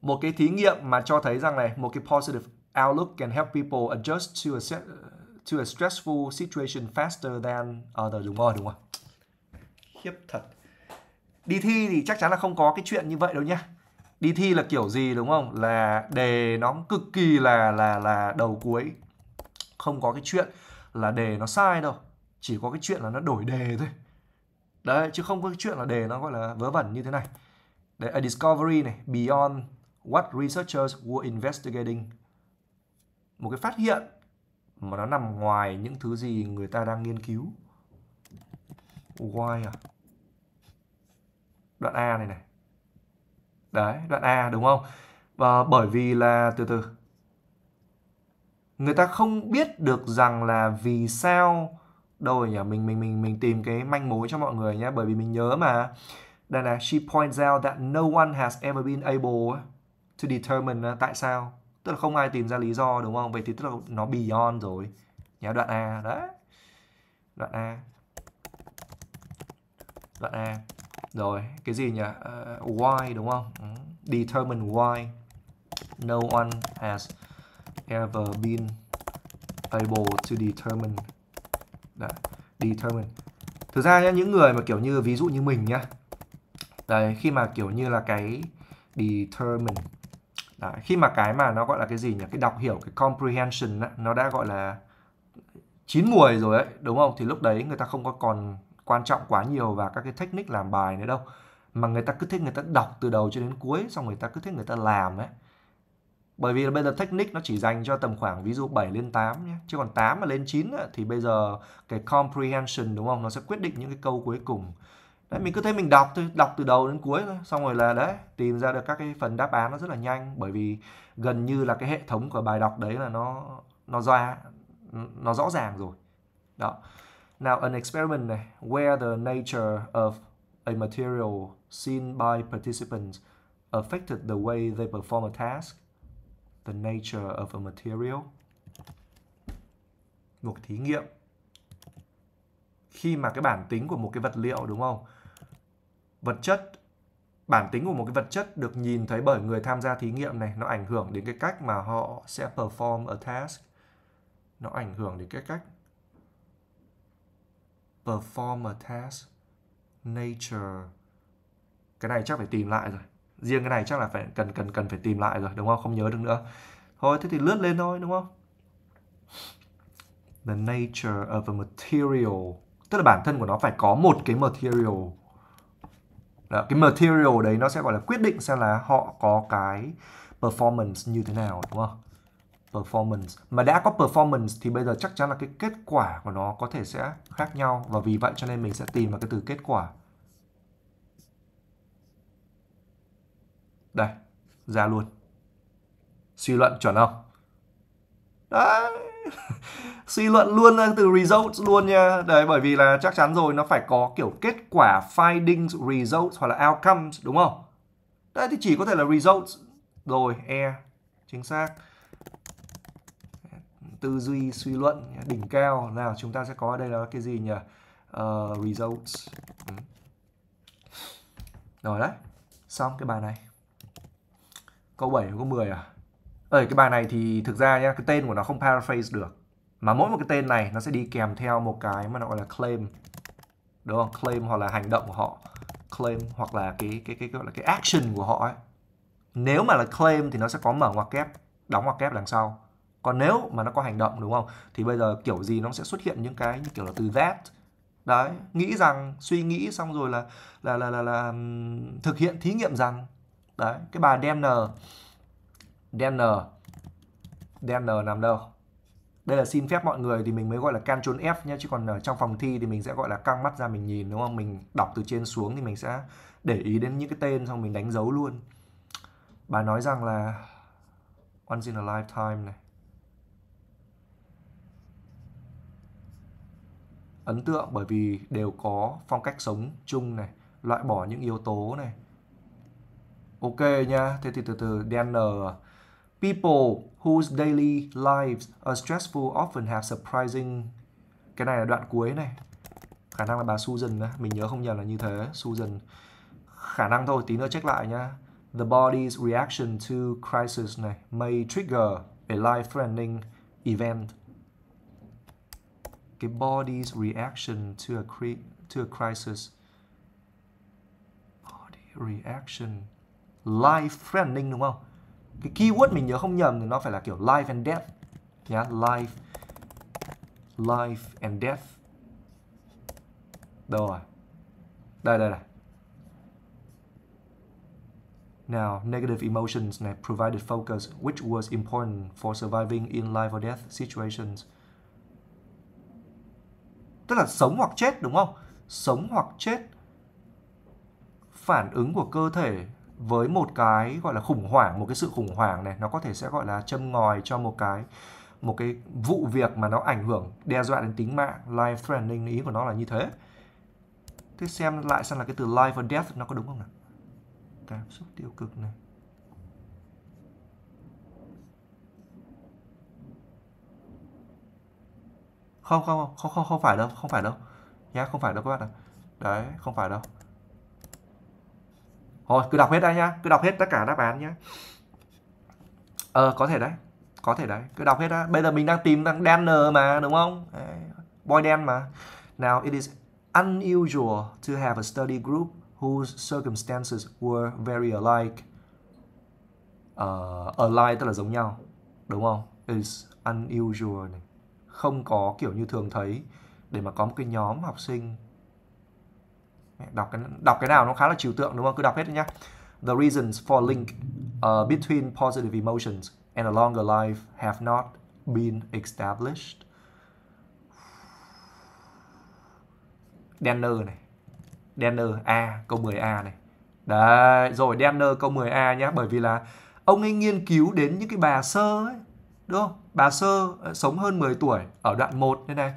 một cái thí nghiệm mà cho thấy rằng này một cái positive outlook can help people adjust to a set to a stressful situation faster than other đúng rồi đúng rồi khiếp thật đi thi thì chắc chắn là không có cái chuyện như vậy đâu nhá đi thi là kiểu gì đúng không là đề nó cực kỳ là là là đầu cuối không có cái chuyện là đề nó sai đâu chỉ có cái chuyện là nó đổi đề thôi đấy chứ không có cái chuyện là đề nó gọi là vớ vẩn như thế này đấy a discovery này beyond what researchers were investigating một cái phát hiện mà nó nằm ngoài những thứ gì người ta đang nghiên cứu why à đoạn a này này đấy đoạn a đúng không và bởi vì là từ từ người ta không biết được rằng là vì sao đâu rồi nhỉ mình mình mình mình tìm cái manh mối cho mọi người nhé bởi vì mình nhớ mà đây là she points out that no one has ever been able to determine à, tại sao tức là không ai tìm ra lý do đúng không vậy thì tức là nó beyond rồi nhá đoạn a đấy đoạn a đoạn a rồi cái gì nhỉ uh, why đúng không ừ. determine why no one has ever been able to determine Đấy, determine thực ra nhá, những người mà kiểu như ví dụ như mình nhá đấy khi mà kiểu như là cái determine Đấy, khi mà cái mà nó gọi là cái gì nhỉ cái đọc hiểu cái comprehension nó đã gọi là chín mùi rồi ấy đúng không thì lúc đấy người ta không có còn quan trọng quá nhiều và các cái technique làm bài nữa đâu mà người ta cứ thích người ta đọc từ đầu cho đến cuối xong người ta cứ thích người ta làm ấy bởi vì bây giờ technique nó chỉ dành cho tầm khoảng ví dụ 7 lên 8 nhé chứ còn 8 mà lên 9 thì bây giờ cái comprehension đúng không nó sẽ quyết định những cái câu cuối cùng đấy, mình cứ thế mình đọc thôi đọc từ đầu đến cuối thôi xong rồi là đấy tìm ra được các cái phần đáp án nó rất là nhanh bởi vì gần như là cái hệ thống của bài đọc đấy là nó nó ra nó rõ ràng rồi đó now an experiment này where the nature of a material seen by participants affected the way they perform a task the nature of a material một thí nghiệm khi mà cái bản tính của một cái vật liệu đúng không vật chất bản tính của một cái vật chất được nhìn thấy bởi người tham gia thí nghiệm này nó ảnh hưởng đến cái cách mà họ sẽ perform a task nó ảnh hưởng đến cái cách perform a task nature cái này chắc phải tìm lại rồi riêng cái này chắc là phải cần cần cần phải tìm lại rồi đúng không không nhớ được nữa thôi thế thì lướt lên thôi đúng không the nature of a material tức là bản thân của nó phải có một cái material đó, cái material đấy nó sẽ gọi là quyết định xem là họ có cái performance như thế nào đúng không performance mà đã có performance thì bây giờ chắc chắn là cái kết quả của nó có thể sẽ khác nhau và vì vậy cho nên mình sẽ tìm vào cái từ kết quả đây ra luôn suy luận chuẩn không đấy suy luận luôn ờ, từ results luôn nha đấy bởi vì là chắc chắn rồi nó phải có kiểu kết quả findings results hoặc là outcomes đúng không Đây thì chỉ có thể là results rồi e chính xác tư duy suy luận đỉnh cao nào chúng ta sẽ có ở đây là cái gì nhỉ uh, results ừ. rồi đấy xong cái bài này câu 7 có 10 à ở cái bài này thì thực ra nhá cái tên của nó không paraphrase được mà mỗi một cái tên này nó sẽ đi kèm theo một cái mà nó gọi là claim đúng không claim hoặc là hành động của họ claim hoặc là cái cái cái gọi là cái action của họ ấy nếu mà là claim thì nó sẽ có mở ngoặc kép đóng ngoặc kép đằng sau còn nếu mà nó có hành động đúng không thì bây giờ kiểu gì nó sẽ xuất hiện những cái như kiểu là từ that đấy nghĩ rằng suy nghĩ xong rồi là là là là, là, là thực hiện thí nghiệm rằng đấy cái bà Demner Dn, dn nằm đâu đây là xin phép mọi người thì mình mới gọi là Ctrl F nhé chứ còn ở trong phòng thi thì mình sẽ gọi là căng mắt ra mình nhìn đúng không mình đọc từ trên xuống thì mình sẽ để ý đến những cái tên xong mình đánh dấu luôn bà nói rằng là once in a lifetime này ấn tượng bởi vì đều có phong cách sống chung này loại bỏ những yếu tố này ok nha thế thì từ từ dn People whose daily lives are stressful often have surprising Cái này là đoạn cuối này Khả năng là bà Susan đó. Mình nhớ không nhầm là như thế Susan Khả năng thôi, tí nữa check lại nhá The body's reaction to crisis này May trigger a life-threatening event Cái body's reaction to a, cri to a crisis Body reaction Life-threatening đúng không? cái keyword mình nhớ không nhầm thì nó phải là kiểu life and death nhá yeah, life life and death đâu rồi đây đây này Now, negative emotions này provided focus which was important for surviving in life or death situations. Tức là sống hoặc chết đúng không? Sống hoặc chết. Phản ứng của cơ thể với một cái gọi là khủng hoảng một cái sự khủng hoảng này nó có thể sẽ gọi là châm ngòi cho một cái một cái vụ việc mà nó ảnh hưởng đe dọa đến tính mạng life threatening ý của nó là như thế thế xem lại xem là cái từ life và death nó có đúng không nào cảm xúc tiêu cực này không không không không không phải đâu không phải đâu nhá không phải đâu các bạn ạ à. đấy không phải đâu Thôi cứ đọc hết đây nhá, cứ đọc hết tất cả đáp án nhá. Ờ có thể đấy. Có thể đấy, cứ đọc hết á. Bây giờ mình đang tìm đang Danner mà đúng không? Boy đen mà. Now it is unusual to have a study group whose circumstances were very alike. Uh, ờ, alike tức là giống nhau, đúng không? It is unusual này. Không có kiểu như thường thấy để mà có một cái nhóm học sinh đọc cái đọc cái nào nó khá là trừu tượng đúng không cứ đọc hết đi nhá the reasons for link uh, between positive emotions and a longer life have not been established Danner này Danner A câu 10A này đấy rồi Danner câu 10A nhá bởi vì là ông ấy nghiên cứu đến những cái bà sơ ấy đúng không bà sơ ờ, sống hơn 10 tuổi ở đoạn 1 đây này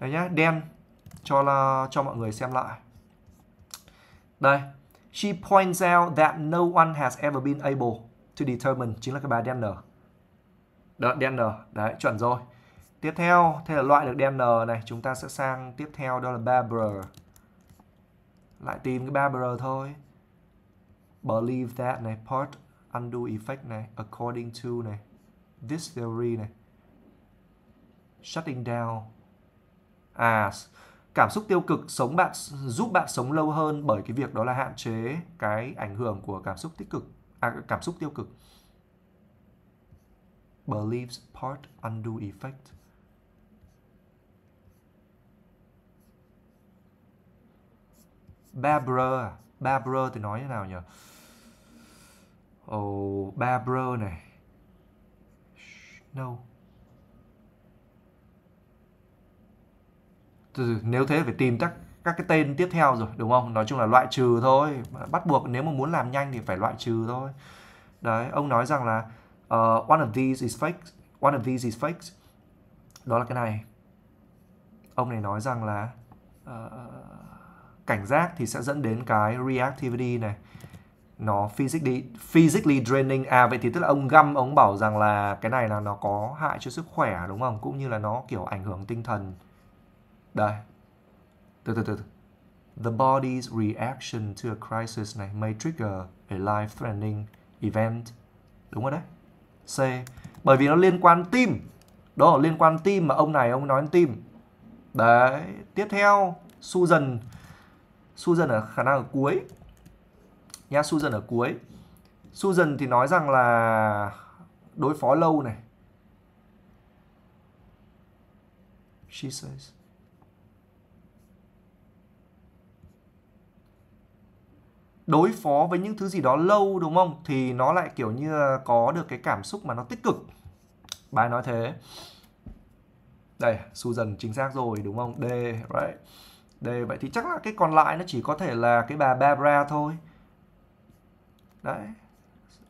đấy nhá đen cho là cho mọi người xem lại đây, she points out that no one has ever been able to determine chính là cái bài Denner. Đó, Denner, đấy, chuẩn rồi. Tiếp theo, thế là loại được Denner này, chúng ta sẽ sang tiếp theo đó là Barbara. Lại tìm cái Barbara thôi. Believe that này, part undo effect này, according to này, this theory này, shutting down as. À, cảm xúc tiêu cực sống bạn giúp bạn sống lâu hơn bởi cái việc đó là hạn chế cái ảnh hưởng của cảm xúc tích cực à, cảm xúc tiêu cực believes part undo effect Barbara Barbara thì nói thế nào nhỉ oh, Barbara này No nếu thế phải tìm các các cái tên tiếp theo rồi đúng không nói chung là loại trừ thôi bắt buộc nếu mà muốn làm nhanh thì phải loại trừ thôi đấy ông nói rằng là uh, one of these is fake one of these is fake đó là cái này ông này nói rằng là uh, cảnh giác thì sẽ dẫn đến cái reactivity này nó physically physically draining à vậy thì tức là ông găm ông bảo rằng là cái này là nó có hại cho sức khỏe đúng không cũng như là nó kiểu ảnh hưởng tinh thần đây từ từ từ, The body's reaction to a crisis này may trigger a life-threatening event. Đúng rồi đấy. C. Bởi vì nó liên quan tim. Đó liên quan tim mà ông này ông nói tim. Đấy. Tiếp theo, Susan. Susan ở khả năng ở cuối. Nha, Susan ở cuối. Susan thì nói rằng là đối phó lâu này. She says. đối phó với những thứ gì đó lâu đúng không thì nó lại kiểu như có được cái cảm xúc mà nó tích cực bài nói thế đây dần chính xác rồi đúng không D right D vậy thì chắc là cái còn lại nó chỉ có thể là cái bà Barbara thôi đấy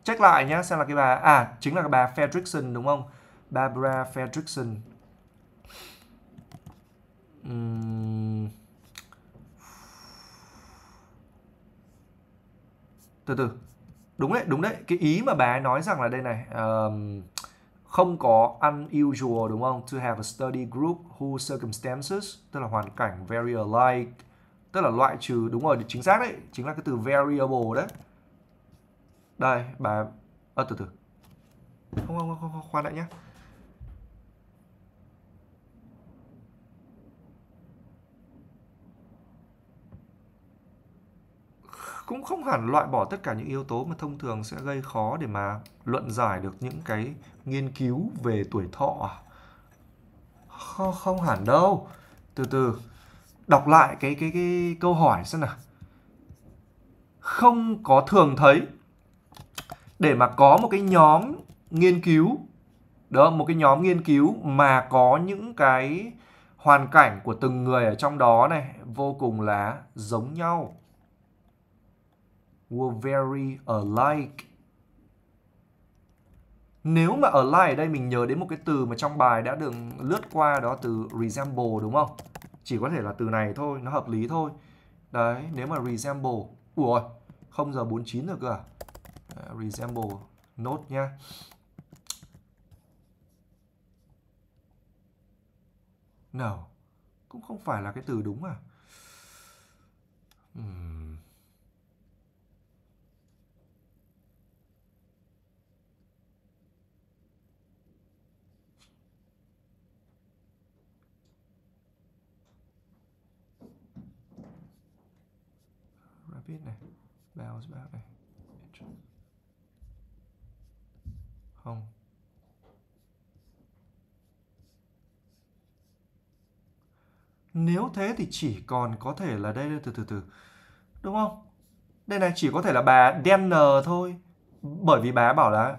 check lại nhá xem là cái bà à chính là cái bà Fredrickson đúng không Barbara Fredrickson từ từ đúng đấy đúng đấy cái ý mà bà ấy nói rằng là đây này um, không có unusual đúng không to have a study group whose circumstances tức là hoàn cảnh very alike tức là loại trừ đúng rồi chính xác đấy chính là cái từ variable đấy đây bà à, từ từ không không không, không khoan lại nhé cũng không hẳn loại bỏ tất cả những yếu tố mà thông thường sẽ gây khó để mà luận giải được những cái nghiên cứu về tuổi thọ à? không, không hẳn đâu từ từ đọc lại cái cái cái câu hỏi xem nào không có thường thấy để mà có một cái nhóm nghiên cứu đó một cái nhóm nghiên cứu mà có những cái hoàn cảnh của từng người ở trong đó này vô cùng là giống nhau were very alike. Nếu mà alike ở đây mình nhớ đến một cái từ mà trong bài đã được lướt qua đó từ resemble đúng không? Chỉ có thể là từ này thôi, nó hợp lý thôi. Đấy, nếu mà resemble. Ủa, 0 giờ 49 rồi cơ à? Ờ, resemble nốt nhá. No, cũng không phải là cái từ đúng à? Hmm. viết này bounce back này không nếu thế thì chỉ còn có thể là đây từ từ từ đúng không đây này chỉ có thể là bà Danner thôi bởi vì bà bảo là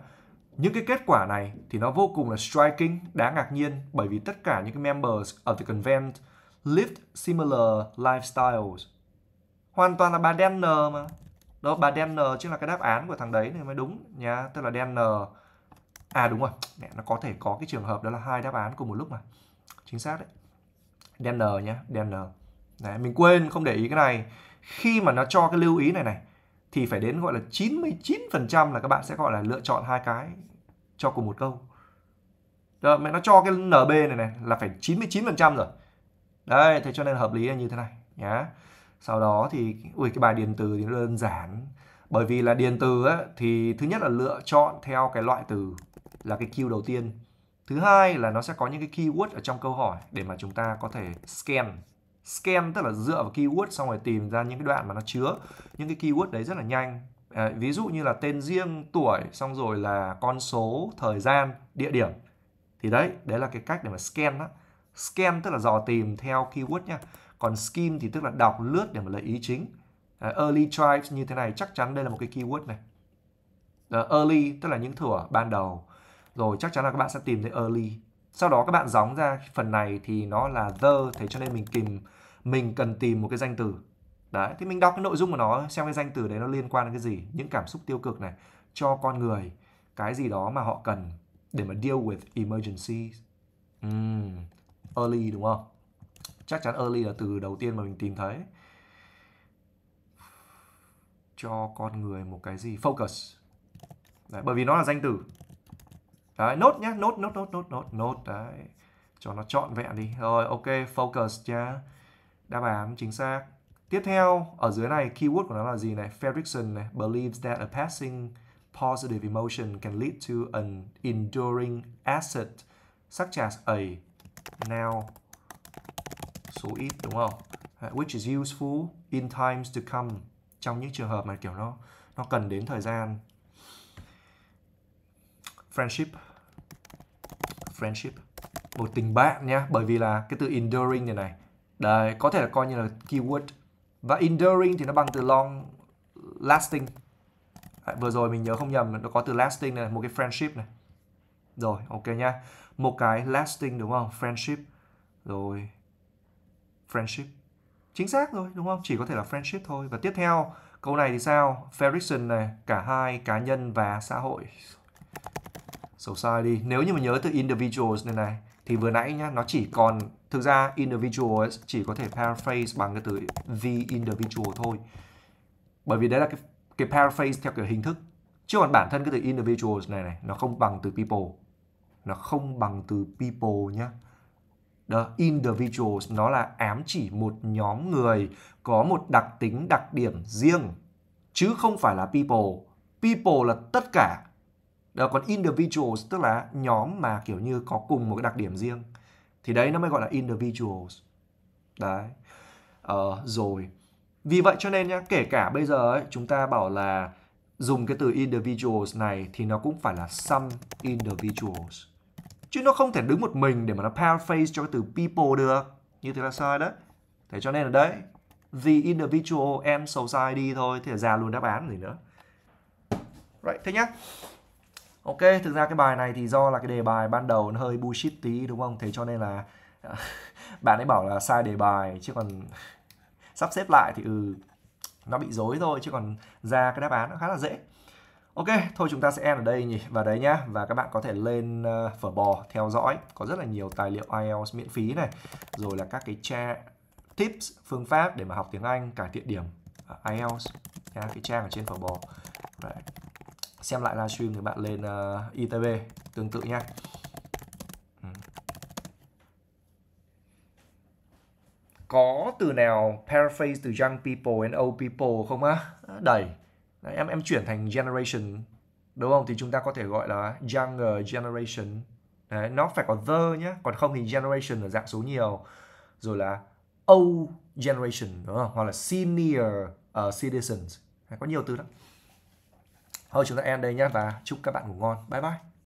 những cái kết quả này thì nó vô cùng là striking, đáng ngạc nhiên bởi vì tất cả những cái members of the convent lived similar lifestyles hoàn toàn là bà đen n mà đó bà đen n chứ là cái đáp án của thằng đấy này mới đúng nhá tức là đen n à đúng rồi mẹ nó có thể có cái trường hợp đó là hai đáp án cùng một lúc mà chính xác đấy đen n nhá đen n đấy, mình quên không để ý cái này khi mà nó cho cái lưu ý này này thì phải đến gọi là 99% là các bạn sẽ gọi là lựa chọn hai cái cho cùng một câu. Đó, mẹ nó cho cái NB này này là phải 99% rồi. đây thế cho nên hợp lý là như thế này nhá sau đó thì ui cái bài điền từ thì nó đơn giản bởi vì là điền từ á, thì thứ nhất là lựa chọn theo cái loại từ là cái key đầu tiên thứ hai là nó sẽ có những cái keyword ở trong câu hỏi để mà chúng ta có thể scan scan tức là dựa vào keyword xong rồi tìm ra những cái đoạn mà nó chứa những cái keyword đấy rất là nhanh à, ví dụ như là tên riêng tuổi xong rồi là con số thời gian địa điểm thì đấy đấy là cái cách để mà scan đó scan tức là dò tìm theo keyword nhá còn skim thì tức là đọc lướt để mà lấy ý chính uh, early tribes như thế này chắc chắn đây là một cái keyword này uh, early tức là những thửa ban đầu rồi chắc chắn là các bạn sẽ tìm thấy early sau đó các bạn gióng ra phần này thì nó là the thế cho nên mình tìm mình cần tìm một cái danh từ đấy thì mình đọc cái nội dung của nó xem cái danh từ đấy nó liên quan đến cái gì những cảm xúc tiêu cực này cho con người cái gì đó mà họ cần để mà deal with emergencies uhm, early đúng không chắc chắn early là từ đầu tiên mà mình tìm thấy cho con người một cái gì focus đấy, bởi vì nó là danh từ đấy nốt nhá nốt nốt nốt nốt nốt nốt đấy cho nó trọn vẹn đi rồi ok focus nhá đáp án chính xác tiếp theo ở dưới này keyword của nó là gì này Fredrickson này believes that a passing positive emotion can lead to an enduring asset such as a now số ít đúng không? Which is useful in times to come trong những trường hợp mà kiểu nó nó cần đến thời gian. Friendship friendship một tình bạn nhá bởi vì là cái từ enduring này này đây có thể là coi như là keyword và enduring thì nó bằng từ long lasting vừa rồi mình nhớ không nhầm nó có từ lasting này một cái friendship này rồi ok nhá một cái lasting đúng không friendship rồi friendship chính xác rồi đúng không chỉ có thể là friendship thôi và tiếp theo câu này thì sao Ferguson này cả hai cá nhân và xã hội society nếu như mà nhớ từ individuals này này thì vừa nãy nhá nó chỉ còn thực ra individuals chỉ có thể paraphrase bằng cái từ the individual thôi bởi vì đấy là cái cái paraphrase theo kiểu hình thức chứ còn bản thân cái từ individuals này này nó không bằng từ people nó không bằng từ people nhá The individuals nó là ám chỉ một nhóm người có một đặc tính đặc điểm riêng chứ không phải là people. People là tất cả. Đó, còn individuals tức là nhóm mà kiểu như có cùng một cái đặc điểm riêng. Thì đấy nó mới gọi là individuals. Đấy. Ờ, rồi. Vì vậy cho nên nhá, kể cả bây giờ ấy, chúng ta bảo là dùng cái từ individuals này thì nó cũng phải là some individuals chứ nó không thể đứng một mình để mà nó paraphrase cho cái từ people được như thế là sai đấy thế cho nên là đấy the individual and society thôi thì là ra luôn đáp án gì nữa right thế nhá ok thực ra cái bài này thì do là cái đề bài ban đầu nó hơi bullshit tí đúng không thế cho nên là bạn ấy bảo là sai đề bài chứ còn sắp xếp lại thì ừ nó bị dối thôi chứ còn ra cái đáp án nó khá là dễ Ok, thôi chúng ta sẽ end ở đây nhỉ và đấy nhá. Và các bạn có thể lên uh, phở bò theo dõi, có rất là nhiều tài liệu IELTS miễn phí này, rồi là các cái trang tips, phương pháp để mà học tiếng Anh, cải thiện điểm uh, IELTS nhá, cái trang ở trên phở bò. Đấy. Xem lại livestream thì bạn lên uh, ờ, ITB tương tự nhá. Ừ. Có từ nào paraphrase từ young people and old people không á? Ờ, đầy em em chuyển thành generation đúng không thì chúng ta có thể gọi là younger generation Đấy, nó phải có the nhé còn không thì generation ở dạng số nhiều rồi là old generation đúng không hoặc là senior uh, citizens có nhiều từ lắm thôi chúng ta end đây nhé và chúc các bạn ngủ ngon bye bye